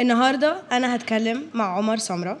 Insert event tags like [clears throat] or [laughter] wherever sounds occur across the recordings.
النهارده انا هتكلم مع عمر سمره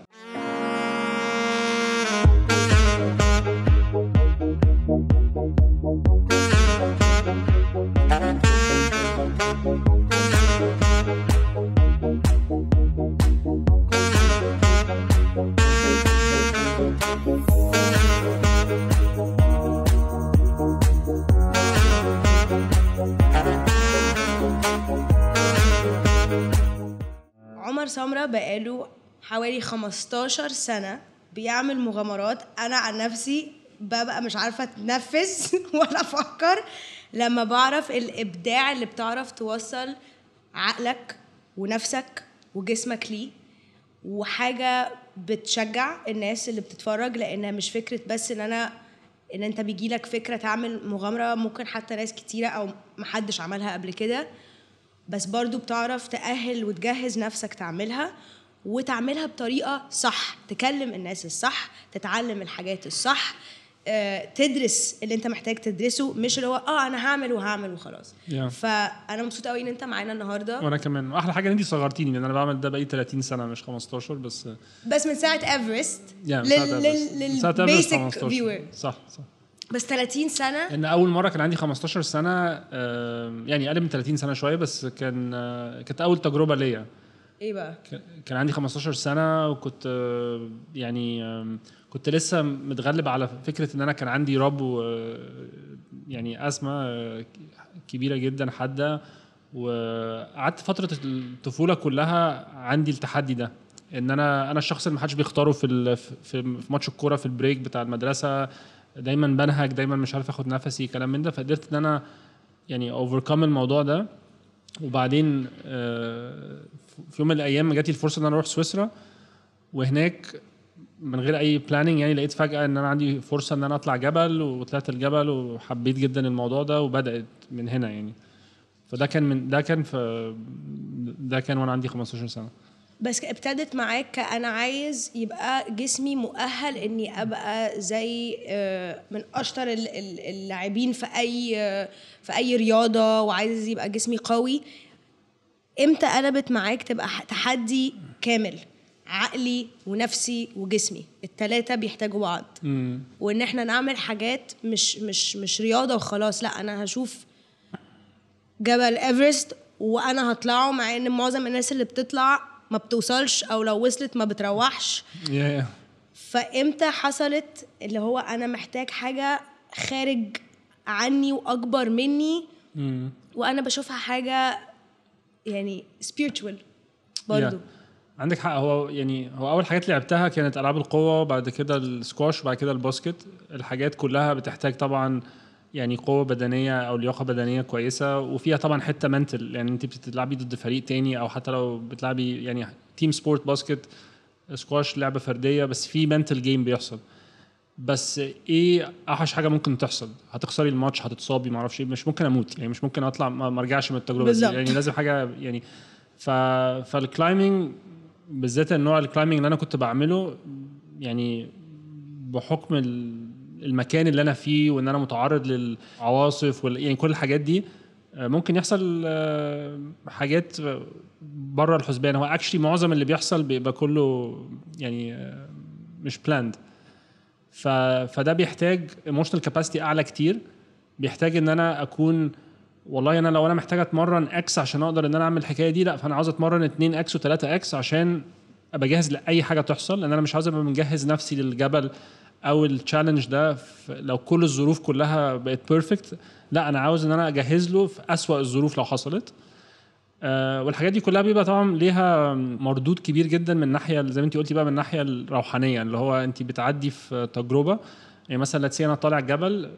سمرة بقاله حوالي 15 سنة بيعمل مغامرات أنا عن نفسي ببقى مش عارفة أتنفس [laughs] ولا أفكر لما بعرف الإبداع اللي بتعرف توصل عقلك ونفسك وجسمك ليه وحاجة بتشجع الناس اللي بتتفرج لأنها مش فكرة بس إن أنا إن أنت بيجيلك فكرة تعمل مغامرة ممكن حتى ناس كتيرة أو محدش عملها قبل كده بس برضو بتعرف تأهل وتجهز نفسك تعملها وتعملها بطريقة صح تكلم الناس الصح تتعلم الحاجات الصح آه، تدرس اللي انت محتاج تدرسه مش اللي هو اه انا هعمل وهعمل وخلاص yeah. فانا مبسوطه قوي ان انت معانا النهارده وانا كمان احلى حاجه ان انت صغرتيني لان انا بعمل ده بقالي 30 سنه مش 15 بس بس من ساعه ايفرست yeah, لل... لل... لل... للبيسك فيور صح صح بس 30 سنه ان اول مره كان عندي 15 سنه يعني اقل من 30 سنه شويه بس كان آه، كانت اول تجربه ليا ايه بقى كان عندي 15 سنه وكنت آه، يعني كنت لسه متغلب على فكره ان انا كان عندي رب و آه، يعني ازمه كبيره جدا حاده وقعدت فتره الطفوله كلها عندي التحدي ده ان انا انا الشخص اللي ما حدش بيختاره في في ماتش الكوره في البريك بتاع المدرسه دايما بنهج دايما مش عارف اخد نفسي كلام من ده فقدرت ان انا يعني اوفركم الموضوع ده وبعدين آه، في يوم من الايام جات لي الفرصه ان انا اروح سويسرا وهناك من غير اي بلاننج يعني لقيت فجاه ان انا عندي فرصه ان انا اطلع جبل وطلعت الجبل وحبيت جدا الموضوع ده وبدات من هنا يعني فده كان من ده كان في ده كان وانا عندي 15 سنه بس ابتدت معاك كأنا عايز يبقى جسمي مؤهل اني ابقى زي آه، من اشطر اللاعبين في اي في اي رياضه وعايز يبقى جسمي قوي امتى قلبت معاك تبقى تحدي كامل عقلي ونفسي وجسمي الثلاثه بيحتاجوا بعض وان احنا نعمل حاجات مش مش مش رياضه وخلاص لا انا هشوف جبل ايفرست وانا هطلعه مع ان معظم الناس اللي بتطلع ما بتوصلش او لو وصلت ما بتروحش yeah. فامتى حصلت اللي هو انا محتاج حاجه خارج عني واكبر مني mm. وانا بشوفها حاجه يعني spiritual برضو yeah. عندك حق هو يعني هو اول حاجات لعبتها كانت العاب القوه بعد كده السكواش وبعد كده الباسكت الحاجات كلها بتحتاج طبعا آه يعني قوه بدنيه او لياقه بدنيه كويسه وفيها طبعا حته منتل يعني انت بتلعبي ضد فريق تاني او حتى لو بتلعبي يعني تيم سبورت باسكت سكواش لعبه فرديه بس في منتل جيم بيحصل بس ايه اوحش حاجه ممكن تحصل هتخسري الماتش هتتصابي ما اعرفش ايه مش ممكن اموت يعني مش ممكن اطلع ما ارجعش من التجربه دي يعني لازم حاجه يعني ف فالكلايمنج بالذات النوع الكلايمنج اللي انا كنت بعمله يعني بحكم ال... المكان اللي انا فيه وان انا متعرض للعواصف وال... يعني كل الحاجات دي آه، ممكن يحصل آه، حاجات بره الحسبان هو اكشلي معظم اللي بيحصل بيبقى كله يعني آه، مش بلاند ف... فده بيحتاج ايموشنال كاباسيتي اعلى كتير بيحتاج ان انا اكون والله انا لو انا محتاج اتمرن اكس عشان اقدر ان انا اعمل الحكايه دي لا فانا عاوز اتمرن 2 اكس و3 اكس عشان ابقى جاهز لاي حاجه تحصل لان انا مش عاوز ابقى مجهز نفسي للجبل او التشالنج ده لو كل الظروف كلها بقت بيرفكت لا انا عاوز ان انا اجهز له في اسوأ الظروف لو حصلت أه والحاجات دي كلها بيبقى طبعا ليها مردود كبير جدا من ناحيه زي ما انت قلتي بقى من الناحيه الروحانيه اللي هو انت بتعدي في تجربه يعني مثلا لاتسي انا طالع جبل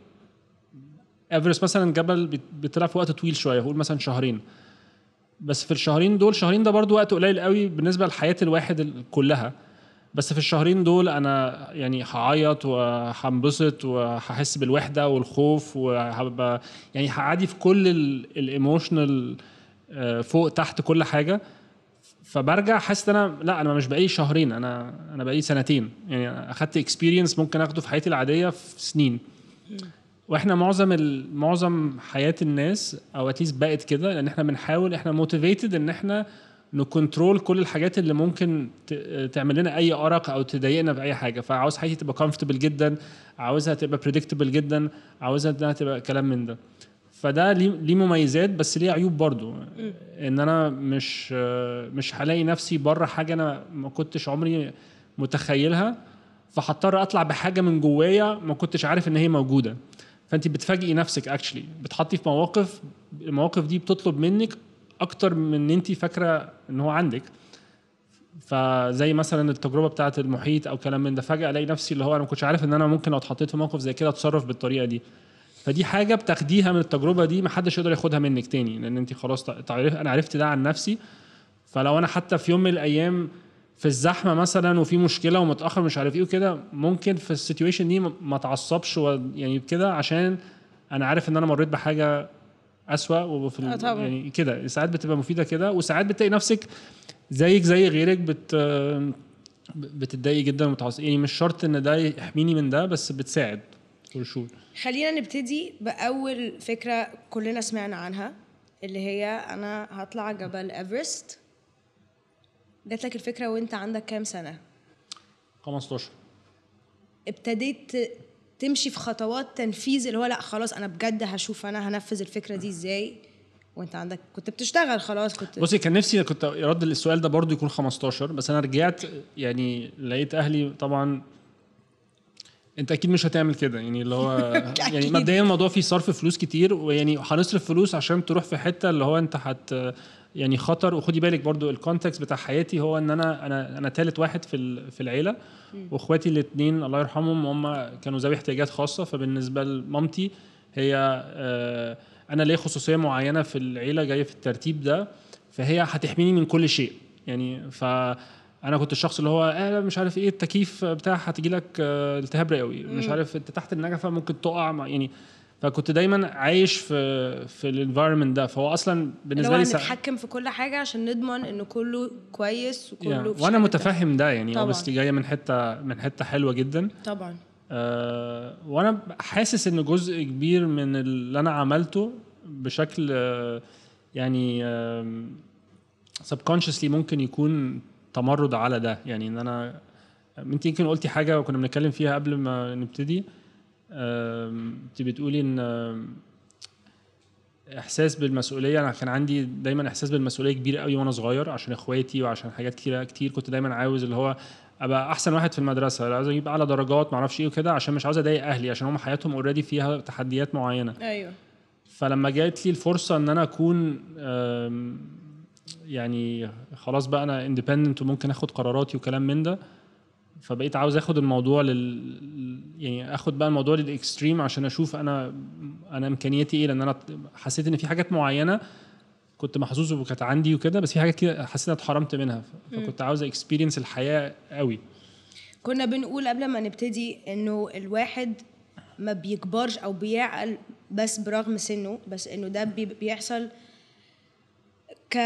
ايفرست مثلا جبل بيطلع في وقت طويل شويه هقول مثلا شهرين بس في الشهرين دول شهرين ده برضو وقت قليل قوي بالنسبه لحياه الواحد كلها بس في الشهرين دول انا يعني هعيط وهنبسط وهحس بالوحده والخوف وهبقى يعني هعدي في كل الايموشنال آه، فوق تحت كل حاجه فبرجع حاسس ان انا لا انا مش بقالي شهرين انا انا بقالي سنتين يعني اخدت اكسبيرينس ممكن اخده في حياتي العاديه في سنين واحنا معظم معظم حياه الناس او اتليست بقت كده لان احنا بنحاول احنا موتيفيتد ان احنا نكنترول كل الحاجات اللي ممكن تعمل لنا اي ارق او تضايقنا باي حاجه فعاوز حياتي تبقى كومفورتبل جدا عاوزها تبقى بريدكتبل جدا عاوزها انها تبقى كلام من ده فده ليه مميزات بس ليه عيوب برضو ان انا مش مش هلاقي نفسي بره حاجه انا ما كنتش عمري متخيلها فهضطر اطلع بحاجه من جوايا ما كنتش عارف ان هي موجوده فانت بتفاجئي نفسك اكشلي بتحطي في مواقف المواقف دي بتطلب منك اكتر من ان انت فاكره ان هو عندك فزي مثلا التجربه بتاعه المحيط او كلام من ده فجاه الاقي نفسي اللي هو انا ما كنتش عارف ان انا ممكن لو اتحطيت في موقف زي كده اتصرف بالطريقه دي فدي حاجه بتاخديها من التجربه دي محدش يقدر ياخدها منك تاني لان انت خلاص انا عرفت ده عن نفسي فلو انا حتى في يوم من الايام في الزحمه مثلا وفي مشكله ومتاخر مش عارف ايه وكده ممكن في السيتويشن دي ما اتعصبش يعني كده عشان انا عارف ان انا مريت بحاجه اسوأ وفي آه، يعني كده ساعات بتبقى مفيده كده وساعات بتلاقي نفسك زيك زي غيرك بت بتتضايق جدا ومتعصب يعني مش شرط ان ده يحميني من ده بس بتساعد ورشول خلينا نبتدي باول فكره كلنا سمعنا عنها اللي هي انا هطلع جبل ايفرست جات لك الفكره وانت عندك كام سنه 15 ابتديت تمشي في خطوات تنفيذ اللي هو لا خلاص انا بجد هشوف انا هنفذ الفكره دي ازاي وانت عندك كنت بتشتغل خلاص كنت بصي كان نفسي كنت رد السؤال ده برضو يكون 15 بس انا رجعت يعني لقيت اهلي طبعا انت اكيد مش هتعمل كده يعني اللي هو [laughs] يعني مبدئيا الموضوع فيه صرف فلوس كتير ويعني هنصرف فلوس عشان تروح في حته اللي هو انت هت يعني خطر وخدي بالك برضو الكونتكست بتاع حياتي هو ان انا انا انا ثالث واحد في في العيله واخواتي الاثنين الله يرحمهم هم كانوا ذوي احتياجات خاصه فبالنسبه لمامتي هي آه، انا ليا خصوصيه معينه في العيله جايه في الترتيب ده فهي هتحميني من كل شيء يعني ف انا كنت الشخص اللي هو آه مش عارف ايه التكييف بتاع هتجي لك آه، التهاب رئوي مش عارف انت تحت النجفه ممكن تقع يعني فكنت دايما عايش في في الانفايرمنت ده فهو اصلا بالنسبه لي نتحكم في كل حاجه عشان نضمن ان كله كويس وكله yeah. وانا متفهم ده يعني بس جايه من حته من حته حلوه جدا طبعا آه وانا حاسس ان جزء كبير من اللي انا عملته بشكل آه يعني سبكونشسلي آه ممكن يكون تمرد على ده يعني ان انا انت يمكن قلتي حاجه وكنا بنتكلم فيها قبل ما نبتدي آه انت بتقولي ان احساس بالمسؤوليه انا كان عندي دايما احساس بالمسؤوليه كبير قوي وانا صغير عشان اخواتي وعشان حاجات كتير كتير كنت دايما عاوز اللي هو ابقى احسن واحد في المدرسه عاوز اجيب اعلى درجات معرفش ايه وكده عشان مش عاوز اضايق اهلي عشان هم حياتهم اوريدي فيها تحديات معينه ايوه فلما جات لي الفرصه ان انا اكون يعني خلاص بقى انا اندبندنت وممكن اخد قراراتي وكلام من ده فبقيت عاوز اخد الموضوع لل يعني اخد بقى الموضوع للاكستريم عشان اشوف انا انا امكانياتي ايه لان انا حسيت ان في حاجات معينه كنت محظوظ وكانت عندي وكده بس في حاجات كده حسيت اتحرمت منها فكنت عاوز اكسبيرينس الحياه قوي كنا بنقول قبل ما نبتدي انه الواحد ما بيكبرش او بيعقل بس برغم سنه بس انه ده بيحصل ك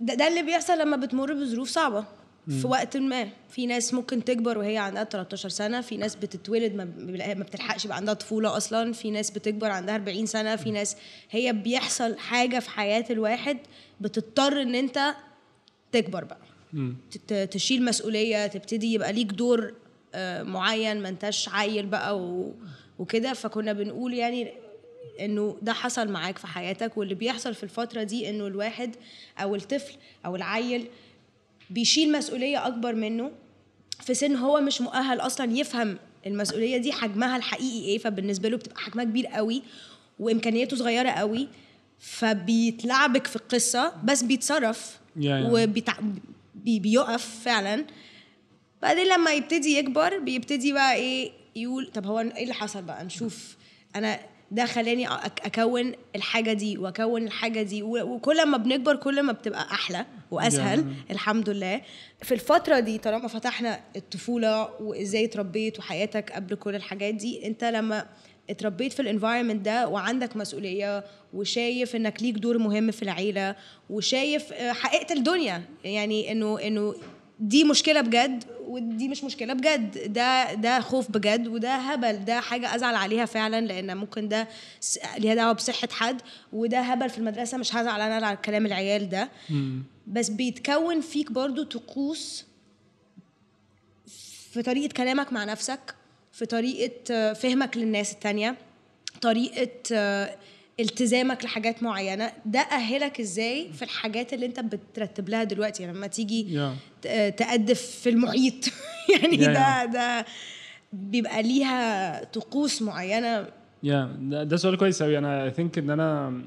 ده, ده اللي بيحصل لما بتمر بظروف صعبه في وقت ما في ناس ممكن تكبر وهي عندها 13 سنه في ناس بتتولد ما بتلحقش يبقى عندها طفوله اصلا في ناس بتكبر عندها 40 سنه في ناس هي بيحصل حاجه في حياه الواحد بتضطر ان انت تكبر بقى تشيل مسؤوليه تبتدي يبقى ليك دور آه، معين ما انتش عيل بقى وكده فكنا بنقول يعني انه ده حصل معاك في حياتك واللي بيحصل في الفتره دي انه الواحد او الطفل او العيل بيشيل مسؤوليه اكبر منه في سن هو مش مؤهل اصلا يفهم المسؤوليه دي حجمها الحقيقي ايه فبالنسبه له بتبقى حجمها كبير قوي وامكانياته صغيره قوي فبيتلعبك في القصه بس بيتصرف وبيقف فعلا بعدين لما يبتدي يكبر بيبتدي بقى ايه يقول طب هو ايه اللي حصل بقى نشوف انا ده خلاني اكون الحاجه دي واكون الحاجه دي وكل ما بنكبر كل ما بتبقى احلى واسهل yeah. الحمد لله في الفتره دي طالما فتحنا الطفوله وازاي اتربيت وحياتك قبل كل الحاجات دي انت لما اتربيت في الانفايرمنت ده وعندك مسؤوليه وشايف انك ليك دور مهم في العيله وشايف آه، حقيقه الدنيا يعني انه انه دي مشكله بجد ودي مش مشكله بجد ده ده خوف بجد وده هبل ده حاجه ازعل عليها فعلا لان ممكن ده ليها دعوه بصحه حد وده هبل في المدرسه مش هزعل انا على كلام العيال ده بس بيتكون فيك برضو طقوس في طريقه كلامك مع نفسك في طريقه فهمك للناس التانية طريقه التزامك لحاجات معينه ده اهلك ازاي في الحاجات اللي انت بترتب لها دلوقتي يعني لما تيجي yeah. تأدف في المحيط [laughs] يعني ده ده بيبقى ليها طقوس معينه يا yeah. ده سؤال كويس قوي انا اي ثينك ان انا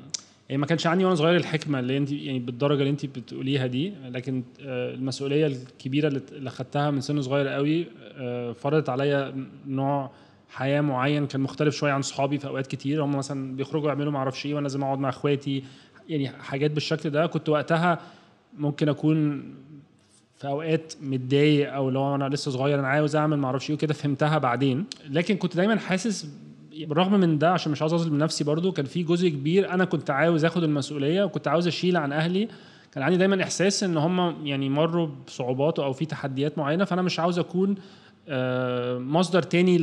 يعني ما كانش عندي وانا صغير الحكمه اللي انت يعني بالدرجه اللي انت بتقوليها دي لكن آه، المسؤوليه الكبيره اللي اخذتها من سن صغير قوي آه، فرضت عليا نوع حياه معين كان مختلف شويه عن صحابي في اوقات كتير هم مثلا بيخرجوا يعملوا ما اعرفش ايه وانا لازم اقعد مع اخواتي يعني حاجات بالشكل ده كنت وقتها ممكن اكون في اوقات متضايق او لو انا لسه صغير انا عاوز اعمل ما اعرفش ايه وكده فهمتها بعدين لكن كنت دايما حاسس بالرغم من ده عشان مش عاوز اظلم نفسي برضو كان في جزء كبير انا كنت عاوز اخد المسؤوليه وكنت عاوز اشيل عن اهلي كان عندي دايما احساس ان هم يعني مروا بصعوبات او في تحديات معينه فانا مش عاوز اكون آه، مصدر تاني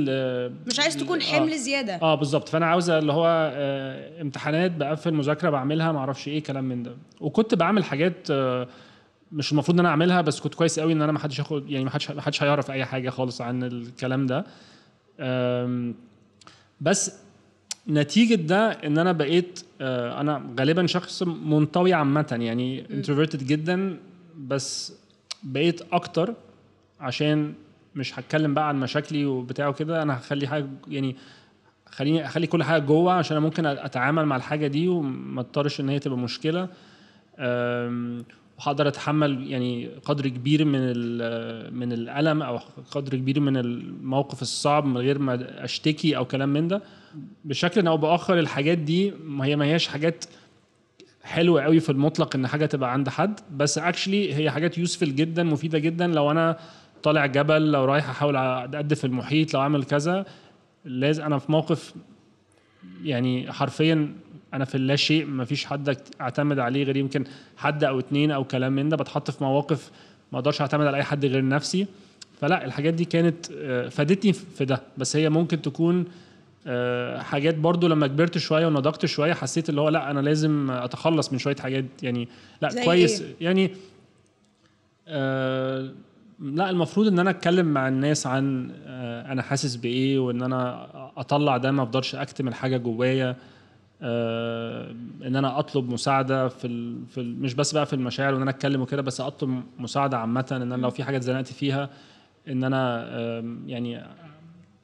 مش عايز تكون آه. حمل آه زياده اه بالظبط فانا عاوز اللي هو آه امتحانات بقفل مذاكره بعملها معرفش ايه كلام من ده وكنت بعمل حاجات آه مش المفروض ان انا اعملها بس كنت كويس قوي ان انا ما حدش ياخد يعني ما حدش ما حدش هيعرف اي حاجه خالص عن الكلام ده بس نتيجه ده ان انا بقيت آه، انا غالبا شخص منطوي عامه يعني انتروفيرتد جدا بس بقيت اكتر عشان مش هتكلم بقى عن مشاكلي وبتاع وكده انا هخلي حاجه يعني خليني اخلي كل حاجه جوه عشان انا ممكن اتعامل مع الحاجه دي وما اضطرش ان هي تبقى مشكله هقدر اتحمل يعني قدر كبير من من الالم او قدر كبير من الموقف الصعب من غير ما اشتكي او كلام من ده بشكل او باخر الحاجات دي ما هي ما هياش حاجات حلوه قوي في المطلق ان حاجه تبقى عند حد بس اكشلي هي حاجات يوسفل جدا مفيده جدا لو انا طالع جبل لو رايح احاول اقد في المحيط لو اعمل كذا لازم انا في موقف يعني حرفيا انا في اللا شيء ما فيش حد اعتمد عليه غير يمكن حد او اتنين او كلام من ده بتحط في مواقف ما اقدرش اعتمد على اي حد غير نفسي فلا الحاجات دي كانت آه، فادتني في ده بس هي ممكن تكون آه، حاجات برضو لما كبرت شويه ونضجت شويه حسيت اللي هو لا انا لازم اتخلص من شويه حاجات يعني لا كويس إيه؟ يعني آه لا المفروض ان انا اتكلم مع الناس عن آه انا حاسس بايه وان انا اطلع ده ما اقدرش اكتم الحاجه جوايا آه، ان انا اطلب مساعده في ال... في ال... مش بس بقى في المشاعر وان انا اتكلم وكده بس اطلب مساعده عامه ان انا لو في حاجه اتزنقت فيها ان انا يعني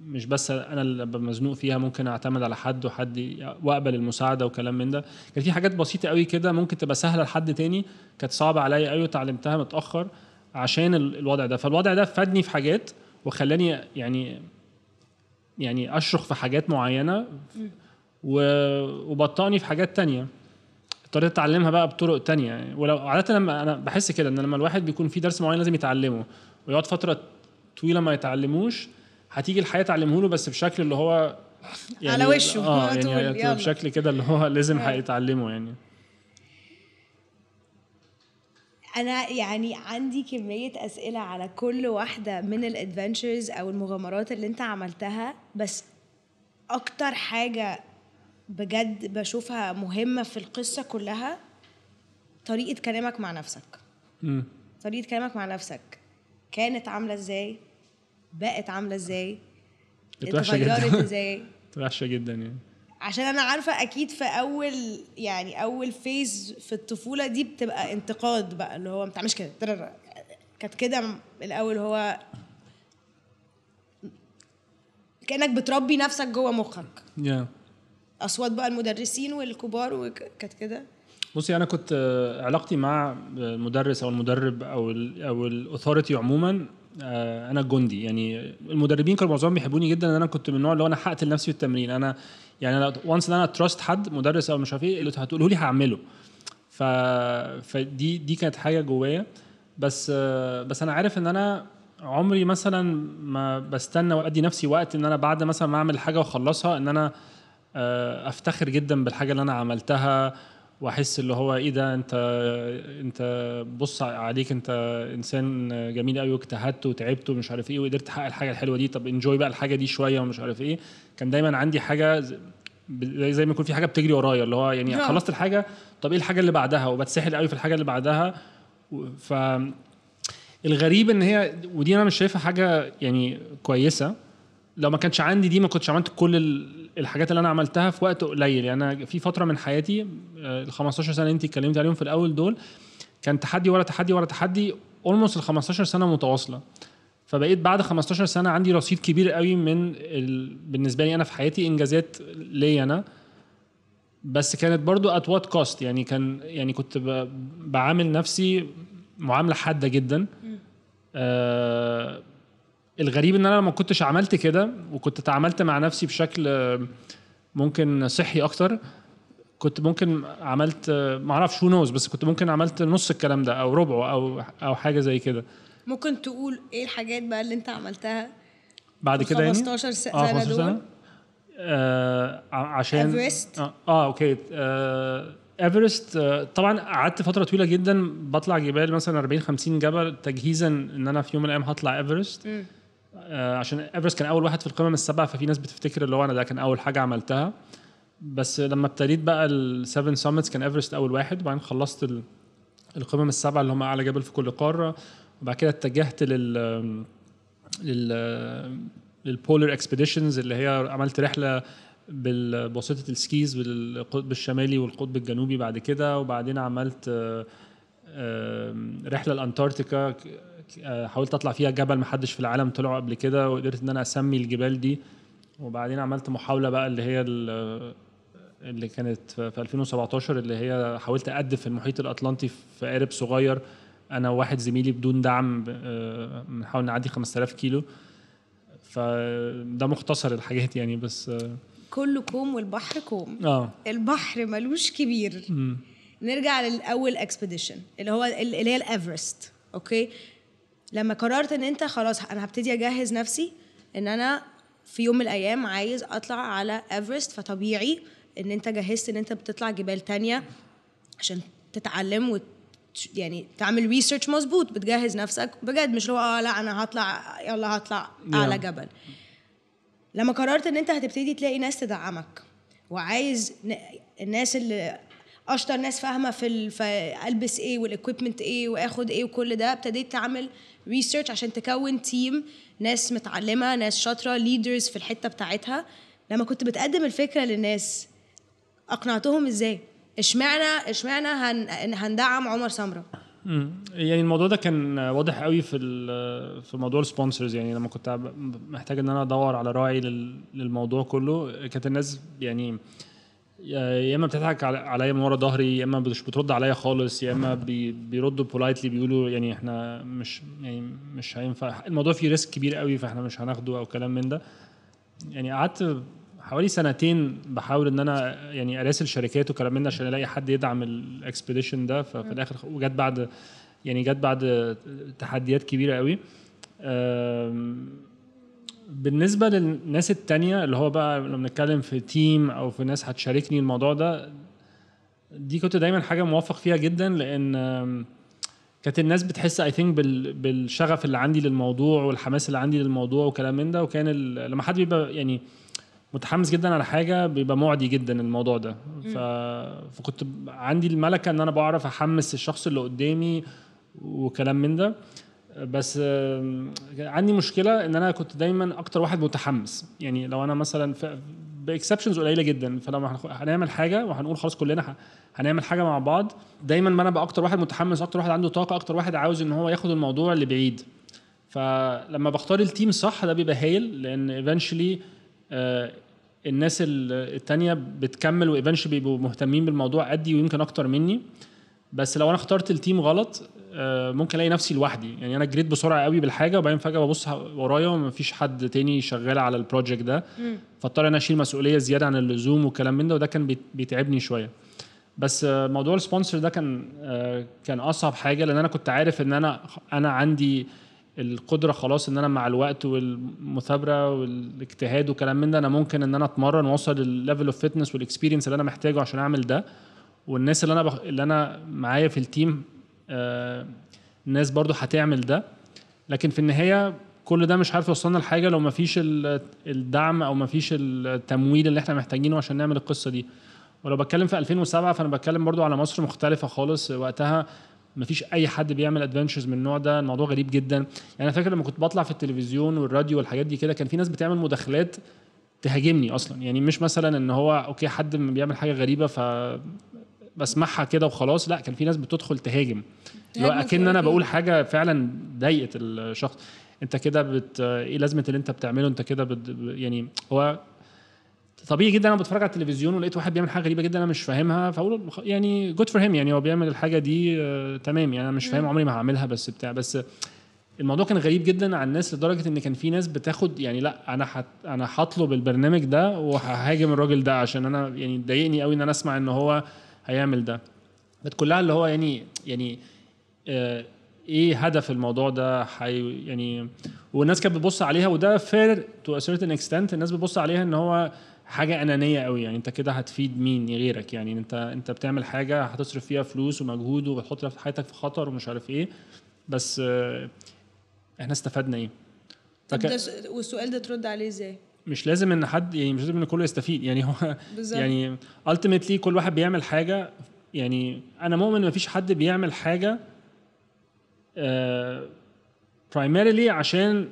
مش بس انا اللي مزنوق فيها ممكن اعتمد على حد وحد واقبل المساعده وكلام من ده كان في حاجات بسيطه قوي كده ممكن تبقى سهله لحد تاني كانت صعبه عليا قوي وتعلمتها متاخر عشان الوضع ده فالوضع ده فادني في حاجات وخلاني يعني يعني اشرخ في حاجات معينه وبطأني في حاجات تانية اضطريت اتعلمها بقى بطرق تانية ولو عاده لما انا بحس كده ان لما الواحد بيكون في درس معين لازم يتعلمه ويقعد فتره طويله ما يتعلموش هتيجي الحياه تعلمه له بس بشكل اللي هو [laughs] يعني على وشه اه [laughs] يعني بشكل كده اللي هو لازم آه. هيتعلمه يعني انا يعني عندي كميه اسئله على كل واحده من الادفنتشرز او المغامرات اللي انت عملتها بس اكتر حاجه بجد بشوفها مهمه في القصه كلها طريقه كلامك مع نفسك م. طريقه كلامك مع نفسك كانت عامله ازاي بقت عامله ازاي اتغيرت ازاي [laughs] وحشه جدا يعني عشان انا عارفه اكيد في اول يعني اول فيز في الطفوله دي بتبقى انتقاد بقى اللي هو ما بتعملش كده كانت كده الاول هو كانك بتربي نفسك جوه مخك yeah. اصوات بقى المدرسين والكبار وكانت كده بصي انا كنت آه، علاقتي مع المدرس آه، او المدرب او الـ او الاثوريتي عموما آه، انا الجندي يعني المدربين كانوا معظمهم بيحبوني جدا ان انا كنت من النوع اللي هو انا حقت لنفسي في التمرين انا يعني انا وانس ان انا تراست حد مدرس او مش عارف ايه اللي هتقوله لي هعمله ف فدي دي كانت حاجه جوايا بس بس انا عارف ان انا عمري مثلا ما بستنى وادي نفسي وقت ان انا بعد مثلا ما اعمل حاجه واخلصها ان انا آه، افتخر جدا بالحاجه اللي انا عملتها واحس اللي هو ايه ده انت انت بص عليك انت انسان جميل قوي واجتهدت وتعبت ومش عارف ايه وقدرت تحقق الحاجه الحلوه دي طب انجوي بقى الحاجه دي شويه ومش عارف ايه كان دايما عندي حاجه زي ما يكون في حاجه بتجري ورايا اللي هو يعني آه. خلصت الحاجه طب ايه الحاجه اللي بعدها وبتسحل قوي في الحاجه اللي بعدها ف الغريب ان هي ودي انا مش شايفها حاجه يعني كويسه لو ما كانش عندي دي ما كنتش عملت كل الحاجات اللي انا عملتها في وقت قليل يعني انا في فتره من حياتي آه، ال 15 سنه انت اتكلمت عليهم في الاول دول كان تحدي ورا تحدي ورا تحدي اولموست ال 15 سنه متواصله فبقيت بعد 15 سنه عندي رصيد كبير قوي من ال... بالنسبه لي انا في حياتي انجازات ليا انا بس كانت برضو ات وات كوست يعني كان يعني كنت ب... بعامل نفسي معامله حاده جدا آه الغريب ان انا ما كنتش عملت كده وكنت تعاملت مع نفسي بشكل آه، ممكن صحي اكتر كنت ممكن عملت آه، ما اعرفش شو نوز بس كنت ممكن عملت نص الكلام ده او ربعه او او حاجه زي كده ممكن تقول ايه الحاجات بقى اللي انت عملتها بعد كده يعني 15 آه، سنه, آه 15 سنة؟ آه عشان ايفرست آه, اه اوكي آه ايفرست آه طبعا قعدت فتره طويله جدا بطلع جبال مثلا 40 50 جبل تجهيزا ان انا في يوم من الايام هطلع ايفرست آه، عشان ايفرست كان اول واحد في القمم السبعه ففي ناس بتفتكر اللي هو انا ده كان اول حاجه عملتها بس لما ابتديت بقى السفن سامتس كان ايفرست اول واحد وبعدين خلصت القمم السبعه اللي هم اعلى جبل في كل قاره وبعد كده اتجهت لل لل للبولر اكسبيديشنز اللي هي عملت رحله بواسطه السكيز بالقطب الشمالي والقطب الجنوبي بعد كده وبعدين عملت آه، رحله لانتاركتيكا آه، حاولت اطلع فيها جبل محدش في العالم طلعه قبل كده وقدرت ان انا اسمي الجبال دي وبعدين عملت محاوله بقى اللي هي اللي كانت في 2017 اللي هي حاولت اقدم في المحيط الاطلنطي في قارب صغير انا وواحد زميلي بدون دعم آه، بنحاول نعدي 5000 كيلو فده مختصر الحاجات يعني بس آه. كله كوم والبحر كوم اه البحر ملوش كبير م. نرجع للاول اكسبيديشن اللي هو اللي هي الايفرست اوكي لما قررت ان انت خلاص انا هبتدي اجهز نفسي ان انا في يوم من الايام عايز اطلع على ايفرست فطبيعي ان انت جهزت ان انت بتطلع جبال تانية عشان تتعلم وت يعني تعمل ريسيرش مظبوط بتجهز نفسك بجد مش هو اه لا انا هطلع يلا هطلع اعلى جبل لما قررت ان انت هتبتدي تلاقي ناس تدعمك وعايز الناس اللي اشطر ناس فاهمه في البس ايه والاكويبمنت ايه واخد ايه وكل ده ابتديت تعمل ريسيرش عشان تكون تيم ناس متعلمه ناس شاطره ليدرز في الحته بتاعتها لما كنت بتقدم الفكره للناس اقنعتهم ازاي اشمعنى اشمعنى هن... هندعم عمر سمره يعني الموضوع ده كان واضح قوي في في موضوع السبونسرز يعني لما كنت محتاج ان انا ادور على راعي للموضوع كله كانت الناس يعني آه يا اما بتضحك عليا من ورا ظهري يا اما مش بترد عليا خالص يا اما بي بيردوا بولايتلي بيقولوا يعني احنا مش يعني مش هينفع الموضوع فيه ريسك كبير قوي فاحنا مش هناخده او كلام من ده يعني قعدت حوالي سنتين بحاول ان انا يعني اراسل شركات وكلام من ده عشان الاقي حد يدعم الاكسبيديشن ده ففي الاخر وجت بعد يعني جت بعد تحديات كبيره قوي بالنسبة للناس التانية اللي هو بقى لما بنتكلم في تيم أو في ناس هتشاركني الموضوع ده دي كنت دايما حاجة موفق فيها جدا لأن كانت الناس بتحس اي ثينك بالشغف اللي عندي للموضوع والحماس اللي عندي للموضوع وكلام من ده وكان لما حد بيبقى يعني متحمس جدا على حاجه بيبقى معدي جدا الموضوع ده ف... فكنت عندي الملكه ان انا بعرف احمس الشخص اللي قدامي وكلام من ده بس عندي مشكله ان انا كنت دايما اكتر واحد متحمس يعني لو انا مثلا باكسبشنز قليله جدا فلما هنعمل حاجه وهنقول خلاص كلنا هنعمل حاجه مع بعض دايما ما انا بقى اكتر واحد متحمس اكتر واحد عنده طاقه اكتر واحد عاوز ان هو ياخد الموضوع لبعيد فلما بختار التيم صح ده بيبقى هايل لان ايفنشلي آه، الناس التانية بتكمل وايفنشلي بيبقوا مهتمين بالموضوع قدي ويمكن اكتر مني بس لو انا اخترت التيم غلط آه، ممكن الاقي نفسي لوحدي يعني انا جريت بسرعه قوي بالحاجه وبعدين فجاه ببص ورايا ومفيش حد تاني شغال على البروجكت ده فاضطر انا اشيل مسؤوليه زياده عن اللزوم وكلام من ده وده كان بيتعبني شويه بس آه، موضوع السبونسر ده كان آه، كان اصعب حاجه لان انا كنت عارف ان انا انا عندي القدره خلاص ان انا مع الوقت والمثابره والاجتهاد وكلام من ده انا ممكن ان انا اتمرن واوصل للليفل اوف فيتنس والاكسبيرينس اللي انا محتاجه عشان اعمل ده والناس اللي انا بخ... اللي انا معايا في التيم آه ناس برضو هتعمل ده لكن في النهايه كل ده مش عارف يوصلنا لحاجه لو مفيش الدعم او مفيش التمويل اللي احنا محتاجينه عشان نعمل القصه دي ولو بتكلم في 2007 فانا بتكلم برضو على مصر مختلفه خالص وقتها مفيش اي حد بيعمل ادفنتشرز من النوع ده الموضوع غريب جدا يعني انا فاكر لما كنت بطلع في التلفزيون والراديو والحاجات دي كده كان في ناس بتعمل مداخلات تهاجمني اصلا يعني مش مثلا ان هو اوكي حد بيعمل حاجه غريبه ف بسمعها كده وخلاص لا كان في ناس بتدخل تهاجم لو اكن انا بقول حاجه فعلا ضايقت الشخص انت كده بت ايه لازمه اللي انت بتعمله انت كده بت... يعني هو طبيعي جدا انا بتفرج على التلفزيون ولقيت واحد بيعمل حاجه غريبه جدا انا مش فاهمها فاقول يعني جود فور هيم يعني هو بيعمل الحاجه دي آه، تمام يعني انا مش فاهم عمري ما هعملها بس بتاع بس الموضوع كان غريب جدا على الناس لدرجه ان كان في ناس بتاخد يعني لا انا حت انا هطلب البرنامج ده وهاجم الراجل ده عشان انا يعني ضايقني قوي ان انا اسمع ان هو هيعمل ده بس كلها اللي هو يعني يعني آه ايه هدف الموضوع ده حي يعني والناس كانت بتبص عليها وده فير تو سيرتن اكستنت الناس بتبص عليها ان هو حاجه انانيه قوي يعني انت كده هتفيد مين غيرك يعني انت انت بتعمل حاجه هتصرف فيها فلوس ومجهود وبتحط حياتك في خطر ومش عارف ايه بس آه احنا استفدنا ايه؟ ده والسؤال ده ترد عليه ازاي؟ مش لازم ان حد يعني مش لازم ان كله يستفيد يعني هو بالزبط. يعني التيميتلي كل واحد بيعمل حاجه يعني انا مؤمن مفيش حد بيعمل حاجه آه primarily عشان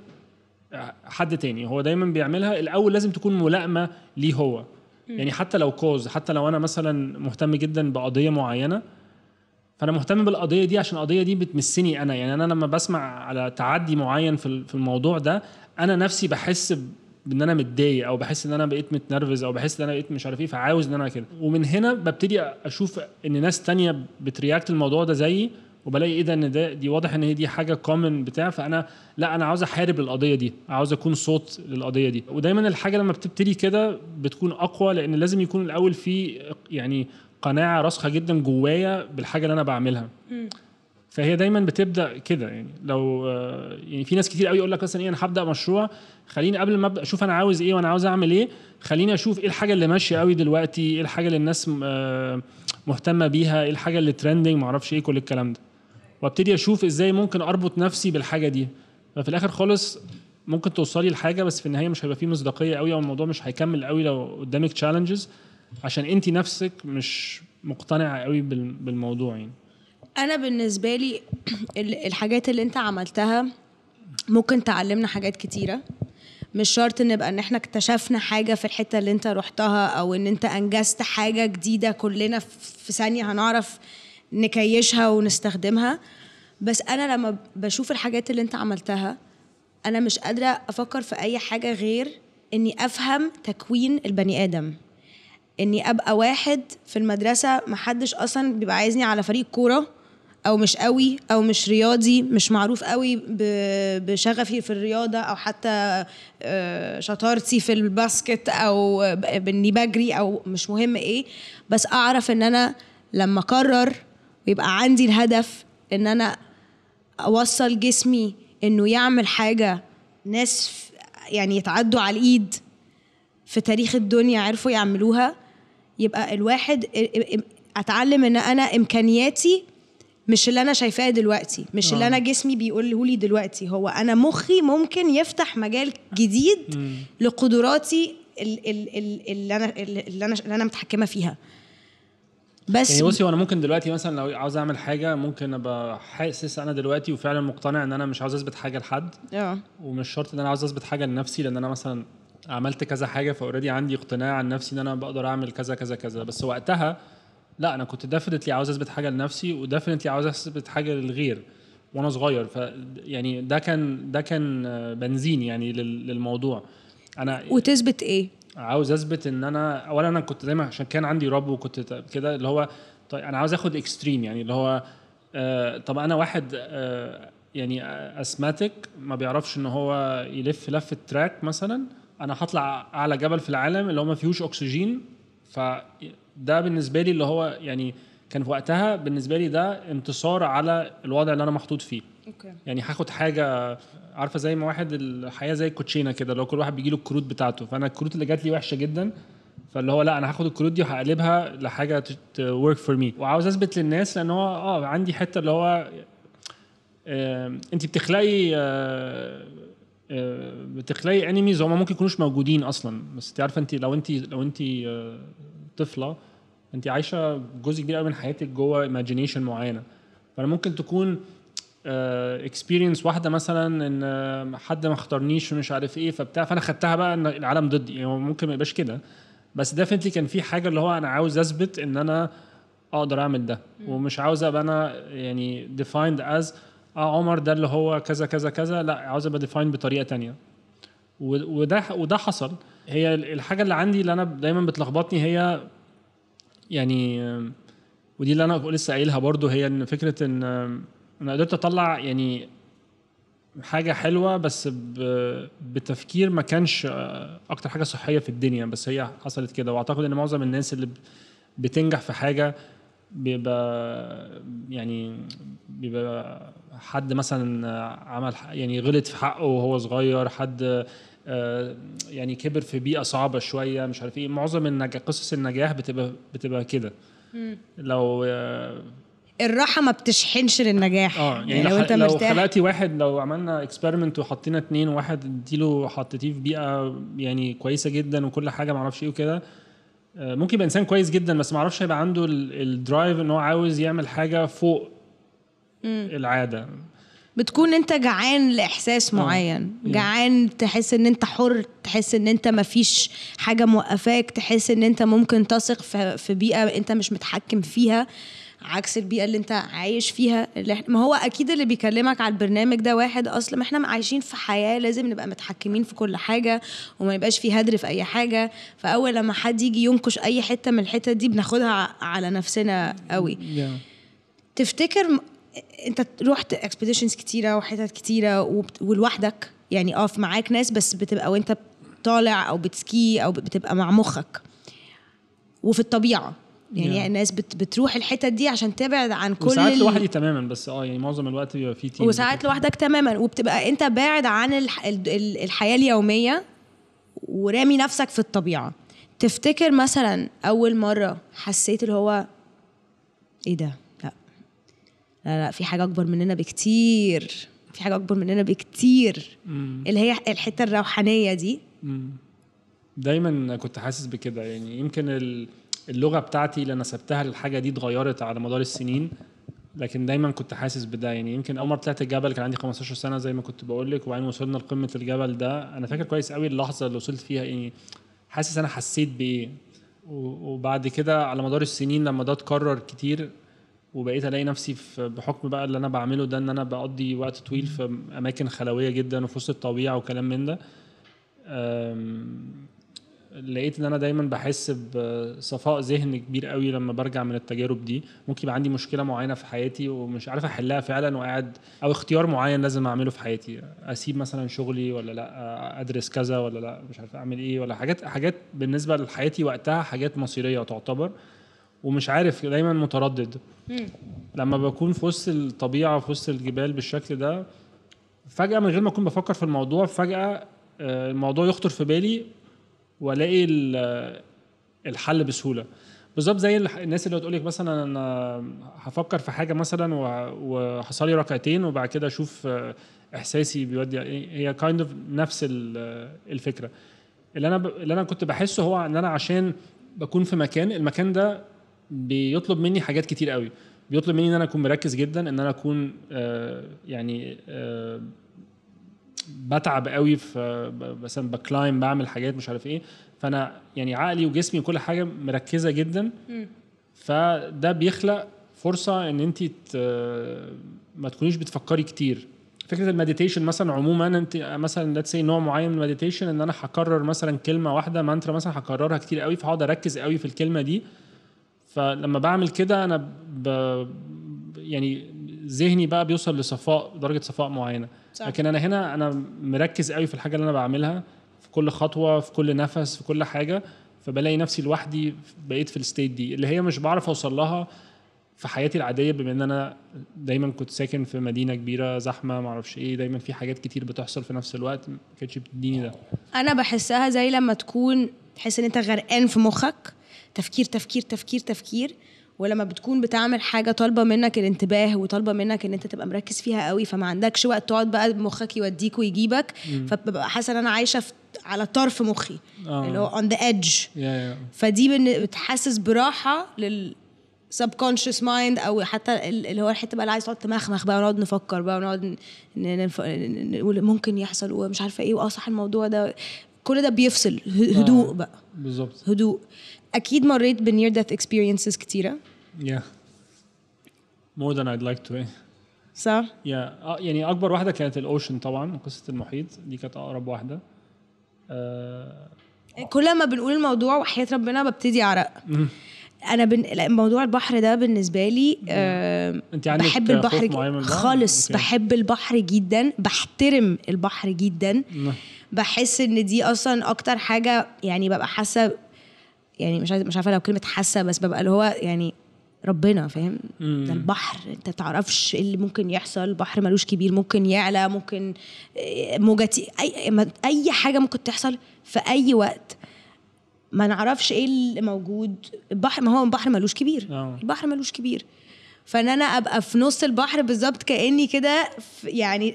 حد تاني هو دايما بيعملها الاول لازم تكون ملائمه ليه هو يعني حتى لو كوز حتى لو انا مثلا مهتم جدا بقضيه معينه فانا مهتم بالقضيه دي عشان القضيه دي بتمسني انا يعني انا لما بسمع على تعدي معين في الموضوع ده انا نفسي بحس ان انا متضايق او بحس ان انا بقيت متنرفز او بحس ان انا بقيت مش عارف ايه فعاوز ان انا كده ومن هنا ببتدي اشوف ان ناس تانية بترياكت الموضوع ده زيي وبلاقي ايه ده ان ده دي واضح ان هي دي حاجه كومن بتاع فانا لا انا عاوز احارب القضيه دي عاوز اكون صوت للقضيه دي ودايما الحاجه لما بتبتدي كده بتكون اقوى لان لازم يكون الاول في يعني قناعه راسخه جدا جوايا بالحاجه اللي انا بعملها فهي دايما بتبدا كده يعني لو آه، يعني في ناس كتير قوي يقول لك مثلا ايه انا هبدا مشروع خليني قبل ما ابدا اشوف انا عاوز ايه وانا عاوز اعمل ايه خليني اشوف ايه الحاجه اللي ماشيه قوي دلوقتي ايه الحاجه اللي الناس آه، مهتمه بيها ايه الحاجه اللي ترندنج معرفش ايه كل الكلام ده وابتدي اشوف ازاي ممكن اربط نفسي بالحاجه دي ففي الاخر خالص ممكن توصلي لحاجه بس في النهايه مش هيبقى فيه مصداقيه قوي او الموضوع مش هيكمل قوي لو قدامك تشالنجز عشان انت نفسك مش مقتنعه قوي بالموضوع يعني انا بالنسبه لي [clears throat] الحاجات اللي انت عملتها ممكن تعلمنا حاجات كتيره مش شرط نبقى ان احنا اكتشفنا حاجه في الحته اللي انت رحتها او ان انت انجزت حاجه جديده كلنا في ثانيه هنعرف نكيشها ونستخدمها بس انا لما بشوف الحاجات اللي انت عملتها انا مش قادره افكر في اي حاجه غير اني افهم تكوين البني ادم اني ابقى واحد في المدرسه محدش اصلا بيبقى عايزني على فريق كوره او مش قوي او مش رياضي مش معروف قوي بشغفي في الرياضه او حتى آه، شطارتي في الباسكت او اني بجري او مش مهم ايه بس اعرف ان انا لما اقرر ويبقى عندي الهدف ان انا اوصل جسمي انه يعمل حاجه ناس يعني يتعدوا على الايد في تاريخ الدنيا عرفوا يعملوها يبقى الواحد اتعلم ان انا امكانياتي مش اللي انا شايفاه دلوقتي مش اللي انا آه. جسمي بيقوله لي دلوقتي هو انا مخي ممكن يفتح مجال جديد مم. لقدراتي اللي انا اللي انا اللي انا متحكمه فيها بس يعني بصي وانا ممكن دلوقتي مثلا لو عاوز اعمل حاجه ممكن ابقى حاسس انا دلوقتي وفعلا مقتنع ان انا مش عاوز اثبت حاجه لحد اه ومش شرط ان انا عاوز اثبت حاجه لنفسي لان انا مثلا عملت كذا حاجه فاوريدي عندي اقتناع عن نفسي ان انا بقدر اعمل كذا كذا كذا بس وقتها لا انا كنت ديفنتلي عاوز اثبت حاجه لنفسي وديفنتلي عاوز اثبت حاجه للغير وانا صغير ف يعني ده كان ده كان بنزين يعني للموضوع انا وتثبت ايه عاوز اثبت ان انا اولا انا كنت دايما عشان كان عندي رب وكنت كده اللي هو طيب انا عاوز اخد اكستريم يعني اللي هو آه طب انا واحد آه يعني اسماتيك ما بيعرفش ان هو يلف لفه تراك مثلا انا هطلع اعلى جبل في العالم اللي هو ما فيهوش اكسجين ف ده بالنسبه لي اللي هو يعني كان في وقتها بالنسبه لي ده انتصار على الوضع اللي انا محطوط فيه أوكي. يعني هاخد حاجه عارفه زي ما واحد الحياه زي الكوتشينه كده لو كل واحد بيجي له الكروت بتاعته فانا الكروت اللي جات لي وحشه جدا فاللي هو لا انا هاخد الكروت دي وهقلبها لحاجه تورك فور مي وعاوز اثبت للناس لان هو اه عندي حته اللي هو آه انت بتخلقي آه آه بتخلقي انيميز هم ممكن يكونوش موجودين اصلا بس انت عارفه انت لو انت لو انت آه، طفله انت عايشه جزء كبير قوي من حياتك جوه ايماجينيشن معينه فانا ممكن تكون اكسبيرينس آه، واحده مثلا ان آه، حد ما اختارنيش ومش عارف ايه فبتاع فانا خدتها بقى ان العالم ضدي يعني ممكن ما يبقاش كده بس ديفنتلي كان في حاجه اللي هو انا عاوز اثبت ان انا اقدر اعمل ده ومش عاوز ابقى انا يعني ديفايند از اه عمر ده اللي هو كذا كذا كذا لا عاوز ابقى ديفايند بطريقه تانية وده وده حصل هي الحاجه اللي عندي اللي انا دايما بتلخبطني هي يعني ودي اللي انا لسه قايلها برضو هي ان فكره ان انا قدرت اطلع يعني حاجه حلوه بس بتفكير ما كانش اكتر حاجه صحيه في الدنيا بس هي حصلت كده واعتقد ان معظم الناس اللي بتنجح في حاجه بيبقى يعني بيبقى حد مثلا عمل يعني غلط في حقه وهو صغير حد آه، يعني كبر في بيئه صعبه شويه مش عارف ايه معظم النجاح قصص النجاح بتبقى بتبقى كده لو آه، الراحه ما بتشحنش للنجاح اه يعني, يعني لو, انت لو مرتاح. خلقتي واحد لو عملنا اكسبيرمنت وحطينا اتنين واحد اديله حطيتيه في بيئه يعني كويسه جدا وكل حاجه ما اعرفش ايه وكده آه، ممكن يبقى انسان كويس جدا بس ما اعرفش هيبقى عنده الدرايف ان هو عاوز يعمل حاجه فوق العاده بتكون انت جعان لاحساس آه. معين جعان تحس ان انت حر تحس ان انت مفيش حاجه موقفاك تحس ان انت ممكن تثق في بيئه انت مش متحكم فيها عكس البيئه اللي انت عايش فيها اللي ما هو اكيد اللي بيكلمك على البرنامج ده واحد اصلا ما احنا عايشين في حياه لازم نبقى متحكمين في كل حاجه وما يبقاش في هدر في اي حاجه فاول لما حد يجي ينقش اي حته من الحته دي بناخدها على نفسنا قوي yeah. تفتكر انت رحت اكسبيديشنز كتيره وحتت كتيره ولوحدك يعني اه معاك ناس بس بتبقى وانت طالع او بتسكي او بتبقى مع مخك وفي الطبيعه يعني yeah. الناس بت بتروح الحتت دي عشان تبعد عن كل وساعات لوحدي تماما بس اه يعني معظم الوقت بيبقى في تيم وساعات لوحدك تماما وبتبقى انت باعد عن الح... الحياه اليوميه ورامي نفسك في الطبيعه تفتكر مثلا اول مره حسيت اللي هو ايه ده لا لا في حاجه اكبر مننا بكتير في حاجه اكبر مننا بكتير مم. اللي هي الحته الروحانيه دي مم. دايما كنت حاسس بكده يعني يمكن اللغه بتاعتي اللي نسبتها للحاجه دي اتغيرت على مدار السنين لكن دايما كنت حاسس بده يعني يمكن اول مره طلعت الجبل كان عندي 15 سنه زي ما كنت بقول لك وبعدين وصلنا لقمه الجبل ده انا فاكر كويس قوي اللحظه اللي وصلت فيها يعني حاسس انا حسيت بايه وبعد كده على مدار السنين لما ده اتكرر كتير وبقيت الاقي نفسي في بحكم بقى اللي انا بعمله ده ان انا بقضي وقت طويل في اماكن خلويه جدا وفي وسط الطبيعه وكلام من ده لقيت ان انا دايما بحس بصفاء ذهن كبير قوي لما برجع من التجارب دي ممكن يبقى عندي مشكله معينه في حياتي ومش عارف احلها فعلا وقاعد او اختيار معين لازم اعمله في حياتي اسيب مثلا شغلي ولا لا ادرس كذا ولا لا مش عارف اعمل ايه ولا حاجات حاجات بالنسبه لحياتي وقتها حاجات مصيريه تعتبر ومش عارف دايما متردد مم. لما بكون في وسط الطبيعه في وسط الجبال بالشكل ده فجاه من غير ما اكون بفكر في الموضوع فجاه آه، الموضوع يخطر في بالي والاقي الحل بسهوله بالظبط زي الناس اللي بتقول لك مثلا انا هفكر في حاجه مثلا وحصل لي ركعتين وبعد كده اشوف آه، احساسي بيودي يعني هي كايند اوف نفس الفكره اللي انا ب... اللي انا كنت بحسه هو ان انا عشان بكون في مكان المكان ده بيطلب مني حاجات كتير قوي بيطلب مني ان انا اكون مركز جدا ان انا اكون آه يعني آه بتعب قوي في مثلا بكلايم بعمل حاجات مش عارف ايه فانا يعني عقلي وجسمي وكل حاجه مركزه جدا م. فده بيخلق فرصه ان انت ما تكونيش بتفكري كتير فكره المديتيشن مثلا عموما انت مثلا ليتس سي نوع معين من المديتيشن ان انا هكرر مثلا كلمه واحده مانترا مثلا هكررها كتير قوي فهقعد اركز قوي في الكلمه دي فلما بعمل كده انا ب... يعني ذهني بقى بيوصل لصفاء درجه صفاء معينه صح. لكن انا هنا انا مركز قوي في الحاجه اللي انا بعملها في كل خطوه في كل نفس في كل حاجه فبلاقي نفسي لوحدي بقيت في الستيت دي اللي هي مش بعرف اوصل لها في حياتي العاديه بما ان انا دايما كنت ساكن في مدينه كبيره زحمه ما اعرفش ايه دايما في حاجات كتير بتحصل في نفس الوقت ما كانتش بتديني ده انا بحسها زي لما تكون تحس ان انت غرقان في مخك تفكير تفكير تفكير تفكير ولما بتكون بتعمل حاجه طالبه منك الانتباه وطالبه منك ان انت تبقى مركز فيها قوي فما عندكش وقت تقعد بقى مخك يوديك ويجيبك فببقى حاسه ان انا عايشه في على طرف مخي آه. اللي هو اون ذا ايدج فدي بتحسس براحه لل subconscious مايند او حتى اللي هو الحته بقى اللي عايز تقعد تمخمخ بقى ونقعد نفكر بقى ونقعد نقول ممكن يحصل ومش عارفه ايه واصح صح الموضوع ده كل ده بيفصل آه. هدوء بقى بالظبط هدوء اكيد مريت بنير ديث اكسبيرينسز كتيره yeah more than I'd like to eh. صح yeah آه، يعني اكبر واحده كانت الاوشن طبعا قصه المحيط دي كانت اقرب واحده آه، إيه، كل ما بنقول الموضوع وحياه ربنا ببتدي اعرق انا بن... موضوع البحر ده بالنسبه لي آه، انت عندك بحب البحر خالص أوكي. بحب البحر جدا بحترم البحر جدا بحس ان دي اصلا اكتر حاجه يعني ببقى حاسه يعني مش عايز مش عارفه لو كلمه حاسه بس ببقى اللي هو يعني ربنا فاهم ده البحر انت تعرفش ايه اللي ممكن يحصل البحر ملوش كبير ممكن يعلى ممكن آه، موجة اي اي حاجه ممكن تحصل في اي وقت ما نعرفش ايه اللي موجود البحر ما هو البحر ملوش كبير اه. البحر ملوش كبير فان انا ابقى في نص البحر بالظبط كاني كده يعني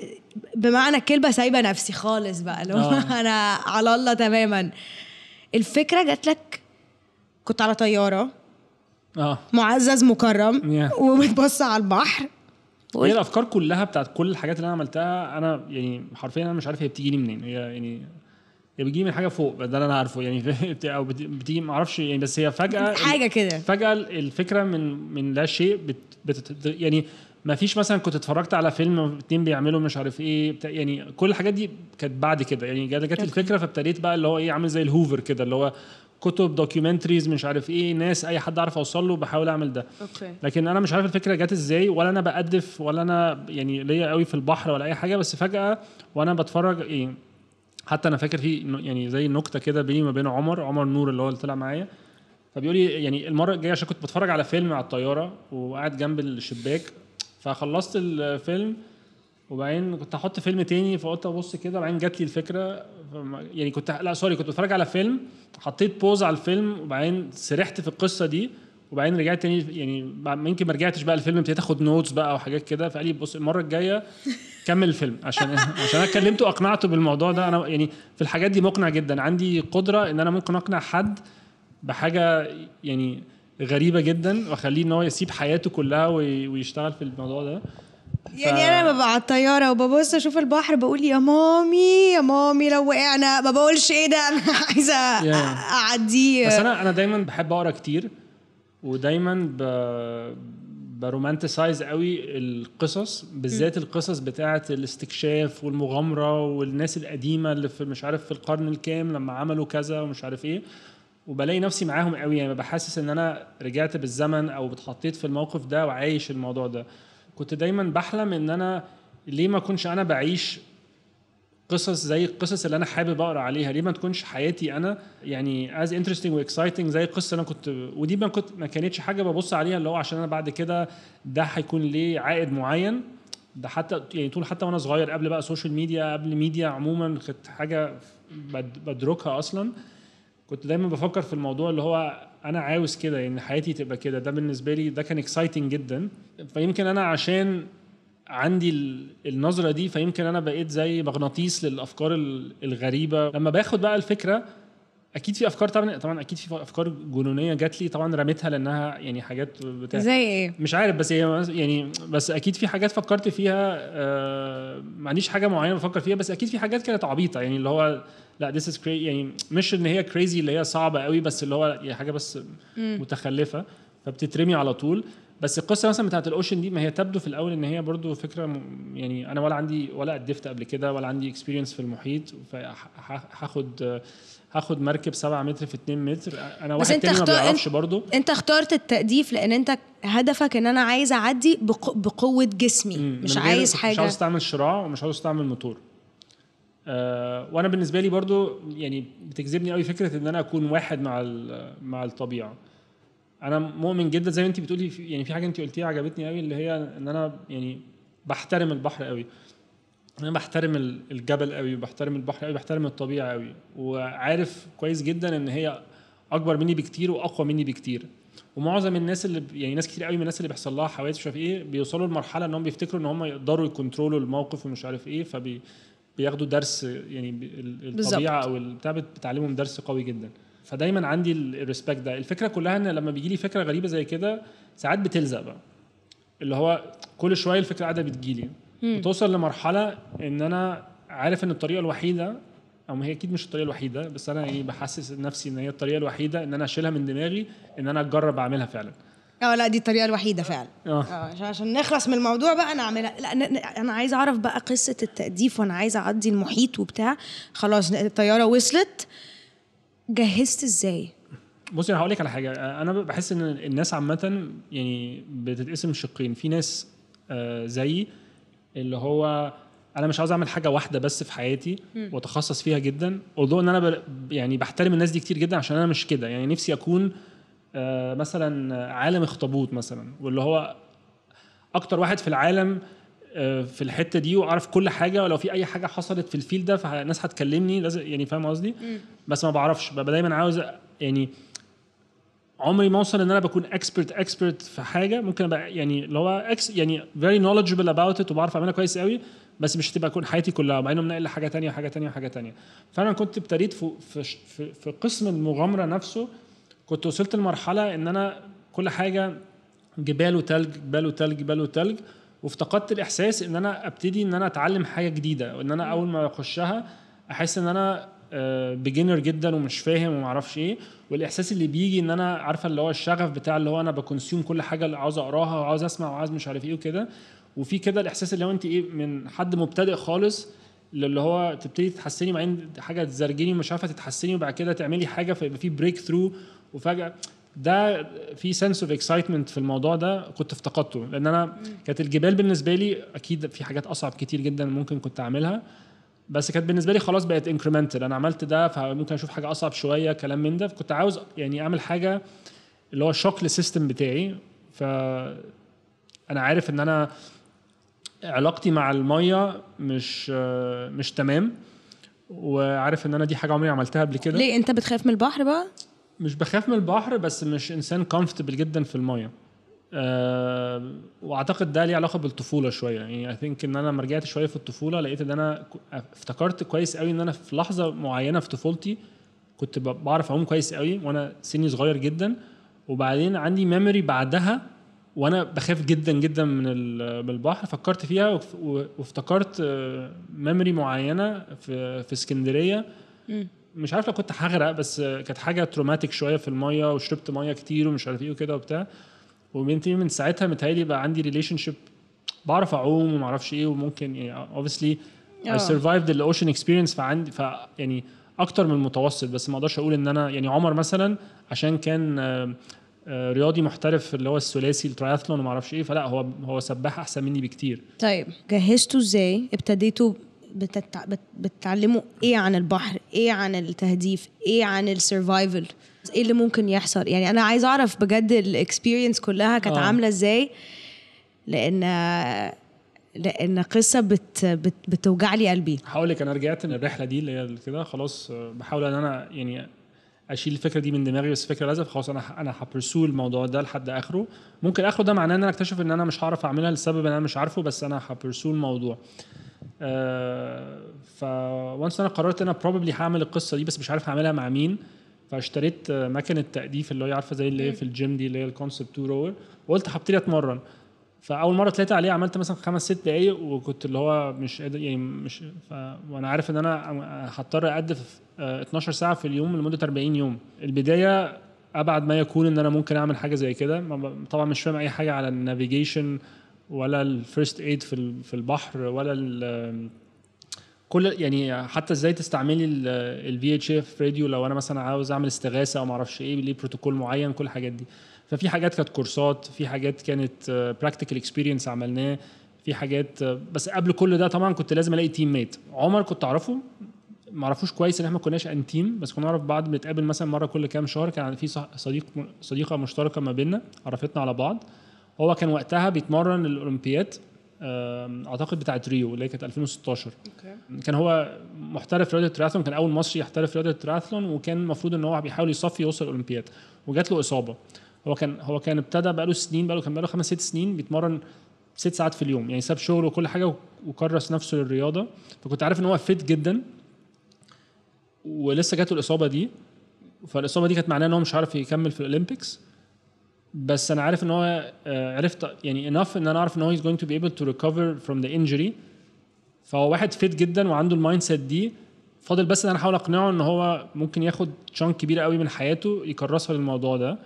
بمعنى الكلمه سايبه نفسي خالص بقى لو اه. [laughs] انا على الله تماما الفكره جات لك كنت على طياره اه معزز مكرم yeah. ومتبص على البحر هي إيه الافكار كلها بتاعت كل الحاجات اللي انا عملتها انا يعني حرفيا انا مش عارف هي بتيجي لي منين هي يعني هي بتجي من حاجه فوق ده اللي انا عارفه يعني [laughs] او بتيجي ما اعرفش يعني بس هي فجاه حاجه كده فجاه الفكره من من لا شيء بت بت يعني ما فيش مثلا كنت اتفرجت على فيلم اتنين بيعملوا مش عارف ايه بتا يعني كل الحاجات دي كانت بعد كده يعني جات الفكره فابتديت بقى اللي هو ايه عامل زي الهوفر كده اللي هو كتب دوكيومنتريز مش عارف ايه ناس اي حد اعرف اوصل له بحاول اعمل ده أوكي. لكن انا مش عارف الفكره جت ازاي ولا انا بقدف ولا انا يعني ليا قوي في البحر ولا اي حاجه بس فجاه وانا بتفرج ايه حتى انا فاكر في يعني زي نكته كده بيني وما بين عمر عمر نور اللي هو اللي طلع معايا فبيقول لي يعني المره الجايه عشان كنت بتفرج على فيلم على الطياره وقاعد جنب الشباك فخلصت الفيلم وبعدين كنت هحط فيلم تاني فقلت ابص كده وبعدين جات لي الفكره يعني كنت لا سوري كنت بتفرج على فيلم حطيت بوز على الفيلم وبعدين سرحت في القصه دي وبعدين رجعت تاني يعني يمكن ما رجعتش بقى الفيلم ابتديت اخد نوتس بقى وحاجات كده فقال لي بص المره الجايه كمل الفيلم عشان [laughs] عشان انا كلمته واقنعته بالموضوع ده انا يعني في الحاجات دي مقنع جدا عندي قدره ان انا ممكن اقنع حد بحاجه يعني غريبه جدا واخليه ان هو يسيب حياته كلها ويشتغل في الموضوع ده يعني انا ببقى على الطياره وببص اشوف البحر بقول يا مامي يا مامي لو وقعنا ما بقولش ايه ده [laughs] انا عايزه اعديه بس انا انا دايما بحب اقرا كتير ودايما ب... برومانتسايز قوي القصص بالذات القصص بتاعه الاستكشاف والمغامره والناس القديمه اللي في مش عارف في القرن الكام لما عملوا كذا ومش عارف ايه وبلاقي نفسي معاهم قوي يعني بحسس ان انا رجعت بالزمن او اتحطيت في الموقف ده وعايش الموضوع ده كنت دايما بحلم ان انا ليه ما اكونش انا بعيش قصص زي القصص اللي انا حابب اقرا عليها ليه ما تكونش حياتي انا يعني از انترستنج واكسايتنج زي القصه اللي انا كنت ودي ما كنت ما كانتش حاجه ببص عليها اللي هو عشان انا بعد كده ده هيكون ليه عائد معين ده حتى يعني طول حتى وانا صغير قبل بقى سوشيال ميديا قبل ميديا عموما كانت حاجه بدركها اصلا كنت دايما بفكر في الموضوع اللي هو انا عاوز كده يعني حياتي تبقى كده ده بالنسبه لي ده كان اكسايتنج جدا فيمكن انا عشان عندي النظره دي فيمكن انا بقيت زي مغناطيس للافكار الغريبه لما باخد بقى الفكره اكيد في افكار طبعا طبعا اكيد في افكار جنونيه جات لي طبعا رميتها لانها يعني حاجات بتاع زي ايه مش عارف بس هي يعني بس اكيد في حاجات فكرت فيها آه ما عنديش حاجه معينه بفكر فيها بس اكيد في حاجات كانت عبيطه يعني اللي هو لا ذس از كريزي يعني مش ان هي كريزي اللي هي صعبه قوي بس اللي هو يعني حاجه بس متخلفه فبتترمي على طول بس القصه مثلا بتاعت الاوشن دي ما هي تبدو في الاول ان هي برضو فكره يعني انا ولا عندي ولا قدفت قبل كده ولا عندي اكسبيرينس في المحيط فهاخد هاخد مركب 7 متر في 2 متر انا واحد تاني ما بيعرفش برضو انت اخترت التأديف لان انت هدفك ان انا عايز اعدي بقوه جسمي مش عايز حاجه مش عاوز تعمل شراع ومش عاوز تعمل موتور آه، وانا بالنسبه لي برضو يعني بتجذبني قوي فكره ان انا اكون واحد مع مع الطبيعه انا مؤمن جدا زي ما انت بتقولي يعني في حاجه انت قلتيها عجبتني قوي اللي هي ان انا يعني بحترم البحر قوي انا بحترم الجبل قوي وبحترم البحر قوي بحترم الطبيعه قوي وعارف كويس جدا ان هي اكبر مني بكتير واقوى مني بكتير ومعظم الناس اللي يعني ناس كتير قوي من الناس اللي بيحصل لها حوادث مش عارف ايه بيوصلوا لمرحله ان هم بيفتكروا ان هم يقدروا يكنترولوا الموقف ومش عارف ايه فبي بياخدوا درس يعني الطبيعه بالزبط. او البتاع بتعلمهم درس قوي جدا فدايما عندي الريسبكت ده الفكره كلها ان لما بيجي لي فكره غريبه زي كده ساعات بتلزق بقى اللي هو كل شويه الفكره قاعده بتجيلي بتوصل لمرحله ان انا عارف ان الطريقه الوحيده او هي اكيد مش الطريقه الوحيده بس انا يعني بحسس نفسي ان هي الطريقه الوحيده ان انا اشيلها من دماغي ان انا اجرب اعملها فعلا اه لا دي الطريقه الوحيده فعلا اه, آه، عشان نخلص من الموضوع بقى انا لا انا عايزه اعرف بقى قصه التاديف وانا عايزه اعدي المحيط وبتاع خلاص الطياره وصلت جهزت ازاي بصي انا هقول لك على حاجه آه، انا بحس ان الناس عامه يعني بتتقسم شقين في ناس زي آه، زيي اللي هو انا مش عاوز اعمل حاجه واحده بس في حياتي واتخصص فيها جدا اوضو ان انا يعني بحترم الناس دي كتير جدا عشان انا مش كده يعني نفسي اكون آه، مثلا عالم اخطبوط مثلا واللي هو اكتر واحد في العالم آه، في الحته دي واعرف كل حاجه ولو في اي حاجه حصلت في الفيل ده فالناس هتكلمني لازم يعني فاهم قصدي بس ما بعرفش ببقى دايما عاوز يعني عمري ما اوصل ان انا بكون اكسبرت اكسبرت في حاجه ممكن ابقى يعني اللي هو اكس يعني فيري نولجبل اباوت ات وبعرف اعملها كويس قوي بس مش هتبقى تكون حياتي كلها مع انه منقل لحاجه ثانيه وحاجه ثانيه وحاجه ثانيه فانا كنت ابتديت في في في قسم المغامره نفسه كنت وصلت لمرحله ان انا كل حاجه جبال وتلج جبال وتلج جبال وتلج وافتقدت الاحساس ان انا ابتدي ان انا اتعلم حاجه جديده وان انا اول ما اخشها احس ان انا بيجنر آه، جدا ومش فاهم ومعرفش ايه والاحساس اللي بيجي ان انا عارفه اللي هو الشغف بتاع اللي هو انا بكونسيوم كل حاجه اللي عاوز اقراها وعاوز اسمع وعاوز مش عارف ايه وكده وفي كده الاحساس اللي هو انت ايه من حد مبتدئ خالص للي هو تبتدي تتحسني بعدين حاجه تزرجني ومش عارفه تتحسني وبعد كده تعملي حاجه فيبقى في بريك ثرو وفجاه ده في سنس اوف اكسايتمنت في الموضوع ده كنت افتقدته لان انا كانت الجبال بالنسبه لي اكيد في حاجات اصعب كتير جدا ممكن كنت اعملها بس كانت بالنسبه لي خلاص بقت انكريمنتال انا عملت ده فممكن اشوف حاجه اصعب شويه كلام من ده فكنت عاوز يعني اعمل حاجه اللي هو الشوك للسيستم بتاعي ف انا عارف ان انا علاقتي مع الميه مش مش تمام وعارف ان انا دي حاجه عمري عملتها قبل كده ليه انت بتخاف من البحر بقى مش بخاف من البحر بس مش انسان كومفورتبل جدا في المايه أه واعتقد ده ليه علاقه بالطفوله شويه يعني اي ثينك ان انا لما رجعت شويه في الطفوله لقيت ان انا افتكرت كويس قوي ان انا في لحظه معينه في طفولتي كنت بعرف اعوم كويس قوي وانا سني صغير جدا وبعدين عندي ميموري بعدها وانا بخاف جدا جدا من البحر فكرت فيها وافتكرت ميموري آه، معينه في في اسكندريه مش عارف لو كنت هغرق بس كانت حاجه تروماتيك شويه في الميه وشربت ميه كتير ومش عارف ايه وكده وبتاع ومن من ساعتها متهيألي بقى عندي ريليشن شيب بعرف اعوم وما اعرفش ايه وممكن يعني اوبسلي اي سرفايفد الاوشن اكسبيرينس فعندي ف يعني اكتر من المتوسط بس ما اقدرش اقول ان انا يعني عمر مثلا عشان كان آه، آه، رياضي محترف اللي هو الثلاثي التراثلون وما اعرفش ايه فلا هو هو سباح احسن مني بكتير طيب جهزته ازاي ابتديته بتتع... بت... بتتعلموا ايه عن البحر ايه عن التهديف ايه عن السرفايفل ايه اللي ممكن يحصل يعني انا عايز اعرف بجد الاكسبيرينس كلها كانت آه. عامله ازاي لان لان قصه بت بت بتوجع لي قلبي هقول لك انا رجعت من الرحله دي اللي هي كده خلاص بحاول ان انا يعني اشيل الفكره دي من دماغي بس فكره لازم خلاص انا انا هبرسو الموضوع ده لحد اخره ممكن اخره ده معناه ان انا اكتشف ان انا مش هعرف اعملها لسبب ان انا مش عارفه بس انا هبرسو الموضوع آه، ف وانس انا قررت انا بروبلي هعمل القصه دي بس مش عارف هعملها مع مين فاشتريت مكنه تاديف اللي هي عارفه زي اللي هي في الجيم دي اللي هي الكونسبت 2 رول وقلت هبتدي اتمرن فاول مره طلعت عليه عملت مثلا خمس ست دقايق وكنت اللي هو مش قادر يعني مش ف... وانا عارف ان انا هضطر اقدف 12 آه، ساعه في اليوم لمده 40 يوم البدايه ابعد ما يكون ان انا ممكن اعمل حاجه زي كده طبعا مش فاهم اي حاجه على النافيجيشن ولا الفيرست ايد في في البحر ولا كل يعني حتى ازاي تستعملي الفي اتش اف راديو لو انا مثلا عاوز اعمل استغاثه او ما اعرفش ايه ليه بروتوكول معين كل الحاجات دي ففي حاجات كانت كورسات في حاجات كانت براكتيكال اكسبيرينس عملناه في حاجات بس قبل كل ده طبعا كنت لازم الاقي تيم ميت عمر كنت اعرفه ما اعرفوش كويس ان احنا ما كناش ان تيم بس كنا نعرف بعض بنتقابل مثلا مره كل كام شهر كان في صديق صديقه مشتركه ما بيننا عرفتنا على بعض هو كان وقتها بيتمرن الاولمبياد اعتقد بتاعه ريو اللي كانت 2016 okay. كان هو محترف رياضه التراثلون كان اول مصري يحترف رياضه التراثلون وكان المفروض ان هو بيحاول يصفي يوصل الاولمبياد وجات له اصابه هو كان هو كان ابتدى بقاله سنين بقاله كان بقاله خمس ست سنين بيتمرن ست ساعات في اليوم يعني ساب شغله وكل حاجه وكرس نفسه للرياضه فكنت عارف ان هو فيت جدا ولسه جات له الاصابه دي فالاصابه دي كانت معناها ان هو مش عارف يكمل في الاولمبيكس بس انا عارف ان هو آه، عرفت يعني enough ان انا اعرف ان هو he's going to be able to recover from the injury فهو واحد فيت جدا وعنده المايند سيت دي فاضل بس ان انا احاول اقنعه ان هو ممكن ياخد شان كبيره قوي من حياته يكرسها للموضوع ده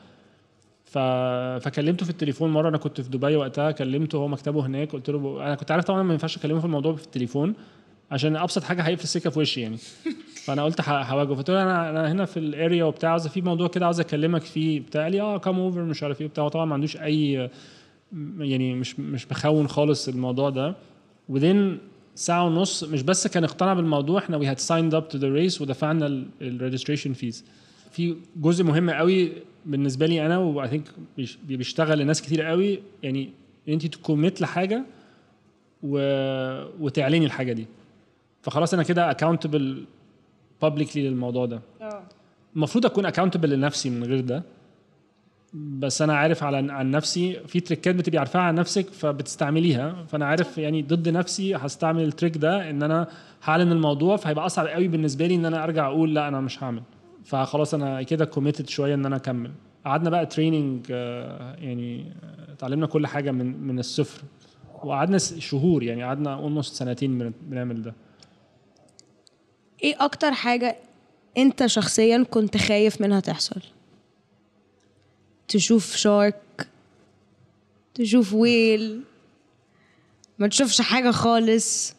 ف... فكلمته في التليفون مره انا كنت في دبي وقتها كلمته هو مكتبه هناك قلت له ب... انا كنت عارف طبعا ما ينفعش اكلمه في الموضوع في التليفون عشان ابسط حاجه هيقفل السكه في وشي يعني فانا قلت هواجهه فقلت له انا انا هنا في الاريا وبتاع عايز في موضوع كده عايز اكلمك فيه بتاع لي اه كام اوفر مش عارف ايه بتاع طبعا ما عندوش اي يعني مش مش مخون خالص الموضوع ده وذين ساعه ونص مش بس كان اقتنع بالموضوع احنا وي هاد سايند اب تو ذا ريس ودفعنا الريجستريشن فيز في جزء مهم قوي بالنسبه لي انا واي ثينك بيشتغل لناس كتير قوي يعني انت تكوميت لحاجه و... وتعلني الحاجه دي فخلاص انا كده اكاونتبل بابليكلي للموضوع ده اه. المفروض اكون اكاونتبل لنفسي من غير ده بس انا عارف على عن نفسي في تريكات بتبقي عارفاها عن نفسك فبتستعمليها فانا عارف يعني ضد نفسي هستعمل التريك ده ان انا هعلن الموضوع فهيبقى اصعب قوي بالنسبه لي ان انا ارجع اقول لا انا مش هعمل فخلاص انا كده كوميتد شويه ان انا اكمل قعدنا بقى تريننج آه، يعني آه، اتعلمنا كل حاجه من من الصفر وقعدنا شهور يعني قعدنا اولموست سنتين بنعمل ده ايه اكتر حاجه انت شخصيا كنت خايف منها تحصل تشوف شارك تشوف ويل ما تشوفش حاجه خالص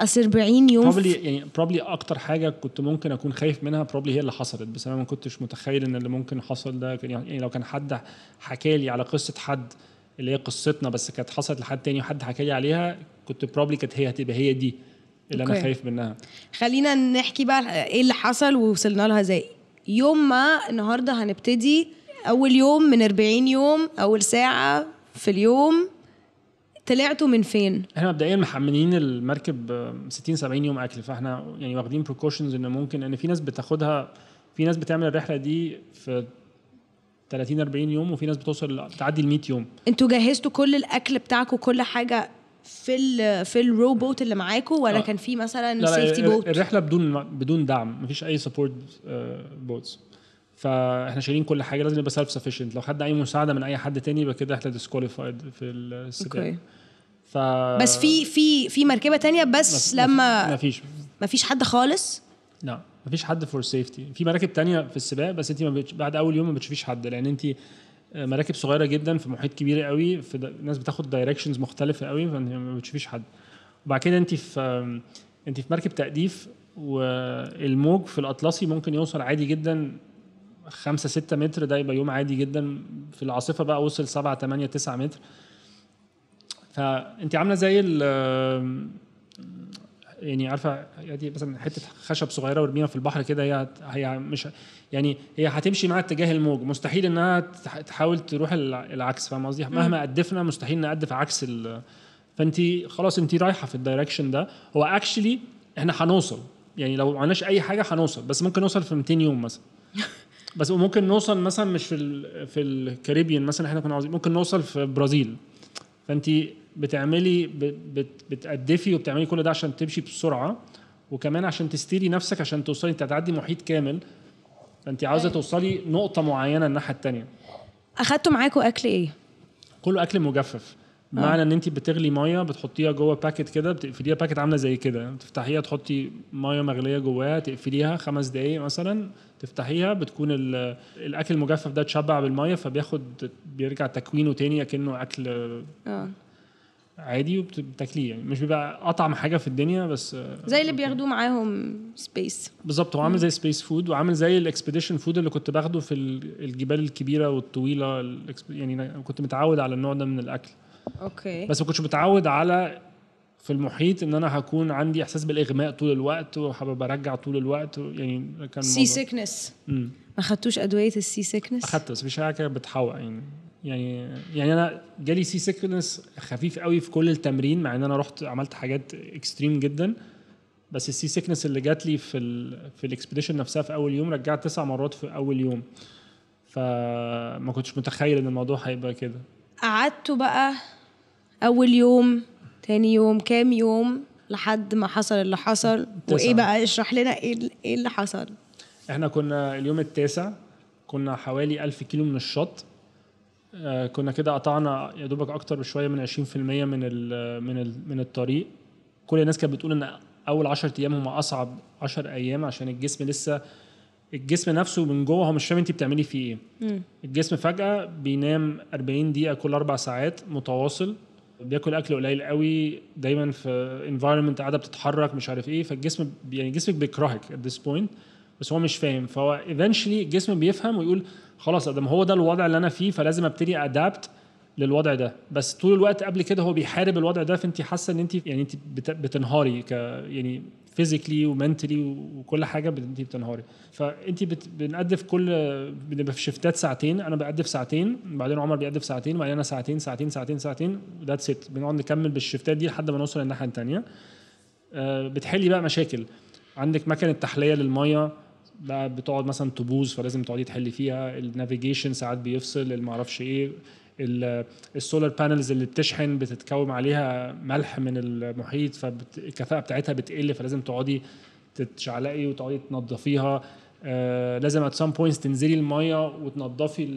اصل 40 يوم probably يعني probably اكتر حاجه كنت ممكن اكون خايف منها probably هي اللي حصلت بس انا ما كنتش متخيل ان اللي ممكن حصل ده يعني لو كان حد حكى لي على قصه حد اللي هي قصتنا بس كانت حصلت لحد تاني وحد حكى لي عليها كنت probably كانت هي هتبقى هي دي اللي انا خايف منها خلينا نحكي بقى ايه اللي حصل ووصلنا لها ازاي يوم ما النهارده هنبتدي اول يوم من 40 يوم اول ساعه في اليوم طلعتوا من فين؟ احنا مبدئيا محملين المركب 60 70 يوم اكل فاحنا يعني واخدين بريكوشنز ان ممكن ان في ناس بتاخدها في ناس بتعمل الرحله دي في 30 40 يوم وفي ناس بتوصل تعدي ال 100 يوم انتوا جهزتوا كل الاكل بتاعكم كل حاجه في ال في الرو بوت اللي معاكم ولا آه. كان في مثلا سيفتي بوت الرحله بدون بدون دعم مفيش اي سبورت بوتس آه، فاحنا شايلين كل حاجه لازم نبقى سيلف سفيشنت لو حد اي مساعده من اي حد تاني يبقى كده احنا ديسكواليفايد في السباق okay. ف... بس في في في مركبه تانية بس, بس لما مفيش مفيش حد خالص لا مفيش حد فور سيفتي في مراكب تانية في السباق بس انت ما بتش... بعد اول يوم ما بتشوفيش حد لان انت آه، مراكب صغيره جدا في محيط كبير قوي في ناس بتاخد دايركشنز مختلفه قوي فانت ما بتشوفيش حد وبعد كده انت في انت في مركب تاديف والموج في الاطلسي ممكن يوصل عادي جدا 5 6 متر ده يبقى يوم عادي جدا في العاصفه بقى وصل 7 8 9 متر فانت عامله زي يعني عارفه دي مثلا حته خشب صغيره وارميها في البحر كده هي هي مش يعني هي هتمشي مع اتجاه الموج مستحيل انها تحاول تروح العكس فاهم قصدي مهما قدفنا مستحيل نقدف عكس ال... فانت خلاص انت رايحه في الدايركشن ده هو اكشلي احنا هنوصل يعني لو ما عملناش اي حاجه هنوصل بس ممكن نوصل في 200 يوم مثلا [laughs] بس ممكن نوصل مثلا مش في ال... في الكاريبيان مثلا احنا كنا عاوزين ممكن نوصل في برازيل فانت بتعملي بتقدفي وبتعملي كل ده عشان تمشي بسرعه وكمان عشان تستيري نفسك عشان توصلي انت هتعدي محيط كامل فانت عاوزه أيوة. توصلي نقطه معينه الناحيه الثانيه اخدتوا معاكم اكل ايه كله اكل مجفف آه. معنى ان انت بتغلي ميه بتحطيها جوه باكت كده بتقفليها باكت عامله زي كده تفتحيها تحطي ميه مغليه جواها تقفليها خمس دقائق مثلا تفتحيها بتكون الاكل المجفف ده اتشبع بالميه فبياخد بيرجع تكوينه تاني كانه اكل آه. عادي وبتاكليه يعني مش بيبقى اطعم حاجه في الدنيا بس آه، زي اللي بياخدوه معاهم سبيس بالظبط هو عامل زي سبيس فود وعامل زي الاكسبيديشن فود اللي كنت باخده في الجبال الكبيره والطويله يعني كنت متعود على النوع ده من الاكل اوكي بس ما كنتش متعود على في المحيط ان انا هكون عندي احساس بالاغماء طول الوقت وحابب ارجع طول الوقت يعني كان سي سيكنس ما خدتوش ادويه السي سيكنس اخدت بس مش حاجه بتحوق يعني يعني يعني انا جالي سي سيكنس خفيف قوي في كل التمرين مع ان انا رحت عملت حاجات اكستريم جدا بس السي سيكنس اللي جات لي في الـ في الاكسبيديشن نفسها في اول يوم رجعت تسع مرات في اول يوم فما كنتش متخيل ان الموضوع هيبقى كده قعدتوا بقى اول يوم تاني يوم كام يوم لحد ما حصل اللي حصل تسعة. وايه بقى اشرح لنا ايه ايه اللي حصل احنا كنا اليوم التاسع كنا حوالي ألف كيلو من الشط آه، كنا كده قطعنا يا دوبك اكتر بشويه من 20% من ال من ال من الطريق كل الناس كانت بتقول ان اول 10 ايام هم اصعب 10 ايام عشان الجسم لسه الجسم نفسه من جوه هو مش فاهم انت بتعملي فيه ايه م. الجسم فجاه بينام 40 دقيقه كل اربع ساعات متواصل بياكل اكل قليل قوي دايما في انفايرمنت قاعده بتتحرك مش عارف ايه فالجسم يعني جسمك بيكرهك ات ذس بوينت بس هو مش فاهم فهو ايفينشلي الجسم بيفهم ويقول خلاص ده هو ده الوضع اللي انا فيه فلازم ابتدي ادابت للوضع ده بس طول الوقت قبل كده هو بيحارب الوضع ده فانت حاسه ان انت يعني انت بتنهاري ك يعني فيزيكلي ومنتلي وكل حاجه انت بتنهاري فانت بت... بنقدف كل بنبقى في شفتات ساعتين انا بقدف ساعتين بعدين عمر بيقدف ساعتين بعدين انا ساعتين ساعتين ساعتين ساعتين ذاتس ات بنقعد نكمل بالشفتات دي لحد ما نوصل للناحيه الثانيه آه، بتحلي بقى مشاكل عندك مكنه تحليه للميه بقى بتقعد مثلا تبوظ فلازم تقعدي تحلي فيها النافيجيشن ساعات بيفصل المعرفش ايه السولار بانلز اللي بتشحن بتتكوم عليها ملح من المحيط فالكفاءه بتاعتها بتقل فلازم تقعدي تتشعلقي وتقعدي تنضفيها آه لازم ات سام بوينتس تنزلي الميه وتنضفي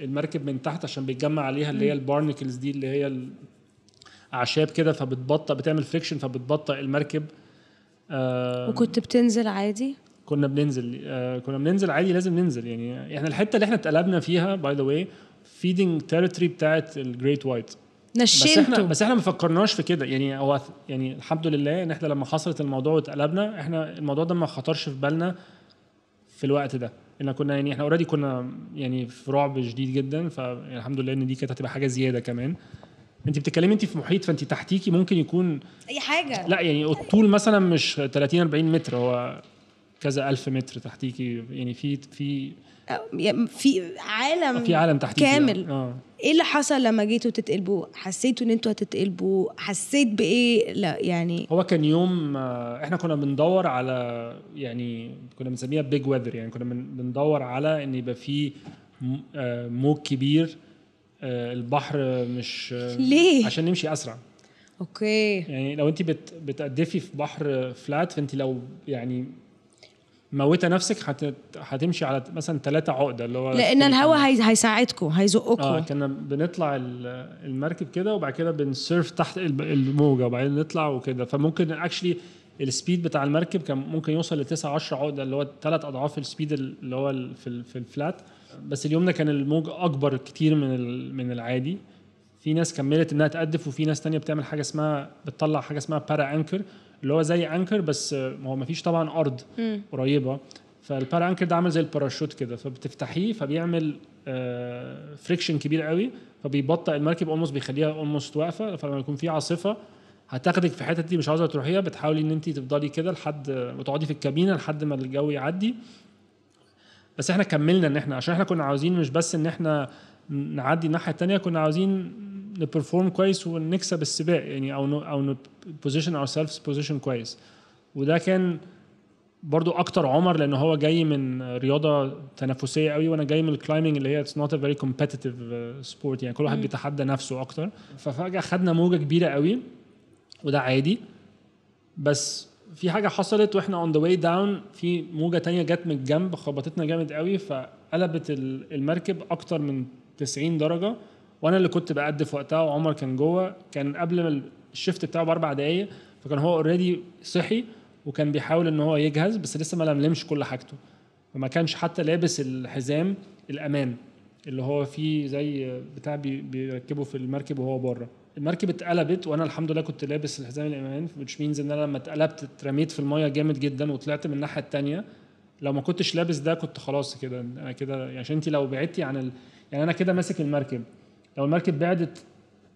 المركب من تحت عشان بيتجمع عليها اللي هي البارنكلز دي اللي هي اعشاب كده فبتبطئ بتعمل فريكشن فبتبطئ المركب آه وكنت بتنزل عادي كنا بننزل آه كنا بننزل عادي لازم ننزل يعني احنا الحته اللي احنا اتقلبنا فيها باي ذا واي فيدنج تيريتوري بتاعت الجريت وايت نشلته بس احنا بس احنا ما فكرناش في كده يعني هو يعني الحمد لله ان احنا لما حصلت الموضوع واتقلبنا احنا الموضوع ده ما خطرش في بالنا في الوقت ده احنا كنا يعني احنا اوريدي كنا يعني في رعب شديد جدا فالحمد يعني لله ان دي كانت هتبقى حاجه زياده كمان انت بتتكلمي انت في محيط فانت تحتيكي ممكن يكون اي حاجه لا يعني الطول مثلا مش 30 40 متر هو كذا ألف متر تحتيكي يعني في في في عالم في عالم تحتيكي يعني، كامل يعني. آه. ايه اللي حصل لما جيتوا تتقلبوا حسيتوا ان انتوا هتتقلبوا حسيت بايه لا يعني هو كان يوم آه، احنا كنا بندور على يعني كنا بنسميها بيج ويذر يعني كنا بندور على ان يبقى في آه، موج كبير آه، البحر مش ليه عشان نمشي اسرع اوكي يعني لو انت بتقدفي في بحر فلات فانت لو يعني موتة نفسك هتمشي على مثلا ثلاثة عقدة اللي هو لأن الهواء هي... هيساعدكم هيزقكم اه كنا بنطلع المركب كده وبعد كده بنسيرف تحت الموجة وبعدين نطلع وكده فممكن اكشلي السبيد بتاع المركب كان ممكن يوصل ل 9 10 عقده اللي هو ثلاث اضعاف السبيد اللي هو في في الفلات بس اليوم ده كان الموج اكبر كتير من من العادي في ناس كملت انها تقدف وفي ناس تانية بتعمل حاجه اسمها بتطلع حاجه اسمها بارا انكر اللي هو زي انكر بس هو ما فيش طبعا ارض مم. قريبه فالبارا انكر ده عامل زي الباراشوت كده فبتفتحيه فبيعمل فريكشن آه، كبير قوي فبيبطئ المركب اولموست بيخليها اولموست واقفه فلما يكون في عاصفه هتاخدك في حته دي مش عاوزه تروحيها بتحاولي ان انت تفضلي كده لحد وتقعدي في الكابينه لحد ما الجو يعدي بس احنا كملنا ان احنا عشان احنا كنا عاوزين مش بس ان احنا نعدي الناحيه الثانيه كنا عاوزين نبرفورم كويس ونكسب السباق يعني او او نبوزيشن اور سيلفز بوزيشن كويس وده كان برضو اكتر عمر لان هو جاي من رياضه تنافسيه قوي وانا جاي من الكلايمنج اللي هي اتس نوت ا فيري كومبيتيتيف سبورت يعني كل واحد بيتحدى نفسه اكتر ففجاه خدنا موجه كبيره قوي وده عادي بس في حاجه حصلت واحنا اون ذا واي داون في موجه تانية جت من الجنب خبطتنا جامد قوي فقلبت المركب اكتر من 90 درجه وانا اللي كنت بأدي في وقتها وعمر كان جوه كان قبل الشفت بتاعه باربع دقايق فكان هو اوريدي صحي وكان بيحاول ان هو يجهز بس لسه ما لملمش كل حاجته فما كانش حتى لابس الحزام الامان اللي هو فيه زي بتاع بيركبه في المركب وهو بره المركب اتقلبت وانا الحمد لله كنت لابس الحزام الامان مش مينز ان انا لما اتقلبت اترميت في المايه جامد جدا وطلعت من الناحيه الثانيه لو ما كنتش لابس ده كنت خلاص كده انا كده يعني عشان انت لو بعدتي عن ال... يعني انا كده ماسك المركب لو المركب بعدت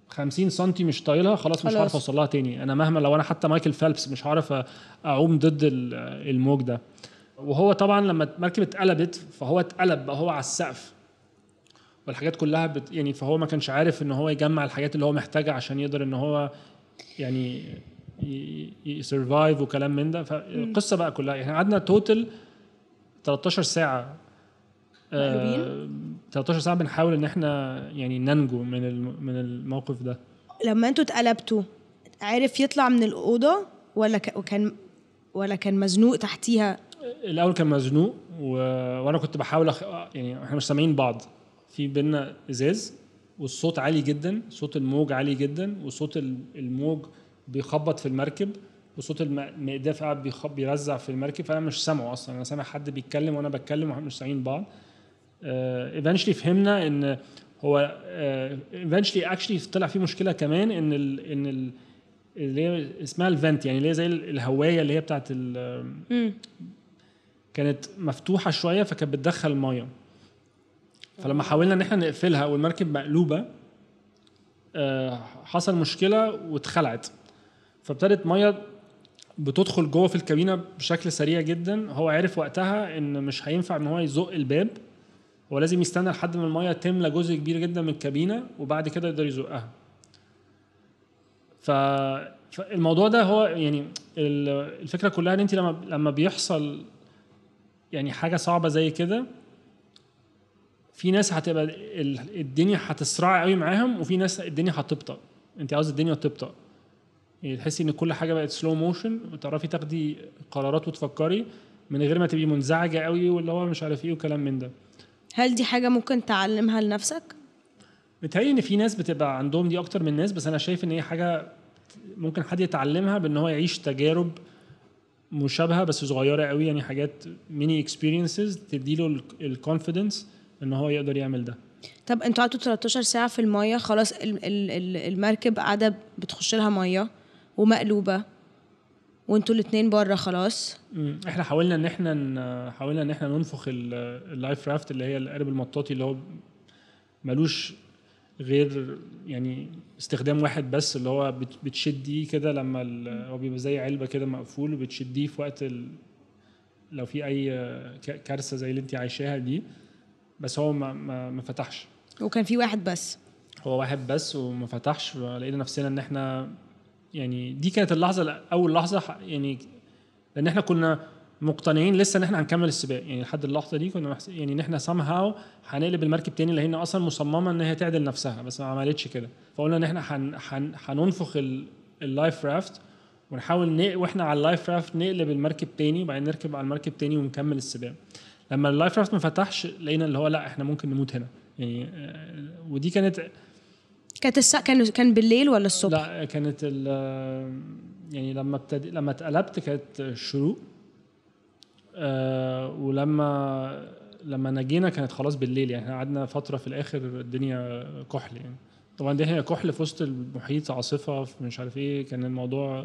50 سم مش طايلها خلاص مش هعرف اوصل لها تاني انا مهما لو انا حتى مايكل فيلبس مش هعرف اعوم ضد الموج ده وهو طبعا لما المركب اتقلبت فهو اتقلب بقى هو على السقف والحاجات كلها بت يعني فهو ما كانش عارف ان هو يجمع الحاجات اللي هو محتاجها عشان يقدر ان هو يعني يسرفايف وكلام من ده فالقصه بقى كلها يعني قعدنا توتال 13 ساعه مقلوبين 13 آه، ساعه بنحاول ان احنا يعني ننجو من من الموقف ده لما انتوا اتقلبتوا عارف يطلع من الاوضه ولا كان ولا كان مزنوق تحتيها الاول كان مزنوق و... وانا كنت بحاول أخ... يعني احنا مش سامعين بعض في بينا ازاز والصوت عالي جدا صوت الموج عالي جدا وصوت الموج بيخبط في المركب وصوت المقداف قاعد بيرزع في المركب فانا مش سامعه اصلا انا سامع حد بيتكلم وانا بتكلم واحنا مش سامعين بعض ايفنشلي آه، فهمنا ان هو ايفنشلي آه، اكشلي طلع فيه مشكله كمان ان الـ ان الـ اللي هي اسمها الفنت يعني اللي هي زي الهوايه اللي هي بتاعت ال كانت مفتوحه شويه فكانت بتدخل ميه فلما حاولنا ان احنا نقفلها والمركب مقلوبه آه، حصل مشكله واتخلعت فابتدت ميه بتدخل جوه في الكابينه بشكل سريع جدا هو عرف وقتها ان مش هينفع ان هو يزق الباب هو لازم يستنى لحد ما المايه تملى جزء كبير جدا من الكابينه وبعد كده يقدر يزقها فالموضوع ده هو يعني الفكره كلها ان انت لما لما بيحصل يعني حاجه صعبه زي كده في ناس هتبقى الدنيا هتسرع قوي معاهم وفي ناس الدنيا هتبطأ انت عاوز الدنيا تبطأ يعني تحسي ان كل حاجه بقت سلو موشن وتعرفي تاخدي قرارات وتفكري من غير ما تبقي منزعجه قوي واللي هو مش عارف ايه وكلام من ده هل دي حاجه ممكن تعلمها لنفسك متهيألي ان في ناس بتبقى عندهم دي اكتر من ناس بس انا شايف ان هي حاجه ممكن حد يتعلمها بان هو يعيش تجارب مشابهه بس صغيره قوي يعني حاجات ميني اكسبيرينسز تديله الكونفيدنس ان هو يقدر يعمل ده طب انتوا قعدتوا 13 ساعه في المايه خلاص المركب قاعده بتخش لها ميه ومقلوبه وانتوا الاثنين بره خلاص احنا حاولنا ان احنا حاولنا ان احنا ننفخ اللايف رافت اللي هي القارب المطاطي اللي هو ملوش غير يعني استخدام واحد بس اللي هو بتشديه كده لما هو بيبقى زي علبه كده مقفول وبتشديه في وقت لو في اي كارثه زي اللي انت عايشاها دي بس هو ما, ما, ما فتحش وكان في واحد بس هو واحد بس وما فتحش لقينا نفسنا ان احنا يعني دي كانت اللحظه اول لحظه يعني لان احنا كنا مقتنعين لسه ان احنا هنكمل السباق يعني لحد اللحظه دي كنا محس... يعني ان احنا سام هاو هنقلب المركب تاني لان اصلا مصممه ان هي تعدل نفسها بس ما عملتش كده فقلنا ان احنا هننفخ حن... حن... اللايف رافت ونحاول واحنا على اللايف رافت نقلب المركب تاني وبعدين نركب على المركب تاني ونكمل السباق لما اللايف رافت ما فتحش لقينا اللي هو لا احنا ممكن نموت هنا يعني آه، ودي كانت كانت الساعة كان كان بالليل ولا الصبح؟ لا كانت ال يعني لما ابتدي لما اتقلبت كانت الشروق أه ولما لما نجينا كانت خلاص بالليل يعني احنا قعدنا فتره في الاخر الدنيا كحل يعني طبعا دي هي كحل في وسط المحيط عاصفه مش عارف ايه كان الموضوع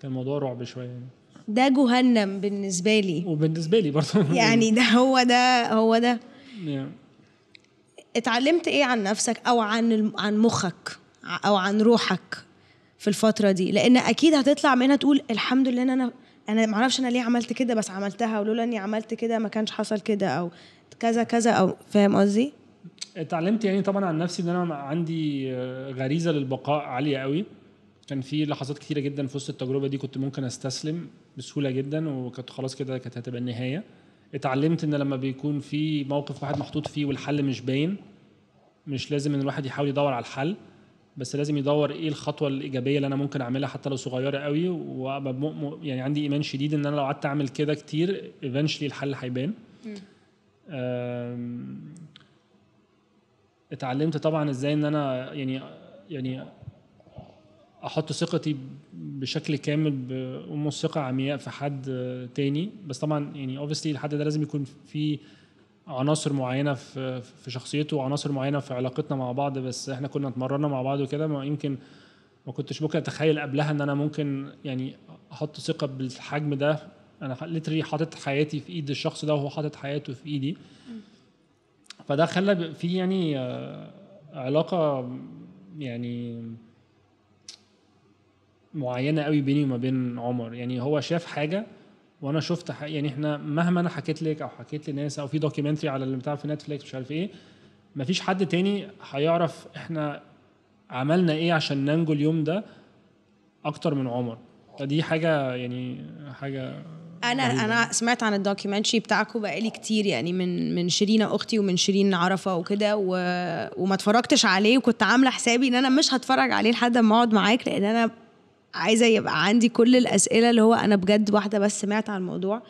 كان الموضوع رعب شويه يعني ده جهنم بالنسبه لي وبالنسبه لي برضه يعني ده هو ده هو ده yeah. اتعلمت ايه عن نفسك او عن عن مخك او عن روحك في الفتره دي لان اكيد هتطلع منها تقول الحمد لله ان انا انا ما اعرفش انا ليه عملت كده بس عملتها ولولا اني عملت كده ما كانش حصل كده او كذا كذا او فاهم قصدي اتعلمت يعني طبعا عن نفسي ان انا عندي غريزه للبقاء عاليه قوي كان في لحظات كتيره جدا في وسط التجربه دي كنت ممكن استسلم بسهوله جدا وكانت خلاص كده كانت هتبقى النهايه اتعلمت ان لما بيكون في موقف واحد محطوط فيه والحل مش باين مش لازم ان الواحد يحاول يدور على الحل بس لازم يدور ايه الخطوه الايجابيه اللي انا ممكن اعملها حتى لو صغيره قوي وابقى يعني عندي ايمان شديد ان انا لو قعدت اعمل كده كتير ايفنشلي الحل هيبان اتعلمت طبعا ازاي ان انا يعني يعني احط ثقتي بشكل كامل بأمور ثقه عمياء في حد آه، تاني بس طبعا يعني اوبسلي الحد ده لازم يكون في عناصر معينه في في شخصيته وعناصر معينه في علاقتنا مع بعض بس احنا كنا اتمرنا مع بعض وكده ما يمكن ما كنتش ممكن اتخيل قبلها ان انا ممكن يعني احط ثقه بالحجم ده انا ليتري حاطط حياتي في ايد الشخص ده وهو حاطط حياته في ايدي فده خلى في يعني آه، علاقه يعني معينه قوي بيني وما بين عمر يعني هو شاف حاجه وانا شفت حاجة يعني احنا مهما انا حكيت لك او حكيت لناس او في دوكيومنتري على اللي بتاع في نتفليكس مش عارف ايه مفيش حد تاني هيعرف احنا عملنا ايه عشان ننجو اليوم ده اكتر من عمر فدي حاجه يعني حاجه انا غريبة. انا سمعت عن الدوكيومنتري بتاعكم بقالي كتير يعني من من شيرين اختي ومن شيرين عرفه وكده وما اتفرجتش عليه وكنت عامله حسابي ان انا مش هتفرج عليه لحد ما اقعد معاك لان انا عايزه يبقى عندي كل الاسئله اللي هو انا بجد واحده بس سمعت عن الموضوع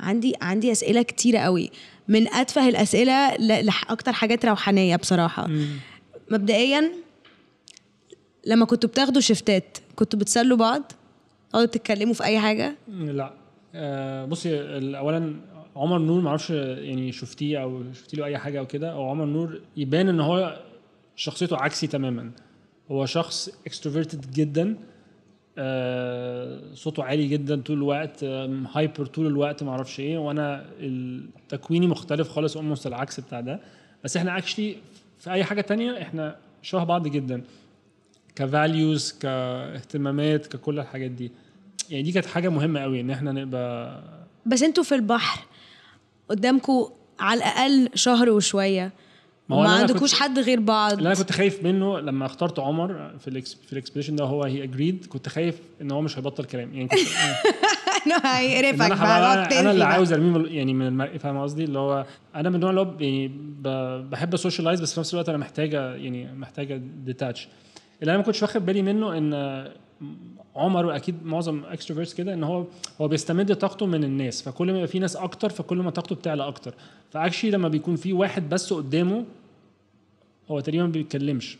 عندي عندي اسئله كتيره قوي من اتفه الاسئله لاكتر حاجات روحانيه بصراحه مم. مبدئيا لما كنتوا بتاخدوا شفتات كنتوا بتسلوا بعض تقعدوا تتكلموا في اي حاجه لا آه بصي اولا عمر نور معرفش يعني شفتيه او شفتي له اي حاجه او كده او عمر نور يبان ان هو شخصيته عكسي تماما هو شخص اكستروفيرتد جدا آه، صوته عالي جدا طول الوقت هايبر طول الوقت معرفش ايه وانا تكويني مختلف خالص اولموست العكس بتاع ده بس احنا اكشلي في اي حاجه تانية احنا شبه بعض جدا كفاليوز كاهتمامات ككل الحاجات دي يعني دي كانت حاجه مهمه قوي ان احنا نبقى بس انتوا في البحر قدامكم على الاقل شهر وشويه ما ما عندكوش حد غير بعض اللي انا كنت خايف منه لما اخترت عمر في الإكس في الاكسبيديشن ده هو هي اجريد كنت خايف ان هو مش هيبطل كلام يعني [laughs] انه هيقرفك بقى انا اللي عاوز ارميه يعني من فاهم قصدي اللي هو انا من النوع اللي هو يعني بحب اسوشيالايز بس في نفس الوقت انا محتاجه يعني محتاجه ديتاتش اللي انا ما كنتش واخد بالي منه ان عمر واكيد معظم اكستروفيرتس كده ان هو هو بيستمد طاقته من الناس فكل ما يبقى في ناس اكتر فكل ما طاقته بتعلى اكتر فاكشلي لما بيكون في واحد بس قدامه هو تقريبا ما بيتكلمش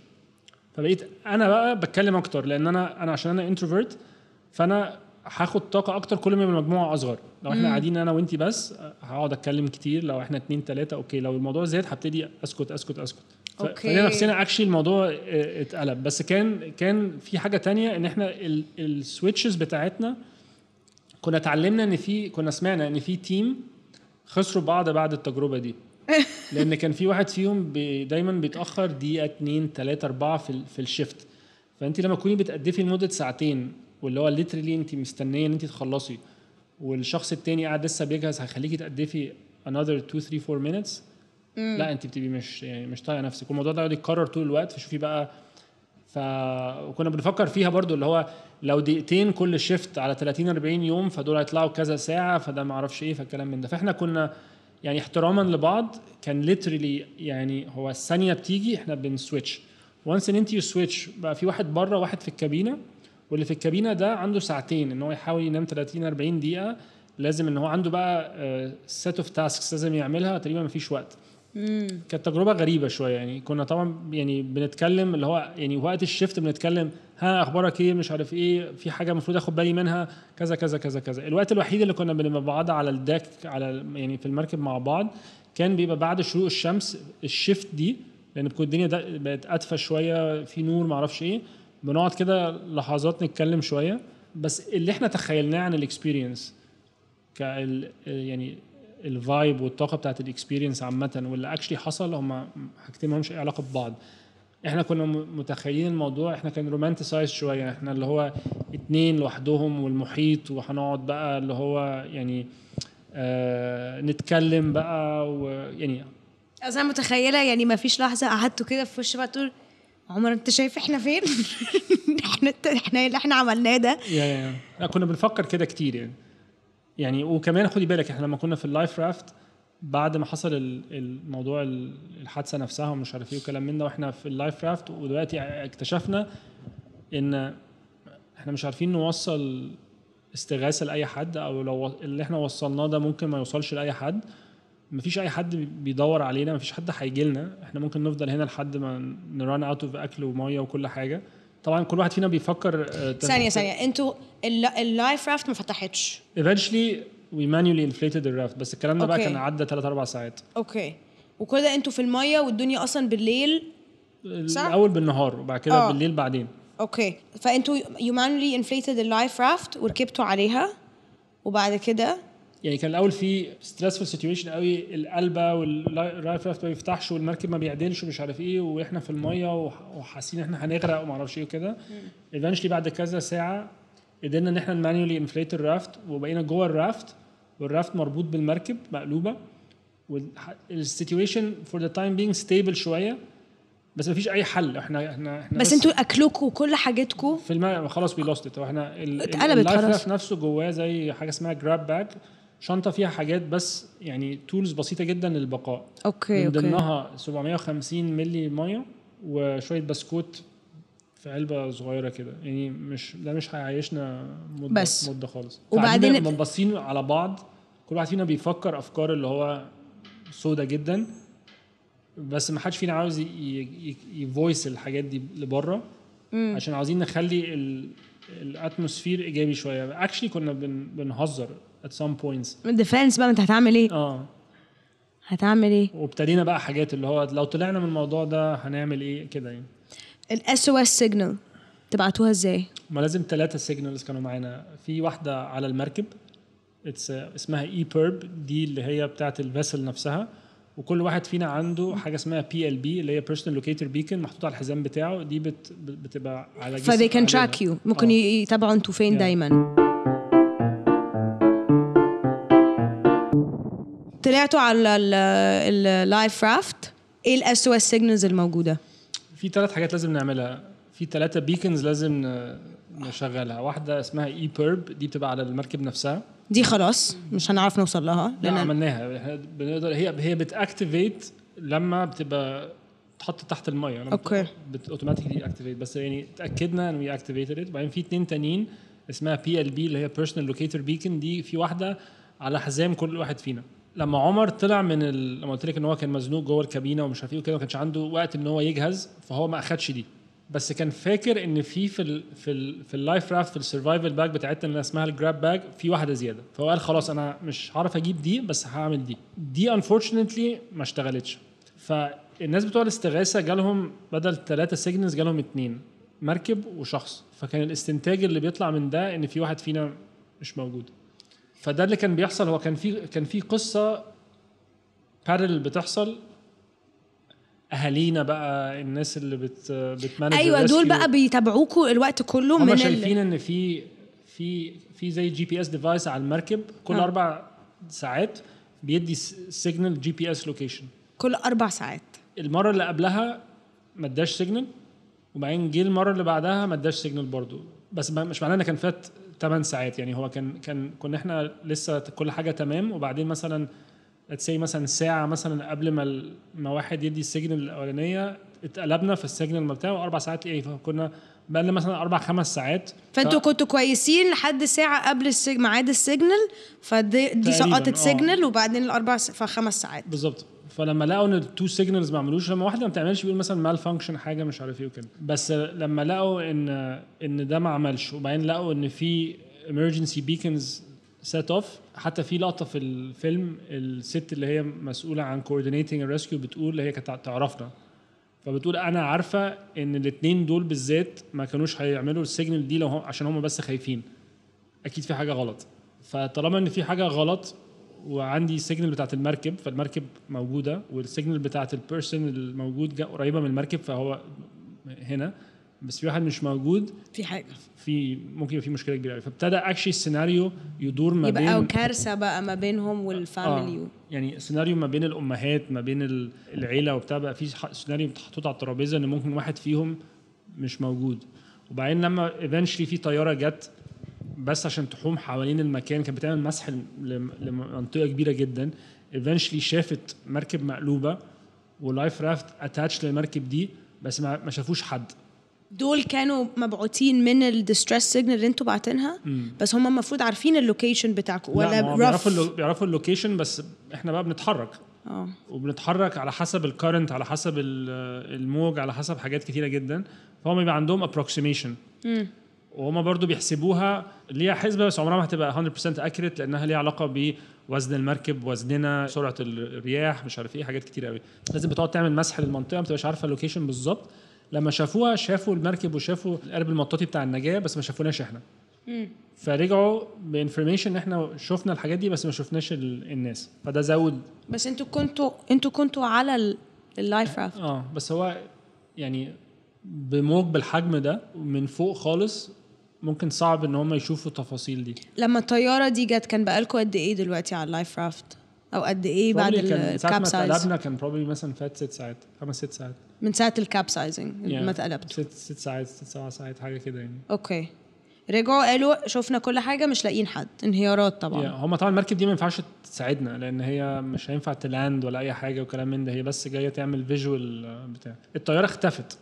فبقيت انا بقى بتكلم اكتر لان انا انا عشان انا انتروفيرت فانا هاخد طاقه اكتر كل ما المجموعه اصغر لو احنا قاعدين انا وانت بس هقعد اتكلم كتير لو احنا اتنين تلاته اوكي لو الموضوع زاد هبتدي اسكت اسكت اسكت اوكي نفسنا اكشلي الموضوع آه، اتقلب بس كان كان في حاجه تانية ان احنا السويتشز بتاعتنا كنا اتعلمنا ان في كنا سمعنا ان في تيم خسروا بعض بعد التجربه دي [laughs] لان كان في واحد فيهم بي دايما بيتاخر دقيقه 2 3 4 في في الشيفت فانت لما تكوني بتقدفي لمده ساعتين واللي هو ليترلي انت مستنيه ان انت تخلصي والشخص التاني قاعد لسه بيجهز هيخليكي تقدفي another 2 3 4 minutes مم. لا انت بتبقي مش يعني مش طايقه نفسك والموضوع ده يتكرر طول الوقت فشوفي بقى فكنا بنفكر فيها برضو اللي هو لو دقيقتين كل شيفت على 30 40 يوم فدول هيطلعوا كذا ساعه فده ما اعرفش ايه فالكلام من ده فاحنا كنا يعني احتراما لبعض كان ليترلي يعني هو الثانيه بتيجي احنا بنسويتش وانس ان انت سويتش بقى في واحد بره واحد في الكابينه واللي في الكابينه ده عنده ساعتين ان هو يحاول ينام 30 40 دقيقه لازم ان هو عنده بقى سيت اوف تاسكس لازم يعملها تقريبا مفيش وقت كانت تجربه غريبه شويه يعني كنا طبعا يعني بنتكلم اللي هو يعني وقت الشفت بنتكلم ها اخبارك ايه مش عارف ايه في حاجه المفروض اخد بالي منها كذا كذا كذا كذا الوقت الوحيد اللي كنا بنبقى بعض على الداك على يعني في المركب مع بعض كان بيبقى بعد شروق الشمس الشفت دي لان بتكون الدنيا بقت ادفى شويه في نور معرفش ايه بنقعد كده لحظات نتكلم شويه بس اللي احنا تخيلناه عن الاكسبيرينس كال يعني الفايب والطاقه بتاعت الاكسبيرينس عامه واللي اكشلي حصل هم حاجتين ما لهمش اي علاقه ببعض احنا كنا متخيلين الموضوع احنا كان رومانتسايز شويه احنا اللي هو اتنين لوحدهم والمحيط وهنقعد بقى اللي هو يعني آه نتكلم بقى ويعني انا متخيله يعني ما فيش لحظه قعدتوا كده في وش بقى تقول عمر انت شايف احنا فين؟ [laughs] احنا احنا إيه اللي احنا عملناه ده يا يا. كنا بنفكر كده كتير يعني يعني وكمان خدي بالك احنا لما كنا في اللايف رافت بعد ما حصل الموضوع الحادثه نفسها ومش عارف ايه وكلام من ده واحنا في اللايف رافت ودلوقتي اكتشفنا ان احنا مش عارفين نوصل استغاثه لاي حد او لو اللي احنا وصلناه ده ممكن ما يوصلش لاي حد مفيش اي حد بيدور علينا مفيش حد هيجي لنا احنا ممكن نفضل هنا لحد ما نران اوت اوف اكل وميه وكل حاجه طبعا كل واحد فينا بيفكر آه، ثانيه ثانيه انتوا اللايف رافت ما فتحتش ايفينشلي وي مانيولي انفليتد الرافت بس الكلام ده بقى كان عدى ثلاث اربع ساعات اوكي وكل ده انتوا في الميه والدنيا اصلا بالليل صح؟ الاول بالنهار وبعد كده أوه. بالليل بعدين اوكي فانتوا يو مانولي انفليتد اللايف رافت وركبتوا عليها وبعد كده يعني كان الاول في ستريسفول سيتويشن قوي القلبه واللايف رافت ما بيفتحش والمركب ما بيعدلش ومش عارف ايه واحنا في الميه وحاسين احنا هنغرق وما اعرفش ايه وكده ايفنشلي بعد كذا ساعه قدرنا ان احنا المانيولي انفليت الرافت وبقينا جوه الرافت والرافت مربوط بالمركب مقلوبه والسيتويشن فور ذا تايم بينج ستيبل شويه بس مفيش اي حل احنا احنا احنا بس, بس انتوا اكلكم وكل حاجتكم في الماء خلاص وي لوست احنا اتقلبت خلاص نفسه جواه زي حاجه اسمها جراب باج شنطه فيها حاجات بس يعني تولز بسيطه جدا للبقاء اوكي من ضمنها 750 مللي ميه وشويه بسكوت في علبه صغيره كده يعني مش ده مش هيعيشنا مده بس مده خالص وبعدين منبصين على بعض كل واحد فينا بيفكر افكار اللي هو سودة جدا بس ما حدش فينا عاوز يفويس الحاجات دي لبره عشان عاوزين نخلي الاتموسفير ايجابي شويه اكشلي كنا بن بنهزر ات سام بوينتس ديفنس بقى انت هتعمل ايه اه هتعمل ايه وابتدينا بقى حاجات اللي هو لو طلعنا من الموضوع ده هنعمل ايه كده يعني الاس او اس سيجنال تبعتوها ازاي؟ ما لازم ثلاثة سيجنالز كانوا معانا في واحدة على المركب اتس اسمها اي بيرب دي اللي هي بتاعت الفيسل نفسها وكل واحد فينا عنده حاجه اسمها بي ال بي اللي هي بيرسونال لوكيتر بيكن محطوطة على الحزام بتاعه دي بت بتبقى على جسم فذي كان تراك يو ممكن آه. يتابعوا انتوا فين yeah. دايما طلعتوا على اللايف رافت ايه الاس او اس سيجنالز الموجوده؟ في ثلاث حاجات لازم نعملها في ثلاثة بيكنز لازم نشغلها واحدة اسمها اي بيرب دي بتبقى على المركب نفسها دي خلاص مش هنعرف نوصل لها لان لا عملناها بنقدر هي هي بتاكتيفيت لما بتبقى تحط تحت الميه اوكي اوتوماتيكلي اكتيفيت بس يعني تاكدنا ان وي اكتيفيتد ات وبعدين في اثنين تانيين اسمها بي ال بي اللي هي بيرسونال لوكيتور بيكن دي في واحده على حزام كل واحد فينا لما عمر طلع من ال... لما قلت لك ان هو كان مزنوق جوه الكابينه ومش عارف ايه وكده ما كانش عنده وقت ان هو يجهز فهو ما اخدش دي بس كان فاكر ان في في ال في ال في اللايف رافت في السرفايفل باج بتاعتنا اللي اسمها الجراب باج في واحده زياده فهو قال خلاص انا مش هعرف اجيب دي بس هعمل دي دي انفورشنتلي ما اشتغلتش فالناس بتوع الاستغاثه جالهم بدل ثلاثه سيجنز جالهم اثنين مركب وشخص فكان الاستنتاج اللي بيطلع من ده ان في واحد فينا مش موجود فده اللي كان بيحصل هو كان في كان في قصه بارل بتحصل اهالينا بقى الناس اللي بت بتمانج ايوه دول بقى بيتابعوكوا الوقت كله هم من شايفين ان في في في زي جي بي اس ديفايس على المركب كل آه. اربع ساعات بيدي سيجنال جي بي اس لوكيشن كل اربع ساعات المره اللي قبلها ما اداش سيجنال وبعدين جه المره اللي بعدها ما اداش سيجنال برضه بس مش معناه ان كان فات 8 ساعات يعني هو كان كان كنا احنا لسه كل حاجه تمام وبعدين مثلا اتسي مثلا ساعه مثلا قبل ما ما واحد يدي السجن الاولانيه اتقلبنا في السجن المبتاع واربع ساعات ايه فكنا بقالنا مثلا اربع خمس ساعات فانتوا ف... كنتوا كويسين لحد ساعه قبل ميعاد السيجنال فدي دي سقطت آه. سيجنال وبعدين الاربع س... فخمس ساعات بالظبط فلما لقوا ان التو سيجنالز ما عملوش لما واحده ما بتعملش بيقول مثلا مال فانكشن حاجه مش عارف ايه وكده بس لما لقوا ان ان ده ما عملش وبعدين لقوا ان في emergency beacons set off حتى في لقطه في الفيلم الست اللي هي مسؤوله عن coordinating الريسكيو بتقول هي كانت تعرفنا فبتقول انا عارفه ان الاثنين دول بالذات ما كانوش هيعملوا السيجنال دي لو هم عشان هم بس خايفين اكيد في حاجه غلط فطالما ان في حاجه غلط وعندي السيجنال بتاعت المركب فالمركب موجوده والسيجنال بتاعت البيرسون الموجود قريبه من المركب فهو هنا بس في واحد مش موجود في حاجه في ممكن يبقى في مشكله كبيره قوي فابتدى اكشلي السيناريو يدور ما يبقى بين يبقى كارثه بقى ما بينهم والفاميلي آه يعني سيناريو ما بين الامهات ما بين العيله وبتاع بقى في سيناريو محطوط على الترابيزه ان ممكن واحد فيهم مش موجود وبعدين لما ايفنشلي في طياره جت بس عشان تحوم حوالين المكان كانت بتعمل مسح لمنطقه كبيره جدا ايفنشلي شافت مركب مقلوبه ولايف رافت اتاتش للمركب دي بس ما, شافوش حد دول كانوا مبعوثين من الديستريس سيجنال اللي انتوا باعتينها بس هم المفروض عارفين اللوكيشن بتاعكم ولا بيعرفوا بيعرفوا اللوكيشن بس احنا بقى بنتحرك اه وبنتحرك على حسب الكرنت على حسب الموج على حسب حاجات كتيره جدا فهم بيبقى عندهم ابروكسيميشن وهما برضو بيحسبوها ليها حسبه بس عمرها ما هتبقى 100% اكيوريت لانها ليها علاقه بوزن المركب وزننا سرعه الرياح مش عارف ايه حاجات كتير قوي لازم بتقعد تعمل مسح للمنطقه ما تبقاش عارفه اللوكيشن بالظبط لما شافوها شافوا المركب وشافوا القارب المطاطي بتاع النجاه بس ما شافوناش احنا فرجعوا بانفورميشن ان احنا شفنا الحاجات دي بس ما شفناش الناس فده زود بس انتوا كنتوا انتوا كنتوا على اللايف رافت اه بس هو يعني بموج بالحجم ده من فوق خالص ممكن صعب ان هم يشوفوا التفاصيل دي لما الطياره دي جت كان بقالكم قد ايه دلوقتي على اللايف رافت او قد ايه بعد الكابسايز ساعه كان بروبلي مثلا فات ست ساعات خمس ست ساعات من ساعه الكابسايزنج yeah. ما اتقلبت ست ست ساعات ست سبع ساعات حاجه كده يعني اوكي okay. رجعوا قالوا شفنا كل حاجه مش لاقيين حد انهيارات طبعا yeah. هم طبعا المركب دي ما ينفعش تساعدنا لان هي مش هينفع تلاند ولا اي حاجه وكلام من ده هي بس جايه تعمل فيجوال آه، بتاع الطياره اختفت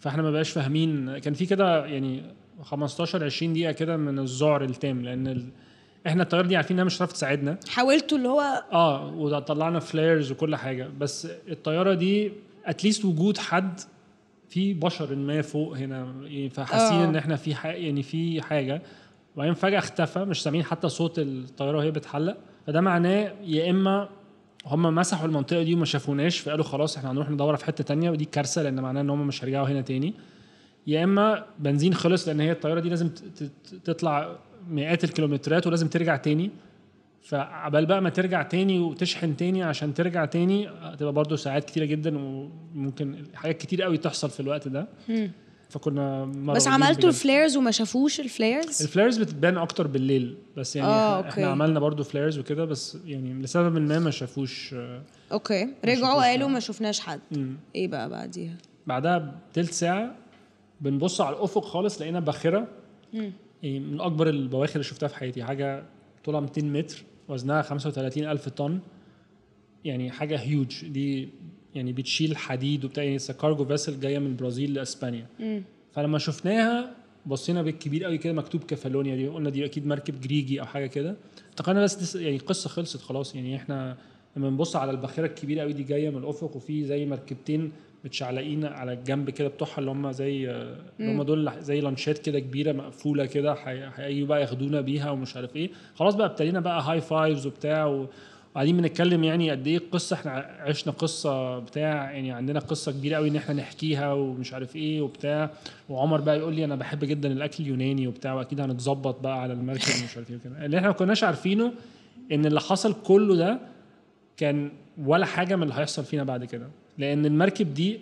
فاحنا ما بقاش فاهمين كان في كده يعني 15 20 دقيقه كده من الذعر التام لان ال... احنا الطياره دي عارفين انها مش هتعرف تساعدنا حاولتوا اللي هو اه وطلعنا فلايرز وكل حاجه بس الطياره دي اتليست وجود حد في بشر ما فوق هنا يعني فحاسين آه. ان احنا في حاجة يعني في حاجه وبعدين فجاه اختفى مش سامعين حتى صوت الطياره وهي بتحلق فده معناه يا اما هم مسحوا المنطقه دي وما شافوناش فقالوا خلاص احنا هنروح ندور في حته تانية ودي كارثه لان معناه ان هم مش هيرجعوا هنا تاني يا اما بنزين خلص لان هي الطياره دي لازم تطلع مئات الكيلومترات ولازم ترجع تاني فعبال بقى ما ترجع تاني وتشحن تاني عشان ترجع تاني هتبقى برضه ساعات كتيره جدا وممكن حاجات كتير قوي تحصل في الوقت ده فكنا بس عملتوا الفليرز وما شافوش الفليرز الفليرز بتبان اكتر بالليل بس يعني آه، احنا, احنا عملنا برضو فليرز وكده بس يعني لسبب ما ما شافوش آه، اوكي رجعوا قالوا ما شفناش حد مم. ايه بقى بعديها بعدها بتلت ساعه بنبص على الافق خالص لقينا باخره يعني من اكبر البواخر اللي شفتها في حياتي حاجه طولها 200 متر وزنها 35 الف طن يعني حاجه هيوج دي يعني بتشيل حديد وبتاع يعني كارجو فيسل جايه من البرازيل لاسبانيا فلما شفناها بصينا بالكبير قوي كده مكتوب كفالونيا دي قلنا دي اكيد مركب جريجي او حاجه كده افتكرنا بس يعني القصه خلصت خلاص يعني احنا لما بنبص على الباخره الكبيره قوي دي جايه من الافق وفي زي مركبتين متشعلقين على الجنب كده بتوعها اللي هم زي اللي هم دول زي لانشات كده كبيره مقفوله كده هيجوا بقى ياخدونا بيها ومش عارف ايه خلاص بقى ابتدينا بقى هاي فايفز وبتاع وقاعدين بنتكلم يعني قد ايه القصه احنا عشنا قصه بتاع يعني عندنا قصه كبيره قوي ان احنا نحكيها ومش عارف ايه وبتاع وعمر بقى يقول لي انا بحب جدا الاكل اليوناني وبتاع واكيد هنتظبط بقى على المركب ومش عارف ايه وكده اللي احنا ما كناش عارفينه ان اللي حصل كله ده كان ولا حاجه من اللي هيحصل فينا بعد كده لان المركب دي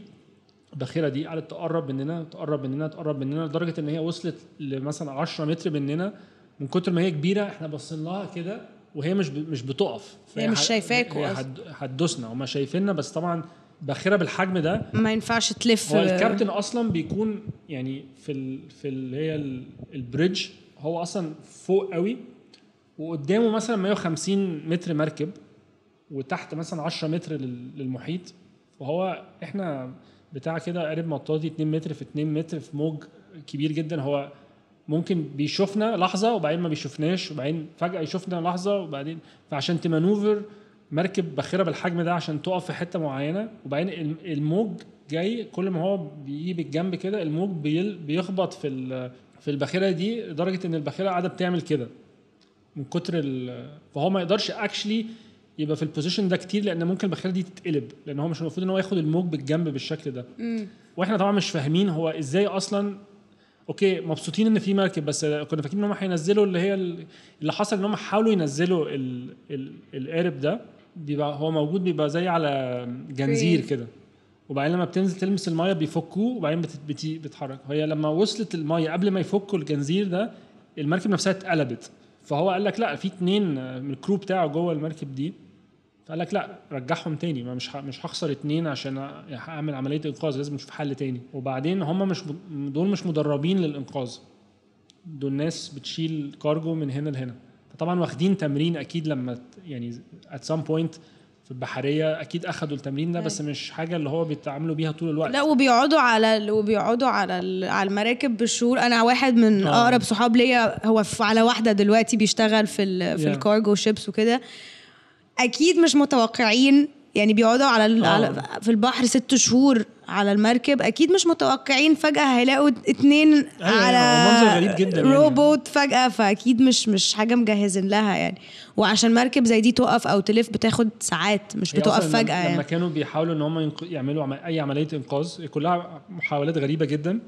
الباخره دي قعدت تقرب مننا تقرب مننا تقرب مننا لدرجه ان هي وصلت لمثلا 10 متر مننا من كتر ما هي كبيره احنا باصين لها كده وهي مش مش بتقف هي مش شايفاكم هتدوسنا هما شايفيننا بس طبعا باخره بالحجم ده ما ينفعش تلف هو الكابتن اصلا بيكون يعني في ال في اللي هي البريدج هو اصلا فوق قوي وقدامه مثلا 150 متر مركب وتحت مثلا 10 متر للمحيط وهو احنا بتاع كده قارب مطاطي 2 متر في 2 متر في موج كبير جدا هو ممكن بيشوفنا لحظه وبعدين ما بيشوفناش وبعدين فجاه يشوفنا لحظه وبعدين فعشان تمانوفر مركب باخره بالحجم ده عشان تقف في حته معينه وبعدين الموج جاي كل ما هو بيجي بالجنب كده الموج بيخبط في في الباخره دي لدرجه ان الباخره قاعده بتعمل كده من كتر ال... فهو ما يقدرش اكشلي يبقى في البوزيشن ده كتير لان ممكن البخيره دي تتقلب لان هو مش المفروض ان هو ياخد الموج بالجنب بالشكل ده مم. واحنا طبعا مش فاهمين هو ازاي اصلا اوكي مبسوطين ان في مركب بس كنا فاكرين ان هم هينزلوا اللي هي اللي حصل ان هم حاولوا ينزلوا القارب ده بيبقى هو موجود بيبقى زي على جنزير كده وبعدين لما بتنزل تلمس المايه بيفكوه وبعدين بتتحرك هي لما وصلت المايه قبل ما يفكوا الجنزير ده المركب نفسها اتقلبت فهو قال لك لا في اتنين من الكرو بتاعه جوه المركب دي فقال لك لا رجعهم تاني ما مش مش هخسر اتنين عشان اعمل عمليه انقاذ لازم نشوف حل تاني وبعدين هم مش دول مش مدربين للانقاذ دول ناس بتشيل كارجو من هنا لهنا فطبعا واخدين تمرين اكيد لما يعني ات سام بوينت في البحريه اكيد اخدوا التمرين ده بس أيوة. مش حاجه اللي هو بيتعاملوا بيها طول الوقت لا وبيقعدوا على وبيقعدوا على على المراكب بالشهور انا واحد من آه. اقرب صحاب ليا هو على واحده دلوقتي بيشتغل في في الكارجو شيبس وكده اكيد مش متوقعين يعني بيقعدوا على, آه. على في البحر ست شهور على المركب اكيد مش متوقعين فجاه هيلاقوا اتنين أيوة, أيوة، على غريب جدا يعني. روبوت يعني. فجاه فاكيد مش مش حاجه مجهزين لها يعني وعشان مركب زي دي تقف او تلف بتاخد ساعات مش بتقف فجاه لما يعني لما كانوا بيحاولوا ان هم يعملوا اي عمليه انقاذ كلها محاولات غريبه جدا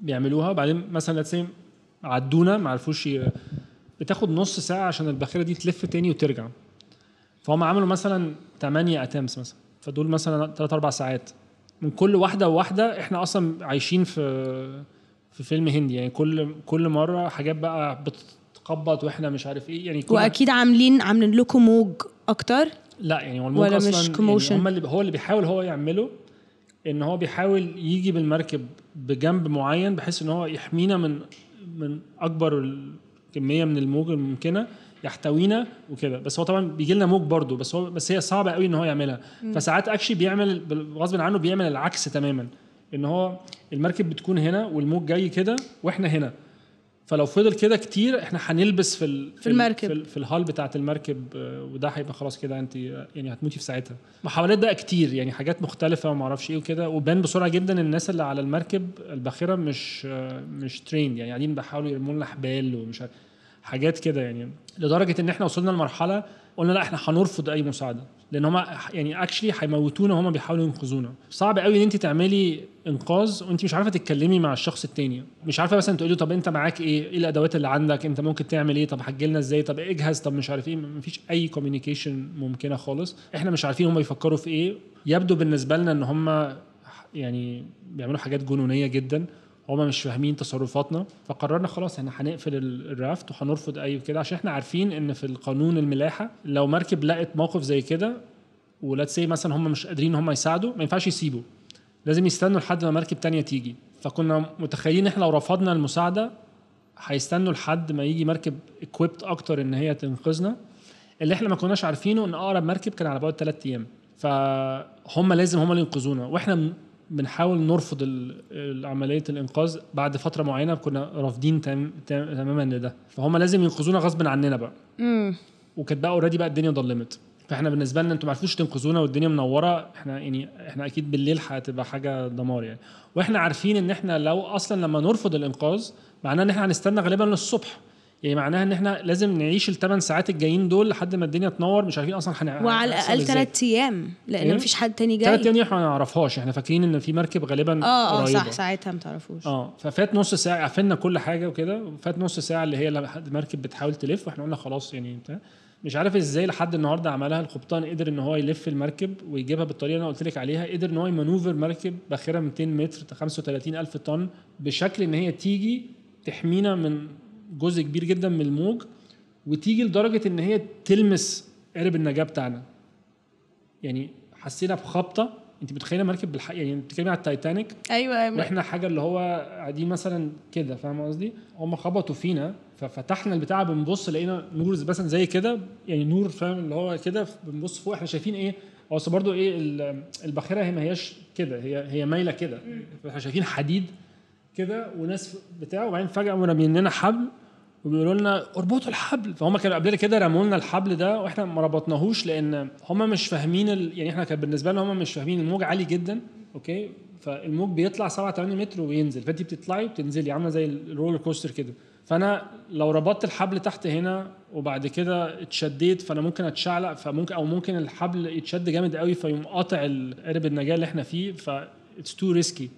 بيعملوها بعدين مثلا عدونا ما عرفوش بتاخد نص ساعه عشان الباخره دي تلف تاني وترجع فهم عملوا مثلا 8 اتمس مثلا فدول مثلا 3 4 ساعات من كل واحده وواحده احنا اصلا عايشين في في فيلم هندي يعني كل كل مره حاجات بقى بتتخبط واحنا مش عارف ايه يعني كل واكيد عاملين عاملين لكم موج اكتر لا يعني هو الموج ولا اصلا مش كوموشن يعني هم اللي هو اللي بيحاول هو يعمله ان هو بيحاول يجي بالمركب بجنب معين بحيث ان هو يحمينا من من اكبر كميه من الموج الممكنه يحتوينا وكده بس هو طبعا بيجي لنا موج برضه بس هو بس هي صعبه قوي ان هو يعملها فساعات اكشلي بيعمل غصب عنه بيعمل العكس تماما ان هو المركب بتكون هنا والموج جاي كده واحنا هنا فلو فضل كده كتير احنا هنلبس في في المركب في, في الهال بتاعت المركب آه، وده هيبقى خلاص كده انت يعني هتموتي في ساعتها محاولات بقى كتير يعني حاجات مختلفه وما اعرفش ايه وكده وبان بسرعه جدا الناس اللي على المركب الباخره مش آه، مش تريند يعني قاعدين بيحاولوا يرموا لنا حبال ومش عارف حاجات كده يعني لدرجه ان احنا وصلنا لمرحله قلنا لا احنا هنرفض اي مساعده لان هم يعني اكشلي هيموتونا وهما بيحاولوا ينقذونا صعب قوي ان انت تعملي انقاذ وانت مش عارفه تتكلمي مع الشخص التاني مش عارفه مثلا تقولي طب انت معاك ايه ايه الادوات اللي عندك انت ممكن تعمل ايه طب هتجيلنا ازاي طب اجهز طب مش عارف ايه مفيش اي كوميونيكيشن ممكنه خالص احنا مش عارفين هم بيفكروا في ايه يبدو بالنسبه لنا ان هم يعني بيعملوا حاجات جنونيه جدا هما مش فاهمين تصرفاتنا فقررنا خلاص احنا هنقفل الرافت وهنرفض اي كده عشان احنا عارفين ان في القانون الملاحه لو مركب لقت موقف زي كده ولات سي مثلا هم مش قادرين هم يساعدوا ما ينفعش يسيبوا لازم يستنوا لحد ما مركب تانية تيجي فكنا متخيلين احنا لو رفضنا المساعده هيستنوا لحد ما يجي مركب اكويبت اكتر ان هي تنقذنا اللي احنا ما كناش عارفينه ان اقرب مركب كان على بعد 3 ايام فهم لازم هم اللي ينقذونا واحنا بنحاول نرفض عمليه الانقاذ بعد فتره معينه كنا رافضين تماما ده لده فهم لازم ينقذونا غصب عننا بقى امم وكانت بقى اوريدي بقى الدنيا ضلمت فاحنا بالنسبه لنا انتوا ما عرفتوش تنقذونا والدنيا منوره احنا يعني احنا اكيد بالليل هتبقى حاجه دمار يعني واحنا عارفين ان احنا لو اصلا لما نرفض الانقاذ معناه ان احنا هنستنى غالبا للصبح يعني معناها ان احنا لازم نعيش الثمان ساعات الجايين دول لحد ما الدنيا تنور مش عارفين اصلا هنعمل وعلى الاقل ثلاث ايام لان إيه؟ مفيش حد تاني جاي ثلاث ايام احنا ما نعرفهاش احنا فاكرين ان في مركب غالبا اه اه صح ساعتها ما تعرفوش اه ففات نص ساعه قفلنا كل حاجه وكده فات نص ساعه اللي هي المركب بتحاول تلف واحنا قلنا خلاص يعني انت مش عارف ازاي لحد النهارده عملها القبطان قدر ان هو يلف المركب ويجيبها بالطريقه اللي انا قلت لك عليها قدر ان هو يمانوفر مركب باخره 200 متر 35 الف طن بشكل ان هي تيجي تحمينا من جزء كبير جدا من الموج وتيجي لدرجه ان هي تلمس قارب النجاه بتاعنا يعني حسينا بخبطه انت متخيله مركب بالحق يعني بتتكلمي على التايتانيك ايوه ايوه واحنا حاجه اللي هو قاعدين مثلا كده فاهم قصدي هم خبطوا فينا ففتحنا البتاع بنبص لقينا نور مثلا زي كده يعني نور فاهم اللي هو كده بنبص فوق احنا شايفين ايه هو برضو ايه الباخره هي ما هياش كده هي هي مايله كده فاحنا شايفين حديد كده وناس بتاع وبعدين فجاه قاموا راميين لنا حبل وبيقولوا لنا اربطوا الحبل فهم كانوا قبل كده رموا لنا الحبل ده واحنا ما ربطناهوش لان هم مش فاهمين ال... يعني احنا كان بالنسبه لنا هم مش فاهمين الموج عالي جدا اوكي فالموج بيطلع 7 8 متر وينزل فانت بتطلعي وبتنزلي عامله زي الرولر كوستر كده فانا لو ربطت الحبل تحت هنا وبعد كده اتشديت فانا ممكن اتشعلق فممكن او ممكن الحبل يتشد جامد قوي فيقوم قاطع قارب النجاه اللي احنا فيه ف اتس تو ريسكي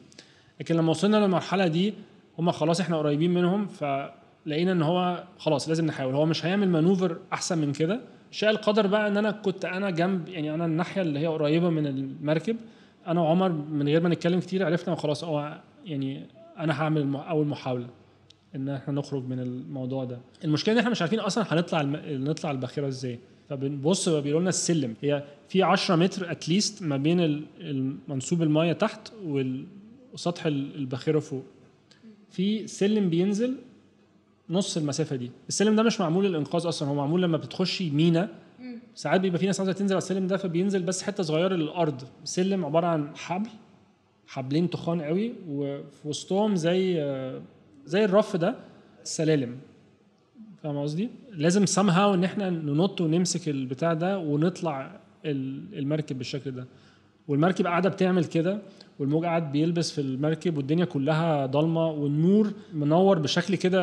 لكن لما وصلنا للمرحله دي هم خلاص احنا قريبين منهم فلقينا ان هو خلاص لازم نحاول هو مش هيعمل مانوفر احسن من كده شاء القدر بقى ان انا كنت انا جنب يعني انا الناحيه اللي هي قريبه من المركب انا وعمر من غير ما نتكلم كتير عرفنا خلاص هو يعني انا هعمل اول محاوله ان احنا نخرج من الموضوع ده المشكله ان احنا مش عارفين اصلا هنطلع الم... نطلع الباخره ازاي فبنبص بيقولوا لنا السلم هي في 10 متر اتليست ما بين منسوب المايه تحت وال... وسطح الباخره فوق في سلم بينزل نص المسافه دي السلم ده مش معمول للانقاذ اصلا هو معمول لما بتخش مينا ساعات بيبقى في ناس عايزه تنزل على السلم ده فبينزل بس حته صغيره للارض سلم عباره عن حبل حبلين تخان قوي وفي وسطهم زي زي الرف ده سلالم فاهم قصدي لازم سام هاو ان احنا ننط ونمسك البتاع ده ونطلع المركب بالشكل ده والمركب قاعده بتعمل كده والموج قاعد بيلبس في المركب والدنيا كلها ضلمه والنور منور بشكل كده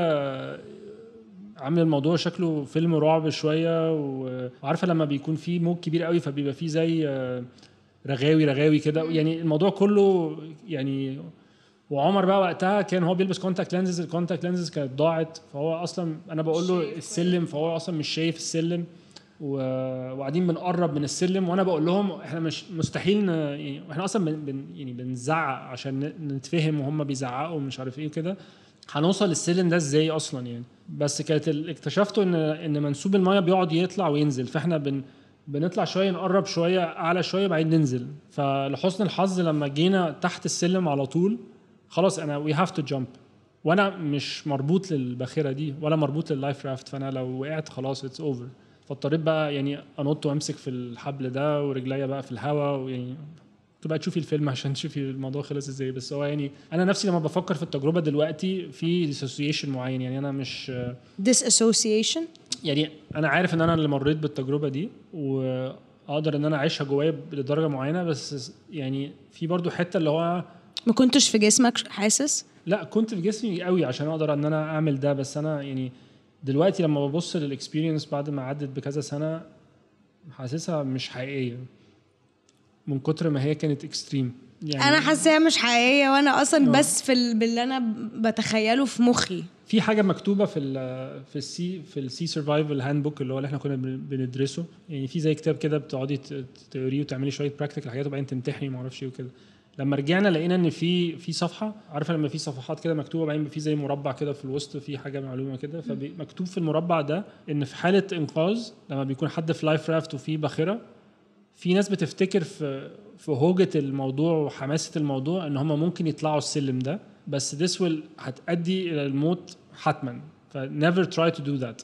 عامل الموضوع شكله فيلم رعب شويه وعارفه لما بيكون في موج كبير قوي فبيبقى فيه زي رغاوي رغاوي كده يعني الموضوع كله يعني وعمر بقى وقتها كان هو بيلبس كونتاكت لينزز الكونتاكت لينزز كانت ضاعت فهو اصلا انا بقول له السلم فهو اصلا مش شايف السلم وقاعدين بنقرب من السلم وانا بقول لهم احنا مش مستحيل يعني احنا اصلا بن يعني بنزعق عشان نتفهم وهم بيزعقوا ومش عارف ايه وكده هنوصل للسلم ده ازاي اصلا يعني بس كانت اكتشفته ان ان منسوب المايه بيقعد يطلع وينزل فاحنا بن بنطلع شويه نقرب شويه اعلى شويه بعدين ننزل فلحسن الحظ لما جينا تحت السلم على طول خلاص انا وي هاف تو جامب وانا مش مربوط للباخره دي ولا مربوط لللايف رافت فانا لو وقعت خلاص اتس اوفر فاضطريت بقى يعني انط وامسك في الحبل ده ورجليا بقى في الهواء ويعني تبقى تشوفي الفيلم [laughs] عشان تشوفي الموضوع خلص ازاي بس هو يعني انا نفسي لما بفكر في التجربه دلوقتي في ديسوسيشن معين يعني انا مش ديسوسيشن يعني انا عارف ان انا اللي مريت بالتجربه دي واقدر ان انا اعيشها جوايا لدرجه معينه بس يعني في برضو حته اللي هو ما كنتش في جسمك حاسس لا كنت في جسمي قوي عشان اقدر ان انا اعمل ده بس انا يعني دلوقتي لما ببص للاكسبيرينس بعد ما عدت بكذا سنه حاسسها مش حقيقيه من كتر ما هي كانت اكستريم يعني انا حاسسها مش حقيقيه وانا اصلا أوه. بس في اللي باللي انا بتخيله في مخي في حاجه مكتوبه في الـ في السي في السي سرفايفل هاند بوك اللي هو اللي احنا كنا بندرسه يعني في زي كتاب كده بتقعدي تقريه وتعملي شويه براكتيكال حاجات وبعدين تمتحني ما اعرفش ايه وكده لما رجعنا لقينا ان في في صفحه عارفه لما في صفحات كده مكتوبه بعدين في زي مربع كده في الوسط في حاجه معلومه كده فمكتوب في المربع ده ان في حاله انقاذ لما بيكون حد في لايف رافت وفي باخره في ناس بتفتكر في في هوجه الموضوع وحماسه الموضوع ان هم ممكن يطلعوا السلم ده بس this will هتؤدي الى الموت حتما فنيفر تراي تو دو ذات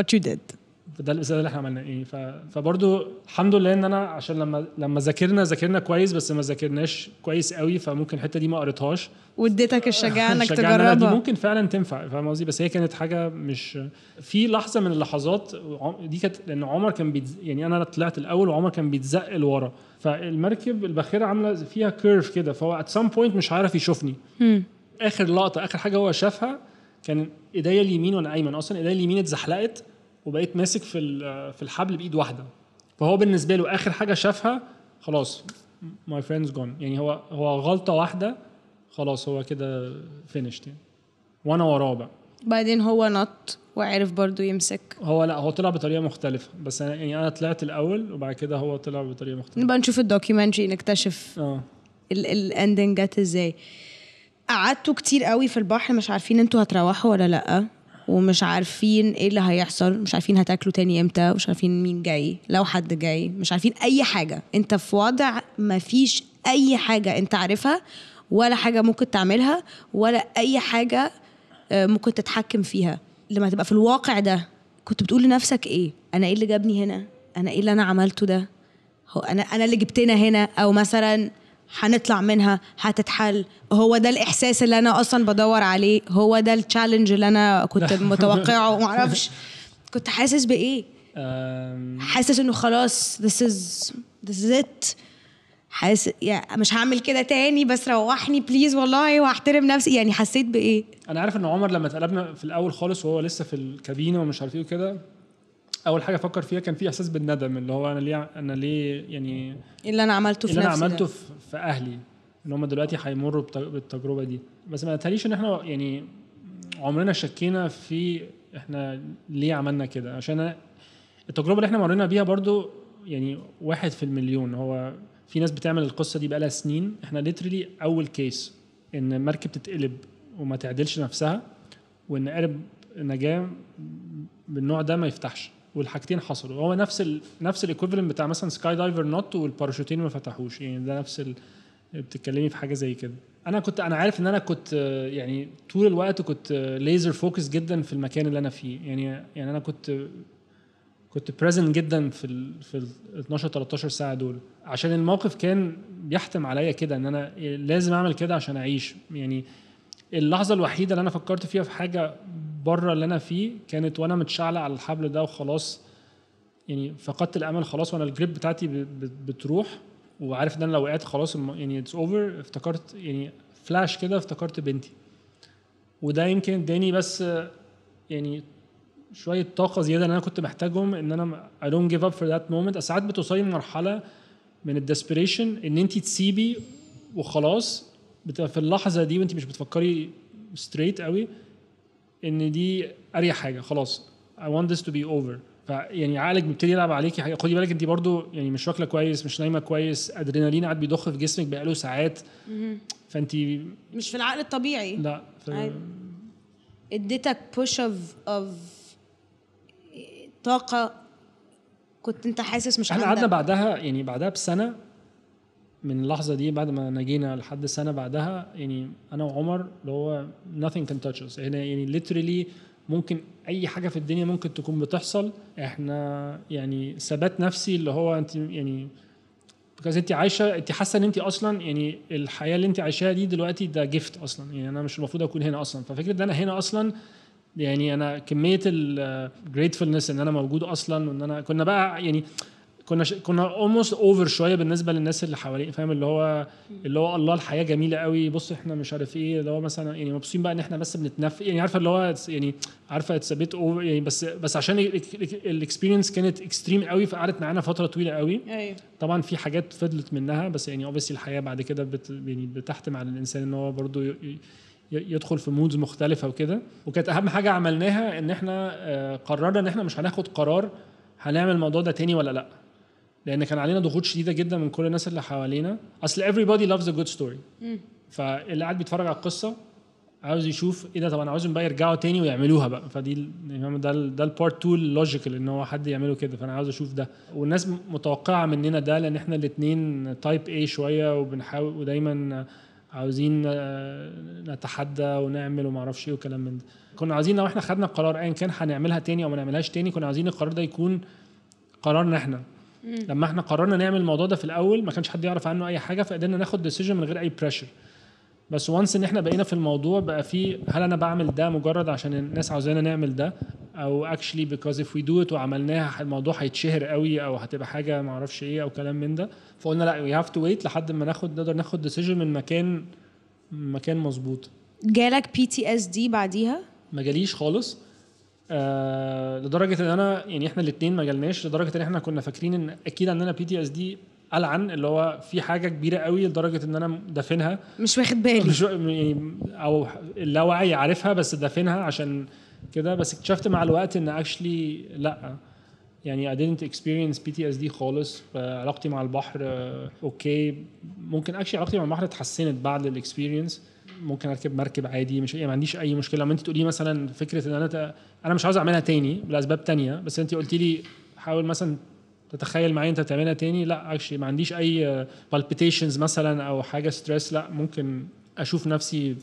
but you did ده ده اللي احنا عملناه ايه فبرضه الحمد لله ان انا عشان لما لما ذاكرنا ذاكرنا كويس بس ما ذاكرناش كويس قوي فممكن الحته دي ما قريتهاش واديتك الشجاعه انك [laughs] تجربها دي ممكن فعلا تنفع فاهم قصدي بس هي كانت حاجه مش في لحظه من اللحظات دي كانت لان عمر كان بيتز... يعني انا طلعت الاول وعمر كان بيتزق لورا فالمركب الباخره عامله فيها كيرف كده فهو ات سام بوينت مش عارف يشوفني اخر لقطه اخر حاجه هو شافها كان ايديا اليمين وانا ايمن اصلا ايديا اليمين اتزحلقت وبقيت ماسك في في الحبل بايد واحده فهو بالنسبه له اخر حاجه شافها خلاص ماي فريندز جون يعني هو هو غلطه واحده خلاص هو كده فينيشت يعني وانا وراه بقى بعدين هو نط وعرف برضو يمسك هو لا هو طلع بطريقه مختلفه بس انا يعني انا طلعت الاول وبعد كده هو طلع بطريقه مختلفه نبقى نشوف الدوكيومنتري نكتشف اه الاندنج جت ازاي قعدتوا كتير قوي في البحر مش عارفين انتوا هتروحوا ولا لا ومش عارفين ايه اللي هيحصل مش عارفين هتاكلوا تاني امتى مش عارفين مين جاي لو حد جاي مش عارفين اي حاجه انت في وضع مفيش اي حاجه انت عارفها ولا حاجه ممكن تعملها ولا اي حاجه آه، ممكن تتحكم فيها لما تبقى في الواقع ده كنت بتقول لنفسك ايه انا ايه اللي جابني هنا انا ايه اللي انا عملته ده هو انا انا اللي جبتنا هنا او مثلا هنطلع منها هتتحل هو ده الاحساس اللي انا اصلا بدور عليه هو ده التشالنج اللي انا كنت [laughs] متوقعه ما اعرفش كنت حاسس بايه حاسس انه خلاص this is this is it حاسس يعني مش هعمل كده تاني بس روحني بليز والله واحترم نفسي يعني حسيت بايه انا عارف ان عمر لما اتقلبنا في الاول خالص وهو لسه في الكابينه ومش عارف ايه وكده اول حاجه افكر فيها كان في احساس بالندم اللي هو انا ليه انا ليه يعني إيه اللي انا عملته في اللي انا عملته في, في اهلي ان هم دلوقتي هيمروا بالتجربه دي بس ما اتهيأليش ان احنا يعني عمرنا شكينا في احنا ليه عملنا كده عشان التجربه اللي احنا مرينا بيها برضو يعني واحد في المليون هو في ناس بتعمل القصه دي بقالها سنين احنا ليترلي اول كيس ان مركب تتقلب وما تعدلش نفسها وان قارب نجاه بالنوع ده ما يفتحش والحاجتين حصلوا هو نفس الـ نفس الايكوفلنت بتاع مثلا سكاي دايفر نوت والباراشوتين ما فتحوش يعني ده نفس بتتكلمي في حاجه زي كده انا كنت انا عارف ان انا كنت يعني طول الوقت كنت ليزر فوكس جدا في المكان اللي انا فيه يعني يعني انا كنت كنت بريزنت جدا في الـ في ال 12 13 ساعه دول عشان الموقف كان بيحتم عليا كده ان انا لازم اعمل كده عشان اعيش يعني اللحظه الوحيده اللي انا فكرت فيها في حاجه بره اللي انا فيه كانت وانا متشعلق على الحبل ده وخلاص يعني فقدت الامل خلاص وانا الجريب بتاعتي بتروح وعارف ان انا لو وقعت خلاص يعني اتس اوفر افتكرت يعني فلاش كده افتكرت بنتي وده يمكن اداني بس يعني شويه طاقه زياده ان انا كنت محتاجهم ان انا I don't give up for that moment ساعات بتوصلي لمرحله من الديسبريشن ان انت تسيبي وخلاص بتبقى في اللحظه دي وانت مش بتفكري ستريت قوي ان دي اريح حاجه خلاص I want this to be over فيعني عقلك بيبتدي يلعب عليكي خدي بالك انت برضو يعني مش واكله كويس مش نايمه كويس ادرينالين قاعد بيضخ في جسمك بقاله ساعات فانت مش في العقل الطبيعي لا ف... اديتك بوش اوف اوف طاقه كنت انت حاسس مش احنا قعدنا بعدها يعني بعدها بسنه من اللحظه دي بعد ما نجينا لحد سنه بعدها يعني انا وعمر اللي هو nothing can touch us احنا يعني literally ممكن اي حاجه في الدنيا ممكن تكون بتحصل احنا يعني ثبات نفسي اللي هو انت يعني بيكوز انت عايشه انت حاسه ان انت اصلا يعني الحياه اللي انت عايشاها دي دلوقتي ده جيفت اصلا يعني انا مش المفروض اكون هنا اصلا ففكره ان انا هنا اصلا يعني انا كميه الجريتفولنس ان انا موجود اصلا وان انا كنا بقى يعني كنا ش... كنا اولموست اوفر شويه بالنسبه للناس اللي حواليه فاهم اللي هو اللي هو الله الحياه جميله قوي بص احنا مش عارف ايه اللي هو مثلا يعني مبسوطين بقى ان احنا بس بنتنف يعني عارفه اللي هو يعني عارفه اتس بيت اوفر يعني بس بس عشان الاكسبيرينس كانت اكستريم قوي فقعدت معانا فتره طويله قوي أيوه. طبعا في حاجات فضلت منها بس يعني اوبسي الحياه بعد كده بت... يعني بتحتم على الانسان ان هو برضه ي... يدخل في مودز مختلفه وكده وكانت اهم حاجه عملناها ان احنا آه، قررنا ان احنا مش هناخد قرار هنعمل الموضوع ده تاني ولا لا لان كان علينا ضغوط شديده جدا من كل الناس اللي حوالينا اصل everybody loves a good story فاللي قاعد بيتفرج على القصه عاوز يشوف ايه ده طب انا عاوزهم بقى يرجعوا تاني ويعملوها بقى فدي يعني ده ده البارت 2 اللوجيكال ان هو حد يعمله كده فانا عاوز اشوف ده والناس متوقعه مننا ده لان احنا الاثنين تايب اي شويه وبنحاول ودايما عاوزين آه، نتحدى ونعمل وما اعرفش ايه وكلام من ده كنا عايزين لو احنا خدنا القرار ايا كان هنعملها تاني او ما نعملهاش تاني كنا عايزين القرار ده يكون قرارنا احنا لما احنا قررنا نعمل الموضوع ده في الاول ما كانش حد يعرف عنه اي حاجه فقدرنا ناخد ديسيجن من غير اي بريشر بس وانس ان احنا بقينا في الموضوع بقى في هل انا بعمل ده مجرد عشان الناس عاوزانا نعمل ده او اكشلي بيكوز اف وي دو ات وعملناها الموضوع هيتشهر قوي او هتبقى حاجه ما اعرفش ايه او كلام من ده فقلنا لا وي هاف تو ويت لحد ما ناخد نقدر ناخد ديسيجن من مكان مكان مظبوط جالك بي تي اس دي بعديها ما جاليش خالص آه، لدرجه ان انا يعني احنا الاثنين ما جالناش لدرجه ان احنا كنا فاكرين ان اكيد عندنا بي تي اس دي العن اللي هو في حاجه كبيره قوي لدرجه ان انا دافنها مش واخد بالي مش يعني او اللاوعي عارفها بس دافنها عشان كده بس اكتشفت مع الوقت ان اكشلي لا يعني I didn't experience PTSD خالص علاقتي مع البحر اوكي آه، ممكن اكشلي علاقتي مع البحر اتحسنت بعد الاكسبيرينس ممكن اركب مركب عادي مش يعني ما عنديش اي مشكله لما انت تقولي مثلا فكره ان انا انا مش عاوز اعملها تاني لاسباب تانية بس انت قلتي لي حاول مثلا تتخيل معايا انت تعملها تاني لا اكشلي ما عنديش اي بالبيتيشنز آه، مثلا او حاجه ستريس لا ممكن اشوف نفسي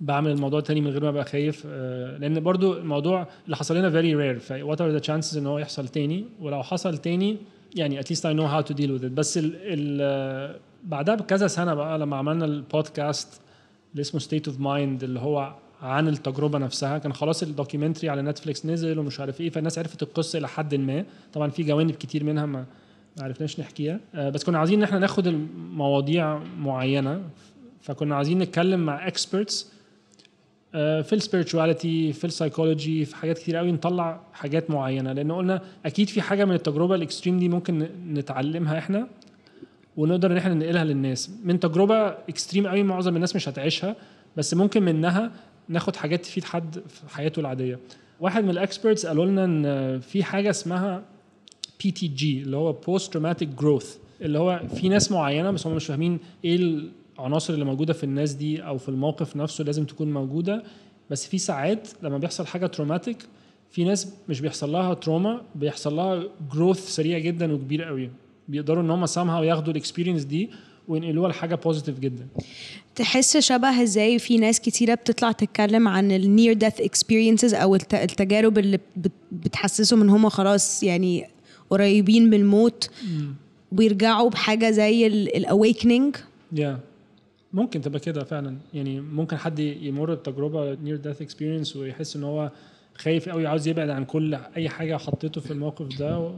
بعمل الموضوع تاني من غير ما ابقى خايف آه، لان برضو الموضوع اللي حصل لنا فيري رير فوات ار ذا تشانسز ان هو يحصل تاني ولو حصل تاني يعني اتليست اي نو هاو تو ديل وذ بس ال بعدها بكذا سنه بقى لما عملنا البودكاست اللي اسمه ستيت اوف مايند اللي هو عن التجربه نفسها كان خلاص الدوكيومنتري على نتفليكس نزل ومش عارف ايه فالناس عرفت القصه الى حد ما طبعا في جوانب كتير منها ما عرفناش نحكيها آه، بس كنا عايزين ان احنا ناخد المواضيع معينه فكنا عايزين نتكلم مع اكسبرتس آه، في السبيريتشواليتي في السايكولوجي في حاجات كتير قوي نطلع حاجات معينه لان قلنا اكيد في حاجه من التجربه الاكستريم دي ممكن نتعلمها احنا ونقدر ان احنا ننقلها للناس من تجربه اكستريم قوي معظم الناس مش هتعيشها بس ممكن منها ناخد حاجات تفيد حد في حياته العاديه واحد من الاكسبرتس قالوا لنا ان في حاجه اسمها بي تي جي اللي هو بوست تروماتيك جروث اللي هو في ناس معينه بس هم مش فاهمين ايه العناصر اللي موجوده في الناس دي او في الموقف نفسه لازم تكون موجوده بس في ساعات لما بيحصل حاجه تروماتيك في ناس مش بيحصل لها تروما بيحصل لها جروث سريع جدا وكبير قوي بيقدروا ان هم سامها وياخدوا الاكسبيرينس دي وينقلوها لحاجه بوزيتيف جدا تحس شبه ازاي في ناس كتيره بتطلع تتكلم عن النير ديث اكسبيرينسز او التجارب اللي بتحسسهم ان هم خلاص يعني قريبين من الموت ويرجعوا بحاجه زي الاويكننج yeah. ممكن تبقى كده فعلا يعني ممكن حد يمر بتجربه نير ديث اكسبيرينس ويحس ان هو خايف قوي عاوز يبعد عن كل اي حاجه حطيته في الموقف ده و...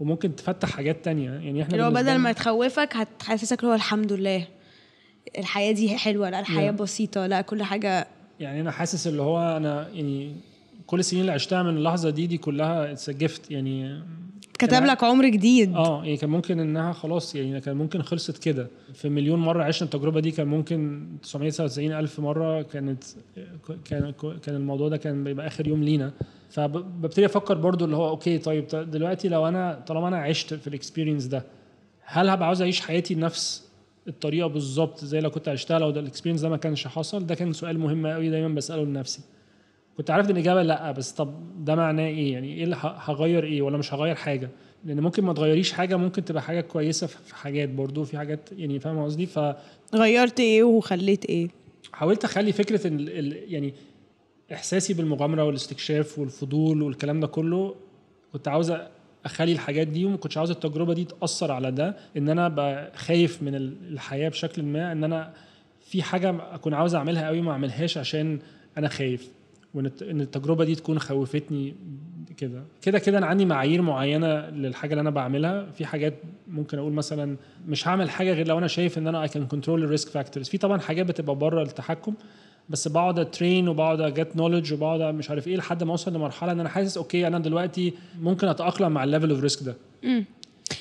وممكن تفتح حاجات تانية يعني احنا لو بدل ما تخوفك هتحسسك هو الحمد لله الحياه دي حلوه لا الحياه yeah. بسيطه لا كل حاجه يعني انا حاسس اللي هو انا يعني كل السنين اللي عشتها من اللحظه دي دي كلها اتس جيفت يعني كتب لك عمر جديد اه يعني كان ممكن انها خلاص يعني كان ممكن خلصت كده في مليون مره عشنا التجربه دي كان ممكن 999 الف مره كانت كان كان الموضوع ده كان بيبقى اخر يوم لينا فببتدي افكر برضو اللي هو اوكي طيب دلوقتي لو انا طالما انا عشت في الاكسبيرينس ده هل هبقى عاوز اعيش حياتي نفس الطريقه بالظبط زي لو كنت عشتها لو ده الاكسبيرينس ده ما كانش حصل ده كان سؤال مهم قوي دايما بساله لنفسي كنت عرفت الاجابه لا بس طب ده معناه ايه يعني ايه اللي هغير ايه ولا مش هغير حاجه لان ممكن ما تغيريش حاجه ممكن تبقى حاجه كويسه في حاجات برضو في حاجات يعني فاهم قصدي ف غيرت ايه وخليت ايه حاولت اخلي فكره ال... ال... يعني احساسي بالمغامره والاستكشاف والفضول والكلام ده كله كنت عاوز اخلي الحاجات دي وما كنتش عاوز التجربه دي تاثر على ده ان انا خايف من الحياه بشكل ما ان انا في حاجه اكون عاوز اعملها قوي ما اعملهاش عشان انا خايف وان التجربه دي تكون خوفتني كده كده كده انا عندي معايير معينه للحاجه اللي انا بعملها في حاجات ممكن اقول مثلا مش هعمل حاجه غير لو انا شايف ان انا اي كان كنترول الريسك فاكتورز في طبعا حاجات بتبقى بره التحكم بس بقعد اترين وبقعد اجت نولج وبقعد مش عارف ايه لحد ما اوصل لمرحله ان انا حاسس اوكي انا دلوقتي ممكن اتاقلم مع الليفل اوف ريسك ده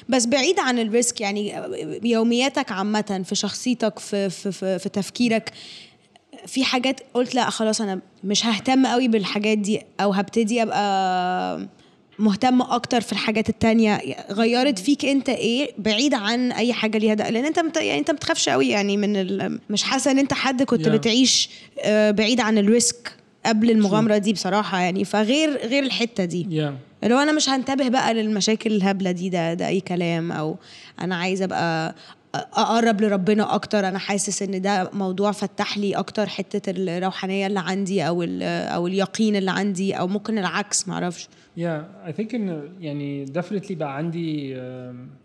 بس بعيد عن الريسك يعني يومياتك عامة في شخصيتك في, في, في, في تفكيرك في حاجات قلت لا خلاص انا مش ههتم قوي بالحاجات دي او هبتدي ابقى مهتمة أكتر في الحاجات التانية غيرت فيك أنت إيه بعيد عن أي حاجة ليها ده لأن أنت مت... يعني أنت بتخافش قوي يعني من ال... مش حاسة إن أنت حد كنت yeah. بتعيش آه، بعيد عن الريسك قبل المغامرة دي بصراحة يعني فغير غير الحتة دي yeah. اللي هو أنا مش هنتبه بقى للمشاكل الهبلة دي ده ده أي كلام أو أنا عايزة أبقى اقرب لربنا اكتر انا حاسس ان ده موضوع فتح لي اكتر حته الروحانيه اللي عندي او او اليقين اللي عندي او ممكن العكس معرفش يا اي ثينك ان يعني ديفنتلي بقى عندي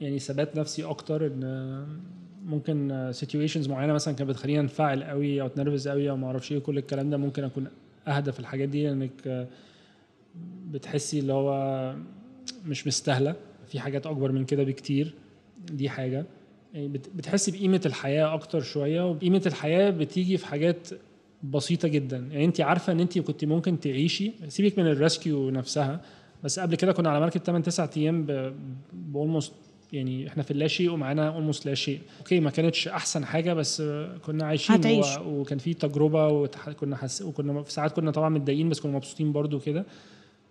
يعني ثبات نفسي اكتر ان ممكن سيتويشنز معينه مثلا كانت بتخليني انفعل قوي او اتنرفز قوي او ما اعرفش ايه كل الكلام ده ممكن اكون اهدى في الحاجات دي لانك آه، بتحسي اللي هو مش مستاهله في حاجات اكبر من كده بكتير دي حاجه يعني بتحس بقيمه الحياه اكتر شويه وقيمه الحياه بتيجي في حاجات بسيطه جدا يعني انت عارفه ان انت كنت ممكن تعيشي سيبك من الريسكيو نفسها بس قبل كده كنا على مركب 8 9 ايام باولموست يعني احنا في اللاشيء ومعانا اولموست لا شيء اوكي ما كانتش احسن حاجه بس كنا عايشين هتعيش. و... وكان في تجربه وكنا حس... وكنا في ساعات كنا طبعا متضايقين بس كنا مبسوطين برضو كده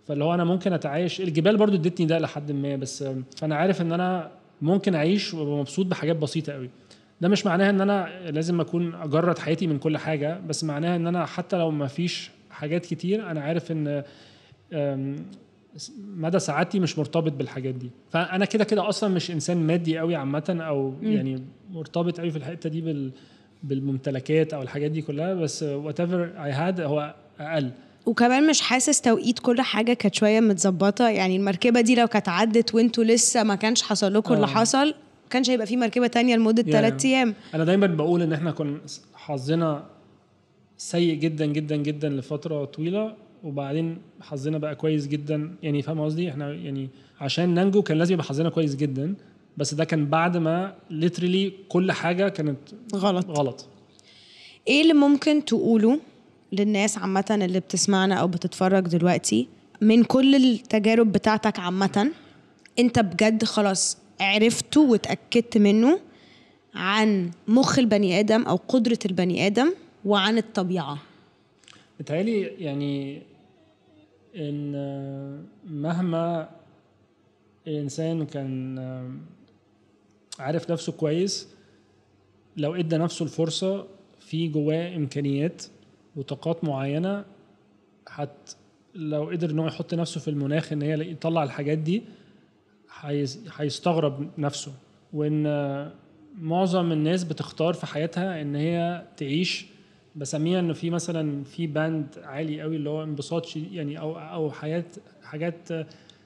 فاللي هو انا ممكن اتعايش الجبال برضو ادتني ده لحد ما بس فانا عارف ان انا ممكن اعيش وابقى مبسوط بحاجات بسيطه قوي ده مش معناها ان انا لازم اكون اجرد حياتي من كل حاجه بس معناها ان انا حتى لو ما فيش حاجات كتير انا عارف ان مدى سعادتي مش مرتبط بالحاجات دي فانا كده كده اصلا مش انسان مادي قوي عامه او يعني مرتبط قوي في الحته دي بال بالممتلكات او الحاجات دي كلها بس وات ايفر اي هاد هو اقل وكمان مش حاسس توقيت كل حاجه كانت شويه متظبطه يعني المركبه دي لو كانت عدت وانتوا لسه ما كانش حصل لكم اللي آه. حصل كانش هيبقى في مركبه تانية لمده ثلاث ايام انا دايما بقول ان احنا كنا حظنا سيء جدا جدا جدا لفتره طويله وبعدين حظنا بقى كويس جدا يعني فاهم قصدي احنا يعني عشان ننجو كان لازم يبقى حظنا كويس جدا بس ده كان بعد ما ليترلي كل حاجه كانت غلط غلط ايه اللي ممكن تقوله للناس عامة اللي بتسمعنا أو بتتفرج دلوقتي من كل التجارب بتاعتك عامة أنت بجد خلاص عرفته واتأكدت منه عن مخ البني آدم أو قدرة البني آدم وعن الطبيعة بتهيألي يعني إن مهما الإنسان كان عارف نفسه كويس لو ادى نفسه الفرصه في جواه امكانيات وطاقات معينه حت لو قدر ان هو يحط نفسه في المناخ ان هي يطلع الحاجات دي هيستغرب نفسه وان معظم الناس بتختار في حياتها ان هي تعيش بسميها انه في مثلا في باند عالي قوي اللي هو انبساط يعني او او حياه حاجات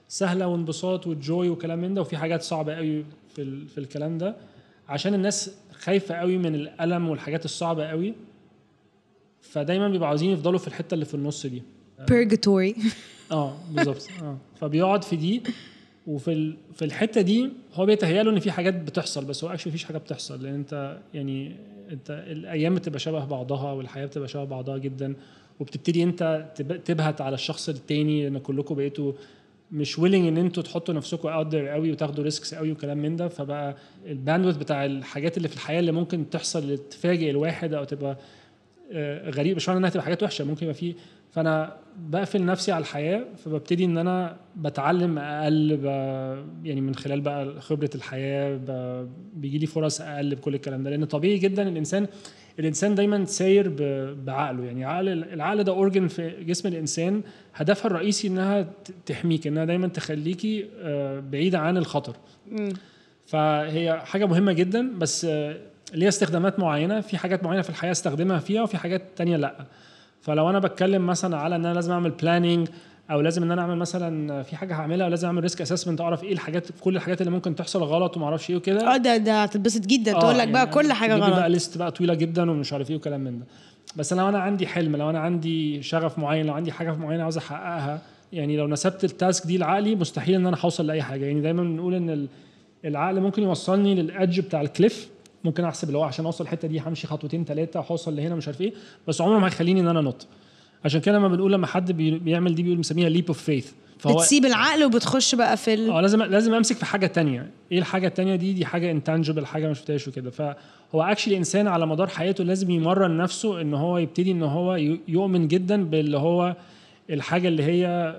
سهله وانبساط وجوي وكلام من ده وفي حاجات صعبه قوي في في الكلام ده عشان الناس خايفه قوي من الالم والحاجات الصعبه قوي فدايما بيبقوا عاوزين يفضلوا في الحته اللي في النص دي بيرجاتوري [laughs] اه بالظبط اه فبيقعد في دي وفي ال... في الحته دي هو بيتهيأ له ان في حاجات بتحصل بس هو اكشلي مفيش حاجه بتحصل لان انت يعني انت الايام بتبقى شبه بعضها والحياه بتبقى شبه بعضها جدا وبتبتدي انت تبهت على الشخص التاني لان كلكم بقيتوا مش ويلنج ان انتوا تحطوا نفسكم اوت ذير قوي وتاخدوا ريسكس قوي وكلام من ده فبقى الباندويث بتاع الحاجات اللي في الحياه اللي ممكن تحصل تفاجئ الواحد او تبقى آه، غريب مش معنى انها تبقى حاجات وحشه ممكن يبقى في فانا بقفل نفسي على الحياه فببتدي ان انا بتعلم اقل يعني من خلال بقى خبره الحياه بيجي لي فرص اقل بكل الكلام ده لان طبيعي جدا الانسان الانسان دايما ساير بعقله يعني عقل العقل ده اورجن في جسم الانسان هدفها الرئيسي انها تحميك انها دايما تخليكي آه، بعيده عن الخطر فهي حاجه مهمه جدا بس ليها استخدامات معينه في حاجات معينه في الحياه استخدمها فيها وفي حاجات تانية لا فلو انا بتكلم مثلا على ان انا لازم اعمل بلاننج او لازم ان انا اعمل مثلا في حاجه هعملها ولازم اعمل ريسك اسسمنت اعرف ايه الحاجات كل الحاجات اللي ممكن تحصل غلط وما اعرفش ايه وكده اه ده ده هتتبسط جدا آه تقول لك يعني بقى كل حاجه غلط بقى ليست بقى طويله جدا ومش عارف ايه وكلام من ده بس لو انا عندي حلم لو انا عندي شغف معين لو عندي حاجه معينه عاوز احققها يعني لو نسبت التاسك دي لعقلي مستحيل ان انا هوصل لاي حاجه يعني دايما بنقول ان العقل ممكن يوصلني للادج بتاع الكليف ممكن احسب اللي هو عشان اوصل الحته دي همشي خطوتين ثلاثه هوصل لهنا مش عارف ايه بس عمره ما هيخليني ان انا نط عشان كده لما بنقول لما حد بيعمل دي بيقول بنسميها ليب اوف فيث فهو بتسيب العقل وبتخش بقى في اه لازم لازم امسك في حاجه تانية ايه الحاجه التانية دي دي حاجه انتانجبل حاجه ما شفتهاش وكده فهو اكشلي انسان على مدار حياته لازم يمرن نفسه ان هو يبتدي ان هو يؤمن جدا باللي هو الحاجه اللي هي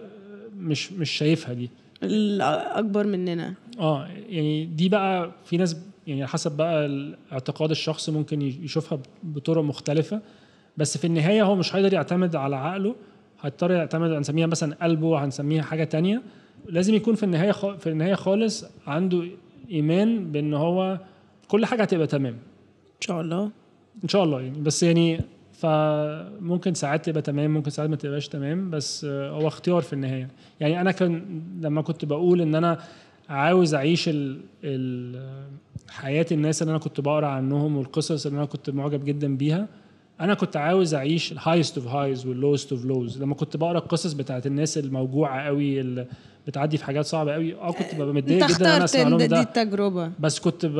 مش مش شايفها دي الاكبر مننا اه يعني دي بقى في ناس يعني حسب بقى اعتقاد الشخص ممكن يشوفها بطرق مختلفه بس في النهايه هو مش هيقدر يعتمد على عقله هيضطر يعتمد هنسميها مثلا قلبه هنسميها حاجه تانية لازم يكون في النهايه في النهايه خالص عنده ايمان بان هو كل حاجه هتبقى تمام ان شاء الله ان شاء الله يعني بس يعني فممكن ساعات تبقى تمام ممكن ساعات ما تبقاش تمام بس هو اختيار في النهايه يعني انا كان لما كنت بقول ان انا عاوز اعيش ال... ال... حياه الناس اللي انا كنت بقرا عنهم والقصص اللي انا كنت معجب جدا بيها انا كنت عاوز اعيش الهايست اوف هايز واللوست اوف لوز لما كنت بقرا القصص بتاعت الناس الموجوعه قوي اللي بتعدي في حاجات صعبه قوي اه كنت ببقى متضايق جدا انا اسمع لهم ده دي التجربه بس كنت ب...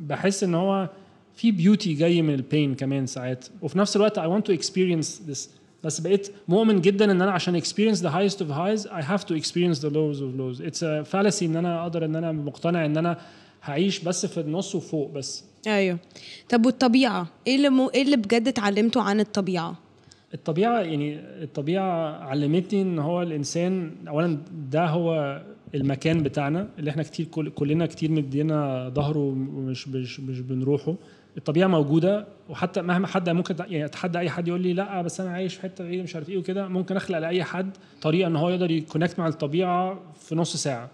بحس ان هو في بيوتي جاي من البين كمان ساعات وفي نفس الوقت اي ونت تو اكسبيرينس ذس بس بقيت مؤمن جدا ان انا عشان اكسبيرينس ذا هايست اوف هايز اي هاف تو اكسبيرينس ذا لوز اوف لوز اتس ا فالسي ان انا اقدر ان انا مقتنع ان انا هعيش بس في النص وفوق بس ايوه طب والطبيعه ايه اللي مو... ايه اللي بجد اتعلمته عن الطبيعه الطبيعه يعني الطبيعه علمتني ان هو الانسان اولا ده هو المكان بتاعنا اللي احنا كتير كل... كلنا كتير مدينا ظهره ومش مش مش بنروحه الطبيعه موجوده وحتى مهما حد ممكن يعني اتحدى اي حد يقول لي لا بس انا عايش في حته غير مش عارف ايه وكده ممكن اخلق لاي حد طريقه ان هو يقدر يكونكت مع الطبيعه في نص ساعه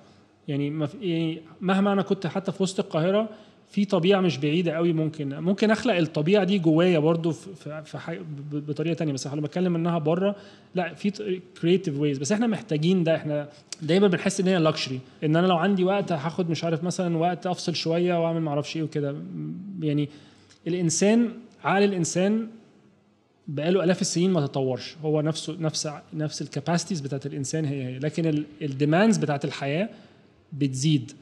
يعني يعني مهما انا كنت حتى في وسط القاهره في طبيعه مش بعيده قوي ممكن ممكن اخلق الطبيعه دي جوايا برضو في, في حي... بطريقه تانية بس لما بتكلم انها بره لا في كريتيف ويز بس احنا محتاجين ده احنا دايما بنحس ان هي لكشري ان انا لو عندي وقت هاخد مش عارف مثلا وقت افصل شويه واعمل معرفش ايه وكده يعني الانسان عقل الانسان بقاله الاف السنين ما تطورش هو نفسه نفس نفس الكاباسيتيز بتاعت الانسان هي هي لكن الديماندز بتاعت الحياه بتزيد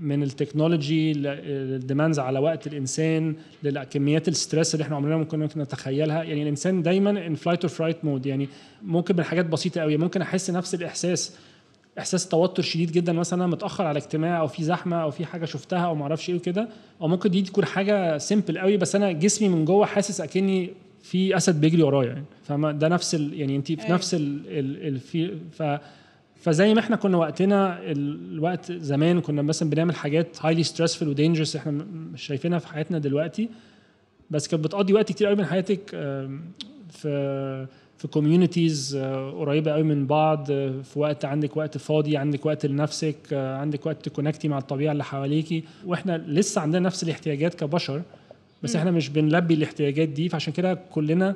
من التكنولوجي للديماندز على وقت الانسان للكميات الستريس اللي احنا عمرنا ما كنا نتخيلها يعني الانسان دايما ان فلايت اور فرايت مود يعني ممكن من حاجات بسيطه قوي ممكن احس نفس الاحساس احساس توتر شديد جدا مثلا متاخر على اجتماع او في زحمه او في حاجه شفتها او ما اعرفش ايه وكده او ممكن دي تكون حاجه سيمبل قوي بس انا جسمي من جوه حاسس اكني في اسد بيجري ورايا يعني فما ده نفس ال يعني انت في أيوة. نفس ال ال ال في ف فزي ما احنا كنا وقتنا الوقت زمان كنا مثلا بنعمل حاجات هايلي ستريسفل ودينجرس احنا مش شايفينها في حياتنا دلوقتي بس كانت بتقضي وقت كتير قوي من حياتك في في كوميونيتيز آه، قريبه قوي من بعض آه، في وقت عندك وقت فاضي عندك وقت لنفسك آه، عندك وقت تكونكتي مع الطبيعه اللي حواليكي واحنا لسه عندنا نفس الاحتياجات كبشر بس احنا مش بنلبي الاحتياجات دي فعشان كده كلنا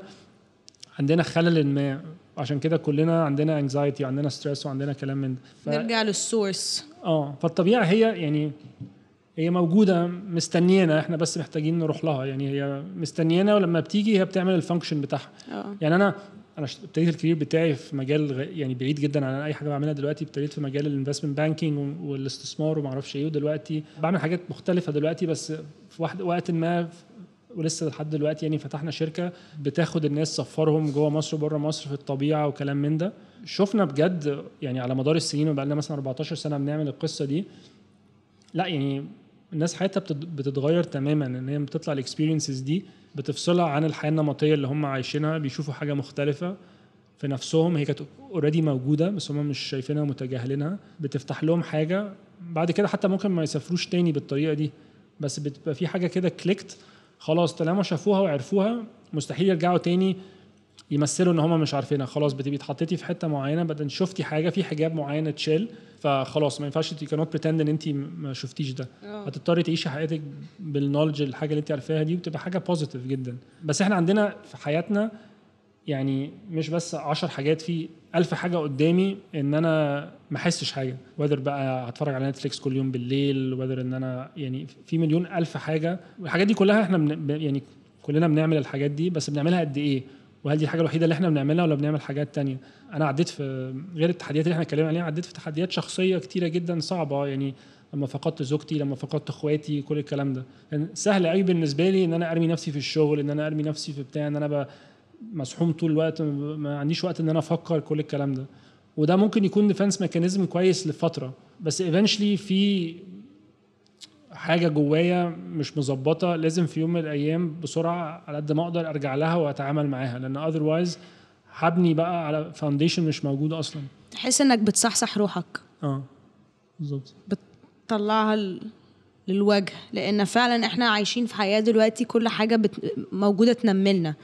عندنا خلل ما عشان كده كلنا عندنا انكزايتي وعندنا ستريس وعندنا كلام من ف... نرجع للسورس اه فالطبيعه هي يعني هي موجوده مستنيانا احنا بس محتاجين نروح لها يعني هي مستنيانا ولما بتيجي هي بتعمل الفانكشن بتاعها يعني انا انا ابتديت الكارير بتاعي في مجال يعني بعيد جدا عن اي حاجه بعملها دلوقتي ابتديت في مجال الانفستمنت بانكينج والاستثمار وما اعرفش ايه ودلوقتي بعمل حاجات مختلفه دلوقتي بس في واحد وقت ما ولسه لحد دلوقتي يعني فتحنا شركه بتاخد الناس سفرهم جوه مصر وبره مصر في الطبيعه وكلام من ده شفنا بجد يعني على مدار السنين وبقى لنا مثلا 14 سنه بنعمل القصه دي لا يعني الناس حياتها بتتغير تماما ان هي بتطلع الاكسبيرينسز دي بتفصلها عن الحياه النمطيه اللي هم عايشينها بيشوفوا حاجه مختلفه في نفسهم هي كانت اوريدي موجوده بس هم مش شايفينها ومتجاهلينها بتفتح لهم حاجه بعد كده حتى ممكن ما يسافروش تاني بالطريقه دي بس بتبقى في حاجه كده كليكت خلاص طالما شافوها وعرفوها مستحيل يرجعوا تاني يمثلوا ان هم مش عارفينها خلاص بتبقي اتحطيتي في حته معينه بعدين شفتي حاجه في حجاب معين اتشال فخلاص ما ينفعش يو كانوت بريتند ان انت ما شفتيش ده آه. هتضطري تعيشي حياتك بالنولج الحاجه اللي انت عارفاها دي وتبقى حاجه بوزيتيف جدا بس احنا عندنا في حياتنا يعني مش بس 10 حاجات في ألف حاجة قدامي إن أنا ما أحسش حاجة وادر بقى هتفرج على نتفليكس كل يوم بالليل وادر إن أنا يعني في مليون ألف حاجة والحاجات دي كلها إحنا بن... يعني كلنا بنعمل الحاجات دي بس بنعملها قد إيه وهل دي الحاجه الوحيده اللي احنا بنعملها ولا بنعمل حاجات تانية انا عديت في غير التحديات اللي احنا اتكلمنا عليها عديت في تحديات شخصيه كتيره جدا صعبه يعني لما فقدت زوجتي لما فقدت اخواتي كل الكلام ده كان يعني سهل قوي بالنسبه لي ان انا ارمي نفسي في الشغل ان انا ارمي نفسي في بتاع ان انا مسحوم طول الوقت ما عنديش وقت ان انا افكر كل الكلام ده وده ممكن يكون ديفنس ميكانيزم كويس لفتره بس ايفنشلي في حاجه جوايا مش مظبطه لازم في يوم من الايام بسرعه على قد ما اقدر ارجع لها واتعامل معاها لان اذروايز هبني بقى على فاونديشن مش موجود اصلا تحس انك بتصحصح روحك اه بالظبط بتطلعها ال... للوجه لان فعلا احنا عايشين في حياه دلوقتي كل حاجه بت... موجوده تنملنا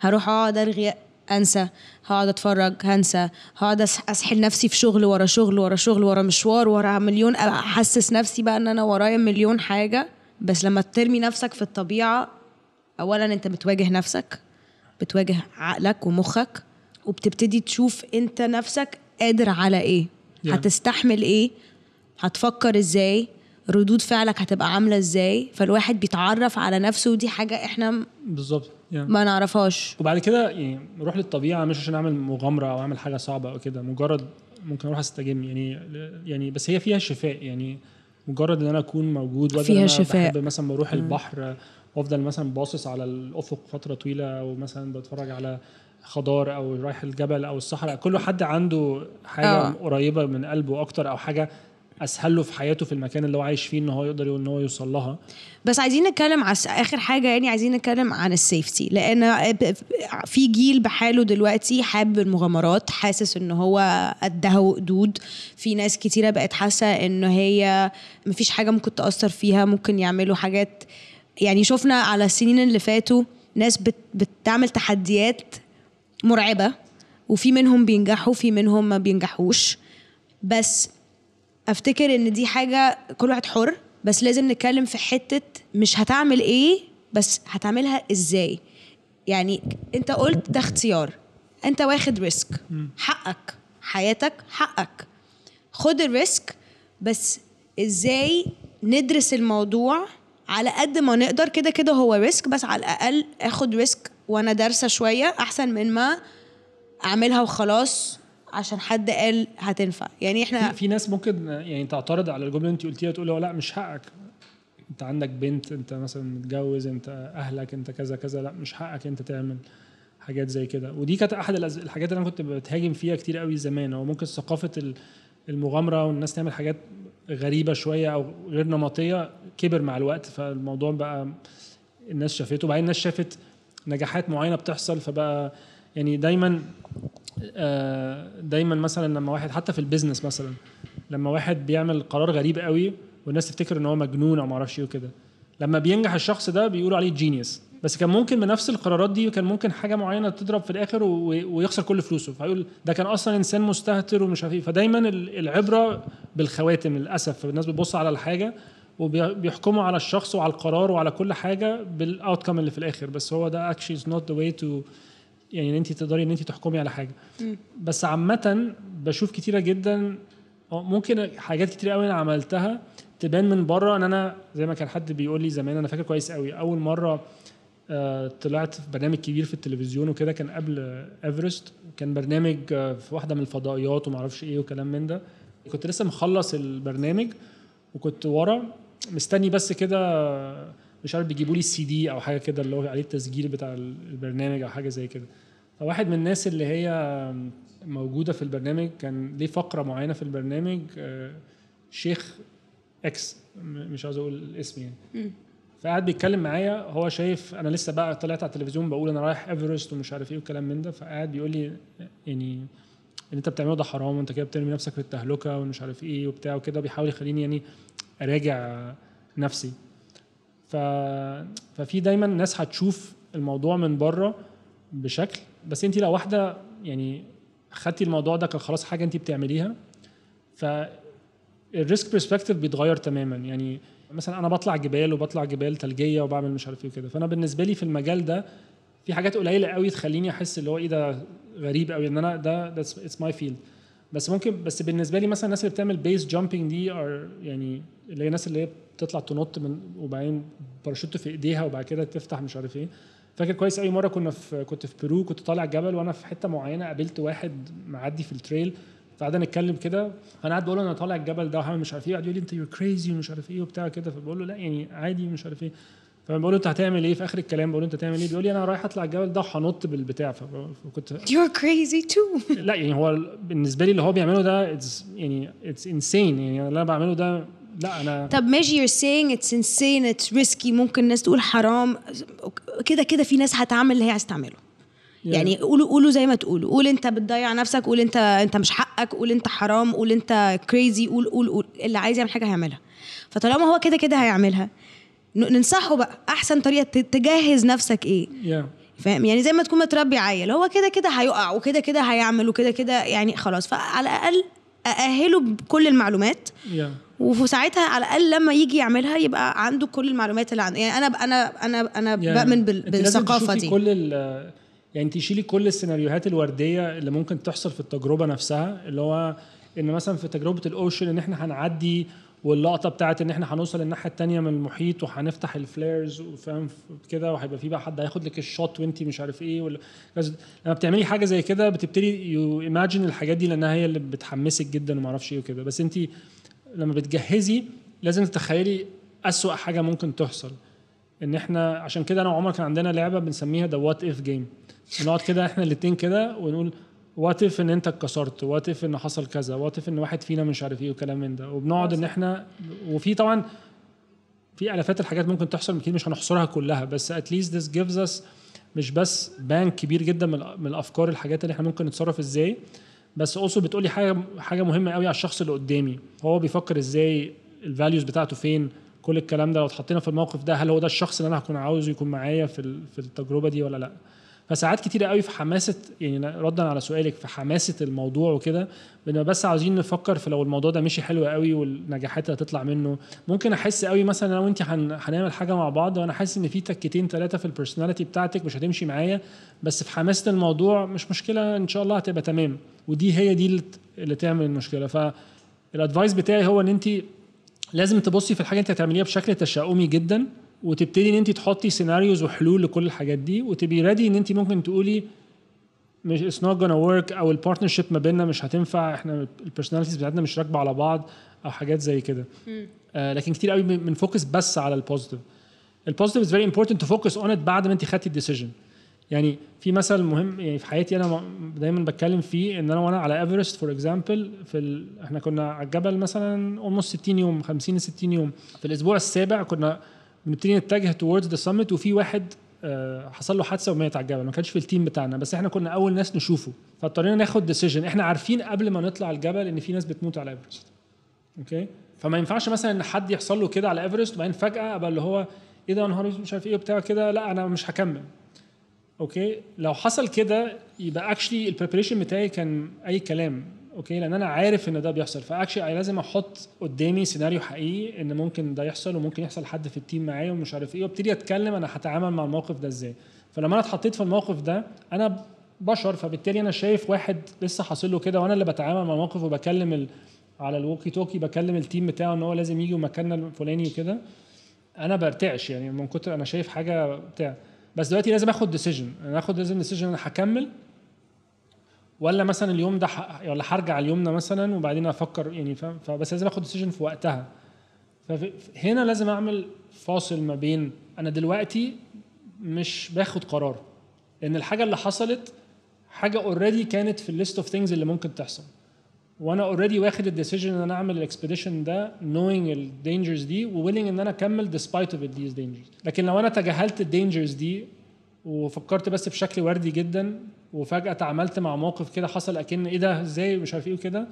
هروح اقعد ارغي انسى هقعد اتفرج هنسى هقعد اسحل نفسي في شغل ورا شغل ورا شغل ورا مشوار ورا مليون احسس نفسي بقى ان انا ورايا مليون حاجه بس لما ترمي نفسك في الطبيعه اولا انت بتواجه نفسك بتواجه عقلك ومخك وبتبتدي تشوف انت نفسك قادر على ايه yeah. هتستحمل ايه هتفكر ازاي ردود فعلك هتبقى عامله ازاي فالواحد بيتعرف على نفسه ودي حاجه احنا بالظبط يعني. ما نعرفهاش وبعد كده يعني روح للطبيعه مش عشان اعمل مغامره او اعمل حاجه صعبه او كده مجرد ممكن اروح استجم يعني يعني بس هي فيها شفاء يعني مجرد ان انا اكون موجود فيها شفاء بحب مثلا بروح م. البحر وافضل مثلا باصص على الافق فتره طويله او مثلا بتفرج على خضار او رايح الجبل او الصحراء كل حد عنده حاجه أوه. قريبه من قلبه اكتر او حاجه اسهل له في حياته في المكان اللي هو عايش فيه ان هو يقدر ان هو يوصل لها بس عايزين نتكلم على اخر حاجه يعني عايزين نتكلم عن السيفتي لان في جيل بحاله دلوقتي حابب المغامرات حاسس ان هو قدها وقدود في ناس كتيره بقت حاسه ان هي مفيش حاجه ممكن تاثر فيها ممكن يعملوا حاجات يعني شفنا على السنين اللي فاتوا ناس بت بتعمل تحديات مرعبه وفي منهم بينجحوا في منهم ما بينجحوش بس افتكر ان دي حاجه كل واحد حر بس لازم نتكلم في حته مش هتعمل ايه بس هتعملها ازاي يعني انت قلت ده اختيار انت واخد ريسك حقك حياتك حقك خد الريسك بس ازاي ندرس الموضوع على قد ما نقدر كده كده هو ريسك بس على الاقل اخد ريسك وانا دارسه شويه احسن من ما اعملها وخلاص عشان حد قال هتنفع يعني احنا في, في ناس ممكن يعني تعترض على الجمله انت قلتيها تقول لا مش حقك انت عندك بنت انت مثلا متجوز انت اهلك انت كذا كذا لا مش حقك انت تعمل حاجات زي كده ودي كانت احد الحاجات اللي انا كنت بتهاجم فيها كتير قوي زمان هو ممكن ثقافه المغامره والناس تعمل حاجات غريبه شويه او غير نمطيه كبر مع الوقت فالموضوع بقى الناس شافته وبعدين الناس شافت نجاحات معينه بتحصل فبقى يعني دايما آه، دايما مثلا لما واحد حتى في البيزنس مثلا لما واحد بيعمل قرار غريب قوي والناس تفتكر ان هو مجنون او معرفش ايه وكده لما بينجح الشخص ده بيقولوا عليه جينيوس بس كان ممكن بنفس القرارات دي كان ممكن حاجه معينه تضرب في الاخر ويخسر كل فلوسه فيقول ده كان اصلا انسان مستهتر ومش عارف إيه. فدايما العبره بالخواتم للاسف الناس بتبص على الحاجه وبيحكموا على الشخص وعلى القرار وعلى كل حاجه بالاوتكم اللي في الاخر بس هو ده اكشلي از نوت ذا واي تو يعني ان انت تقدري ان انت تحكمي على حاجه بس عامه بشوف كتيره جدا ممكن حاجات كتير قوي انا عملتها تبان من بره ان انا زي ما كان حد بيقول لي زمان انا فاكر كويس قوي اول مره آه، طلعت في برنامج كبير في التلفزيون وكده كان قبل ايفرست كان برنامج آه، في واحده من الفضائيات وما اعرفش ايه وكلام من ده كنت لسه مخلص البرنامج وكنت ورا مستني بس كده مش عارف بيجيبوا لي السي دي او حاجه كده اللي هو عليه التسجيل بتاع البرنامج او حاجه زي كده فواحد من الناس اللي هي موجوده في البرنامج كان ليه فقره معينه في البرنامج آه، شيخ اكس مش عاوز اقول الاسم يعني فقعد بيتكلم معايا هو شايف انا لسه بقى طلعت على التلفزيون بقول انا رايح ايفرست ومش عارف ايه وكلام من ده فقعد بيقول لي يعني اللي انت بتعمله ده حرام وانت كده بترمي نفسك في التهلكه ومش عارف ايه وبتاع وكده بيحاول يخليني يعني اراجع نفسي ف... ففي دايما ناس هتشوف الموضوع من بره بشكل بس انت لو واحده يعني خدتي الموضوع ده كخلاص حاجه انت بتعمليها ف الريسك برسبكتيف بيتغير تماما يعني مثلا انا بطلع جبال وبطلع جبال ثلجيه وبعمل مش عارف ايه وكده فانا بالنسبه لي في المجال ده في حاجات قليله قوي تخليني احس اللي هو ايه ده غريب قوي ان انا ده اتس ماي فيلد بس ممكن بس بالنسبه لي مثلا الناس اللي بتعمل بيس جامبنج دي ار يعني اللي هي الناس اللي هي بتطلع تنط من وبعدين باراشوت في ايديها وبعد كده تفتح مش عارف ايه فاكر كويس قوي مره كنا في كنت في بيرو كنت طالع جبل وانا في حته معينه قابلت واحد معدي في التريل فقعدنا نتكلم كده فانا قاعد بقول انا طالع الجبل ده وهعمل مش عارف ايه قاعد يقول لي انت يو كريزي ومش عارف ايه وبتاع كده فبقول له لا يعني عادي مش عارف ايه فبقول له انت هتعمل ايه في اخر الكلام بقول له انت هتعمل ايه بيقول لي انا رايح اطلع الجبل ده وهنط بالبتاع فكنت يو كريزي تو لا يعني هو بالنسبه لي اللي هو بيعمله ده اتس يعني اتس انسين يعني اللي انا بعمله ده لا انا طب ماشي يور سينج اتس انسين اتس ريسكي ممكن الناس تقول حرام كده كده في ناس هتعمل اللي هي عايز تعمله يعني؟, يعني قولوا قولوا زي ما تقولوا قول انت بتضيع نفسك قول انت انت مش حقك قول انت حرام قول انت كريزي قول قول قول اللي عايز يعمل حاجه هيعملها فطالما هو كده كده هيعملها ننصحه بقى احسن طريقه تجهز نفسك ايه فاهم يعني زي ما تكون متربي عيل هو كده كده هيقع وكده كده هيعمل وكده كده يعني خلاص فعلى الاقل ااهله بكل المعلومات yeah. وساعتها على الاقل لما يجي يعملها يبقى عنده كل المعلومات اللي عنده يعني انا انا انا انا يعني بامن بالثقافه دي كل يعني تشيلي كل السيناريوهات الورديه اللي ممكن تحصل في التجربه نفسها اللي هو ان مثلا في تجربه الاوشن ان احنا هنعدي واللقطه بتاعت ان احنا هنوصل الناحيه الثانيه من المحيط وهنفتح الفليرز وفاهم كده وهيبقى في بقى حد هياخد لك الشوت وانت مش عارف ايه ولا لما بتعملي حاجه زي كده بتبتدي يو ايماجن الحاجات دي لانها هي اللي بتحمسك جدا وما اعرفش ايه وكده بس انت لما بتجهزي لازم تتخيلي أسوأ حاجة ممكن تحصل ان احنا عشان كده انا وعمر كان عندنا لعبه بنسميها ذا وات اف جيم نقعد كده احنا الاثنين كده ونقول وات اف ان انت اتكسرت وات اف ان حصل كذا وات اف ان واحد فينا مش عارف ايه وكلام من ده وبنقعد ان احنا وفي طبعا في الافات الحاجات ممكن تحصل اكيد مش هنحصرها كلها بس اتليست ذس جيفز اس مش بس بانك كبير جدا من الافكار الحاجات اللي احنا ممكن نتصرف ازاي بس اوسو بتقولي حاجه حاجه مهمه قوي على الشخص اللي قدامي هو بيفكر ازاي الفاليوز بتاعته فين كل الكلام ده لو اتحطينا في الموقف ده هل هو ده الشخص اللي انا هكون عاوز يكون معايا في في التجربه دي ولا لا فساعات كتير قوي في حماسه يعني ردا على سؤالك في حماسه الموضوع وكده بنبقى بس عاوزين نفكر في لو الموضوع ده مشي حلو قوي والنجاحات اللي هتطلع منه ممكن احس قوي مثلا انا وانت هنعمل حاجه مع بعض وانا حاسس ان في تكتين ثلاثه في البرسوناليتي بتاعتك مش هتمشي معايا بس في حماسه الموضوع مش مشكله ان شاء الله هتبقى تمام ودي هي دي اللي تعمل المشكله فالادفايس بتاعي هو ان انت لازم تبصي في الحاجه انت هتعمليها بشكل تشاؤمي جدا وتبتدي ان انت تحطي سيناريوز وحلول لكل الحاجات دي وتبقي ريدي ان انت ممكن تقولي مش اتس نوت جونا ورك او البارتنرشيب ما بيننا مش هتنفع احنا البيرسوناليتيز بتاعتنا مش راكبه على بعض او حاجات زي كده آه لكن كتير قوي بنفوكس بس على البوزيتيف البوزيتيف از فيري امبورتنت تو فوكس اون ات بعد ما انت خدتي الديسيجن يعني في مثل مهم يعني في حياتي انا دايما بتكلم فيه ان انا وانا على ايفرست فور اكزامبل في ال... احنا كنا على الجبل مثلا اولموست 60 يوم 50 60 يوم في الاسبوع السابع كنا بنبتدي نتجه توردز ذا سمت وفي واحد آه، حصل له حادثه ومات على الجبل ما كانش في التيم بتاعنا بس احنا كنا اول ناس نشوفه فاضطرينا ناخد ديسيجن احنا عارفين قبل ما نطلع الجبل ان في ناس بتموت على ايفرست اوكي فما ينفعش مثلا ان حد يحصل له كده على ايفرست وبعدين فجاه ابقى اللي هو ايه ده نهار مش عارف ايه وبتاع كده لا انا مش هكمل اوكي لو حصل كده يبقى اكشلي البريبريشن بتاعي كان اي كلام اوكي لان انا عارف ان ده بيحصل فاكشلي لازم احط قدامي سيناريو حقيقي ان ممكن ده يحصل وممكن يحصل حد في التيم معايا ومش عارف ايه وابتدي اتكلم انا هتعامل مع الموقف ده ازاي فلما انا اتحطيت في الموقف ده انا بشر فبالتالي انا شايف واحد لسه حاصل له كده وانا اللي بتعامل مع الموقف وبكلم ال... على الووكي توكي بكلم التيم بتاعه ان هو لازم يجي مكاننا الفلاني وكده انا برتعش يعني من كتر انا شايف حاجه بتاع بس دلوقتي لازم اخد ديسيجن انا اخد لازم ديسيجن انا هكمل ولا مثلا اليوم ده ولا هرجع اليوم ده مثلا وبعدين افكر يعني فاهم فبس لازم اخد ديسيجن في وقتها فهنا لازم اعمل فاصل ما بين انا دلوقتي مش باخد قرار لان الحاجه اللي حصلت حاجه اوريدي كانت في الليست اوف ثينجز اللي ممكن تحصل وانا اوريدي واخد الديسيجن ان انا اعمل الاكسبيديشن ده نوينج الدينجرز دي وويلنج ان انا اكمل ديسبايت اوف ذيز دينجرز لكن لو انا تجاهلت الدينجرز دي وفكرت بس بشكل وردي جدا وفجاه اتعاملت مع موقف كده حصل اكن ايه ده ازاي مش عارف ايه وكده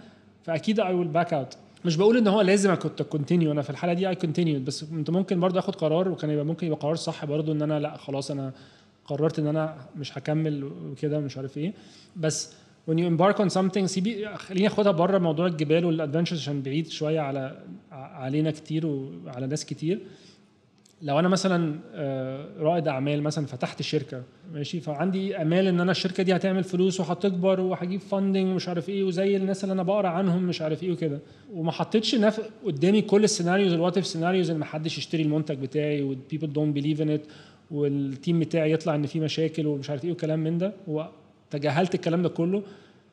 فاكيد اي ويل باك اوت مش بقول ان هو لازم اكنت كونتينيو انا في الحاله دي اي كونتينيو بس كنت ممكن برضه اخد قرار وكان يبقى ممكن يبقى قرار صح برضه ان انا لا خلاص انا قررت ان انا مش هكمل وكده مش عارف ايه بس when you embark on something سيبي خليني اخدها بره موضوع الجبال والادفنتشرز عشان بعيد شويه على علينا كتير وعلى ناس كتير لو انا مثلا آه، رائد اعمال مثلا فتحت شركه ماشي فعندي امال ان انا الشركه دي هتعمل فلوس وهتكبر وهجيب فاندنج ومش عارف ايه وزي الناس اللي انا بقرا عنهم مش عارف ايه وكده وما حطيتش قدامي كل السيناريوز الوات اف سيناريوز ان محدش يشتري المنتج بتاعي والبيبل دونت بليف ان ات والتيم بتاعي يطلع ان في مشاكل ومش عارف ايه وكلام من ده وتجاهلت الكلام ده كله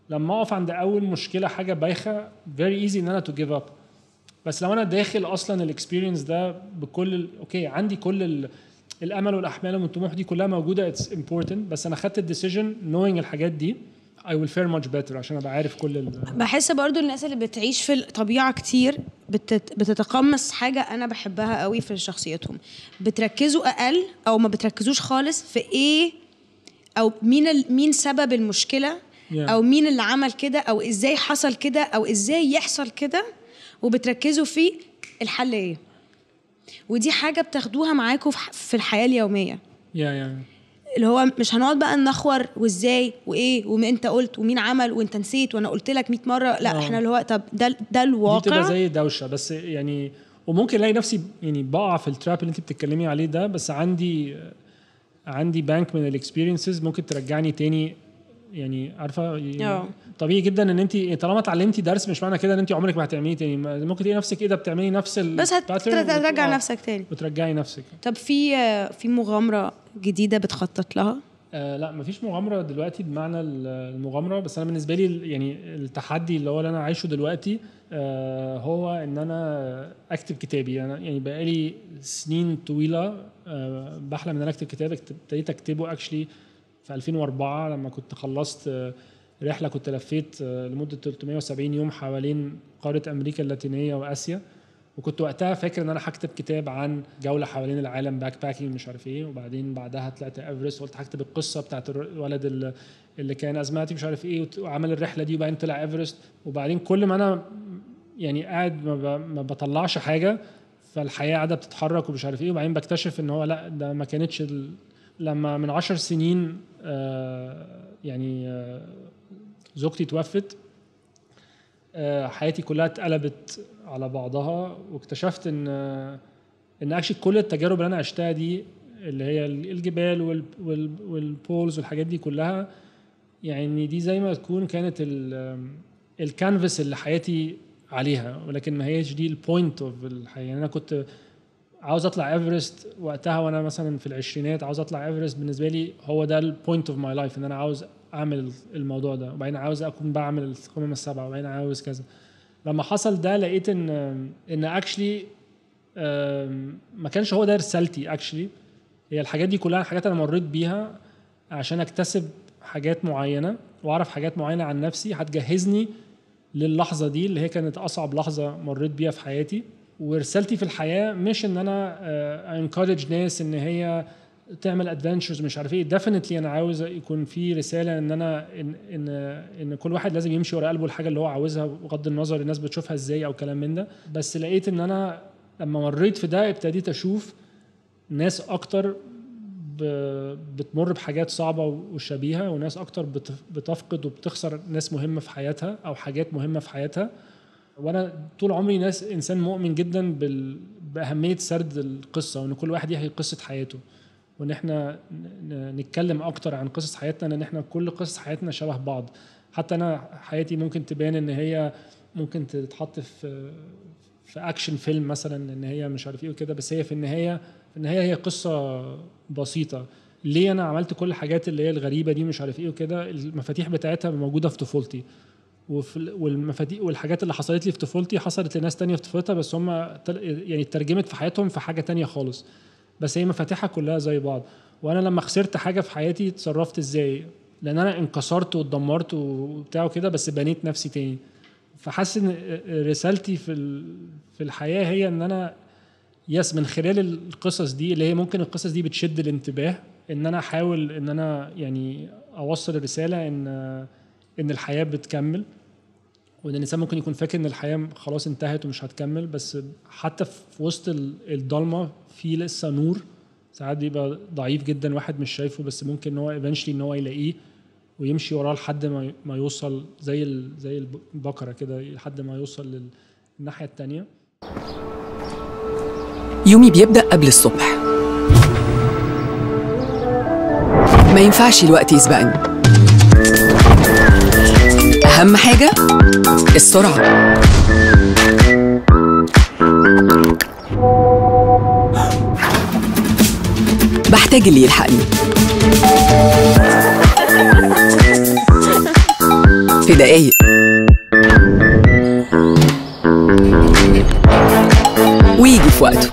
لما اقف عند اول مشكله حاجه بايخه فيري ايزي ان انا تو جيف اب بس لو انا داخل اصلا الاكسبيرينس ده بكل اوكي عندي كل الامل والاحمال والطموح دي كلها موجوده اتس امبورتنت بس انا خدت الديسيجن نوينج الحاجات دي اي ويل فير ماتش بيتر عشان ابقى عارف كل ال... بحس برضو الناس اللي بتعيش في الطبيعه كتير بتت... بتتقمص حاجه انا بحبها قوي في شخصيتهم بتركزوا اقل او ما بتركزوش خالص في ايه او مين ال... مين سبب المشكله yeah. او مين اللي عمل كده او ازاي حصل كده او ازاي يحصل كده وبتركزوا في الحل ايه ودي حاجه بتاخدوها معاكم في الحياه اليوميه يا يا اللي هو مش هنقعد بقى نخور وازاي وايه وانت قلت ومين عمل وانت نسيت وانا قلت لك 100 مره لا أوه. احنا اللي هو طب ده ده الواقع دي تبقى زي دوشه بس يعني وممكن الاقي نفسي يعني بقع في التراب اللي انت بتتكلمي عليه ده بس عندي عندي بانك من الاكسبيرينسز ممكن ترجعني تاني يعني عارفه يعني آه. طبيعي جدا ان انت يعني طالما اتعلمتي درس مش معنى كده ان انت عمرك ما هتعمليه تاني ممكن تلاقي نفسك ايه ده بتعملي نفس ال بس هترجع وت... نفسك تاني وترجعي نفسك طب في في مغامره جديده بتخطط لها؟ آه لا مفيش مغامره دلوقتي بمعنى المغامره بس انا بالنسبه لي يعني التحدي اللي هو اللي انا عايشه دلوقتي آه هو ان انا اكتب كتابي انا يعني بقالي سنين طويله آه بحلم ان انا اكتب كتاب ابتديت اكتبه اكشلي في 2004 لما كنت خلصت آه، رحله كنت لفيت آه، لمده 370 يوم حوالين قاره امريكا اللاتينيه واسيا وكنت وقتها فاكر ان انا هكتب كتاب عن جوله حوالين العالم باك باكينج مش عارف ايه وبعدين بعدها طلعت ايفرست وقلت هكتب القصه بتاعت الولد اللي كان ازماتي مش عارف ايه وعمل الرحله دي وبعدين طلع ايفرست وبعدين كل ما انا يعني قاعد ما بطلعش حاجه فالحياه قاعده بتتحرك ومش عارف ايه وبعدين بكتشف ان هو لا ده ما كانتش لما من عشر سنين آه، يعني آه، زوجتي توفت آه، حياتي كلها اتقلبت على بعضها واكتشفت ان ان اكشلي كل التجارب اللي انا عشتها دي اللي هي الجبال والبولز والحاجات دي كلها يعني دي زي ما تكون كانت الكانفاس اللي حياتي عليها ولكن ما هيش دي البوينت اوف الحياه يعني انا كنت عاوز اطلع ايفرست وقتها وانا مثلا في العشرينات عاوز اطلع ايفرست بالنسبه لي هو ده البوينت اوف ماي لايف ان انا عاوز اعمل الموضوع ده وبعدين عاوز اكون بعمل القمم السبعه وبعدين عاوز كذا لما حصل ده لقيت ان ان اكشلي ما كانش هو ده رسالتي اكشلي هي الحاجات دي كلها حاجات انا مريت بيها عشان اكتسب حاجات معينه واعرف حاجات معينه عن نفسي هتجهزني للحظه دي اللي هي كانت اصعب لحظه مريت بيها في حياتي ورسالتي في الحياه مش ان انا انكورج آه، ناس ان هي تعمل ادفنتشرز مش عارف ايه ديفينتلي انا عاوز يكون في رساله ان انا ان ان ان كل واحد لازم يمشي ورا قلبه الحاجه اللي هو عاوزها بغض النظر الناس بتشوفها ازاي او كلام من ده بس لقيت ان انا لما مريت في ده ابتديت اشوف ناس اكتر بتمر بحاجات صعبه وشبيهه وناس اكتر بتفقد وبتخسر ناس مهمه في حياتها او حاجات مهمه في حياتها وانا طول عمري ناس انسان مؤمن جدا باهميه سرد القصه وان كل واحد يحكي قصه حياته وان احنا نتكلم اكتر عن قصص حياتنا لان احنا كل قصص حياتنا شبه بعض حتى انا حياتي ممكن تبان ان هي ممكن تتحط في في اكشن فيلم مثلا ان هي مش عارف ايه وكده بس هي في النهايه في النهايه هي قصه بسيطه ليه انا عملت كل الحاجات اللي هي الغريبه دي مش عارف ايه وكده المفاتيح بتاعتها موجوده في طفولتي والمفاتيح والحاجات اللي حصلت لي في طفولتي حصلت لناس تانية في طفولتها بس هم يعني اترجمت في حياتهم في حاجه تانية خالص بس هي مفاتيحها كلها زي بعض وانا لما خسرت حاجه في حياتي اتصرفت ازاي لان انا انكسرت واتدمرت وبتاع وكده بس بنيت نفسي تاني فحاسس ان رسالتي في في الحياه هي ان انا يس من خلال القصص دي اللي هي ممكن القصص دي بتشد الانتباه ان انا احاول ان انا يعني اوصل الرساله ان ان الحياه بتكمل وان الانسان ممكن يكون فاكر ان الحياه خلاص انتهت ومش هتكمل بس حتى في وسط الضلمه في لسه نور ساعات بيبقى ضعيف جدا واحد مش شايفه بس ممكن ان هو ايفنشلي ان هو يلاقيه ويمشي وراه لحد ما ما يوصل زي زي البقره كده لحد ما يوصل للناحيه الثانيه يومي بيبدا قبل الصبح ما ينفعش الوقت يسبقني أهم حاجة السرعة بحتاج اللي يلحقني في دقايق ويجي في وقته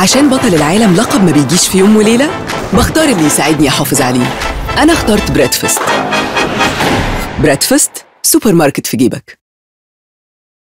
عشان بطل العالم لقب ما بيجيش في يوم وليله بختار اللي يساعدني أحافظ عليه أنا اخترت بريدفست بريدفست سوبر ماركت في جيبك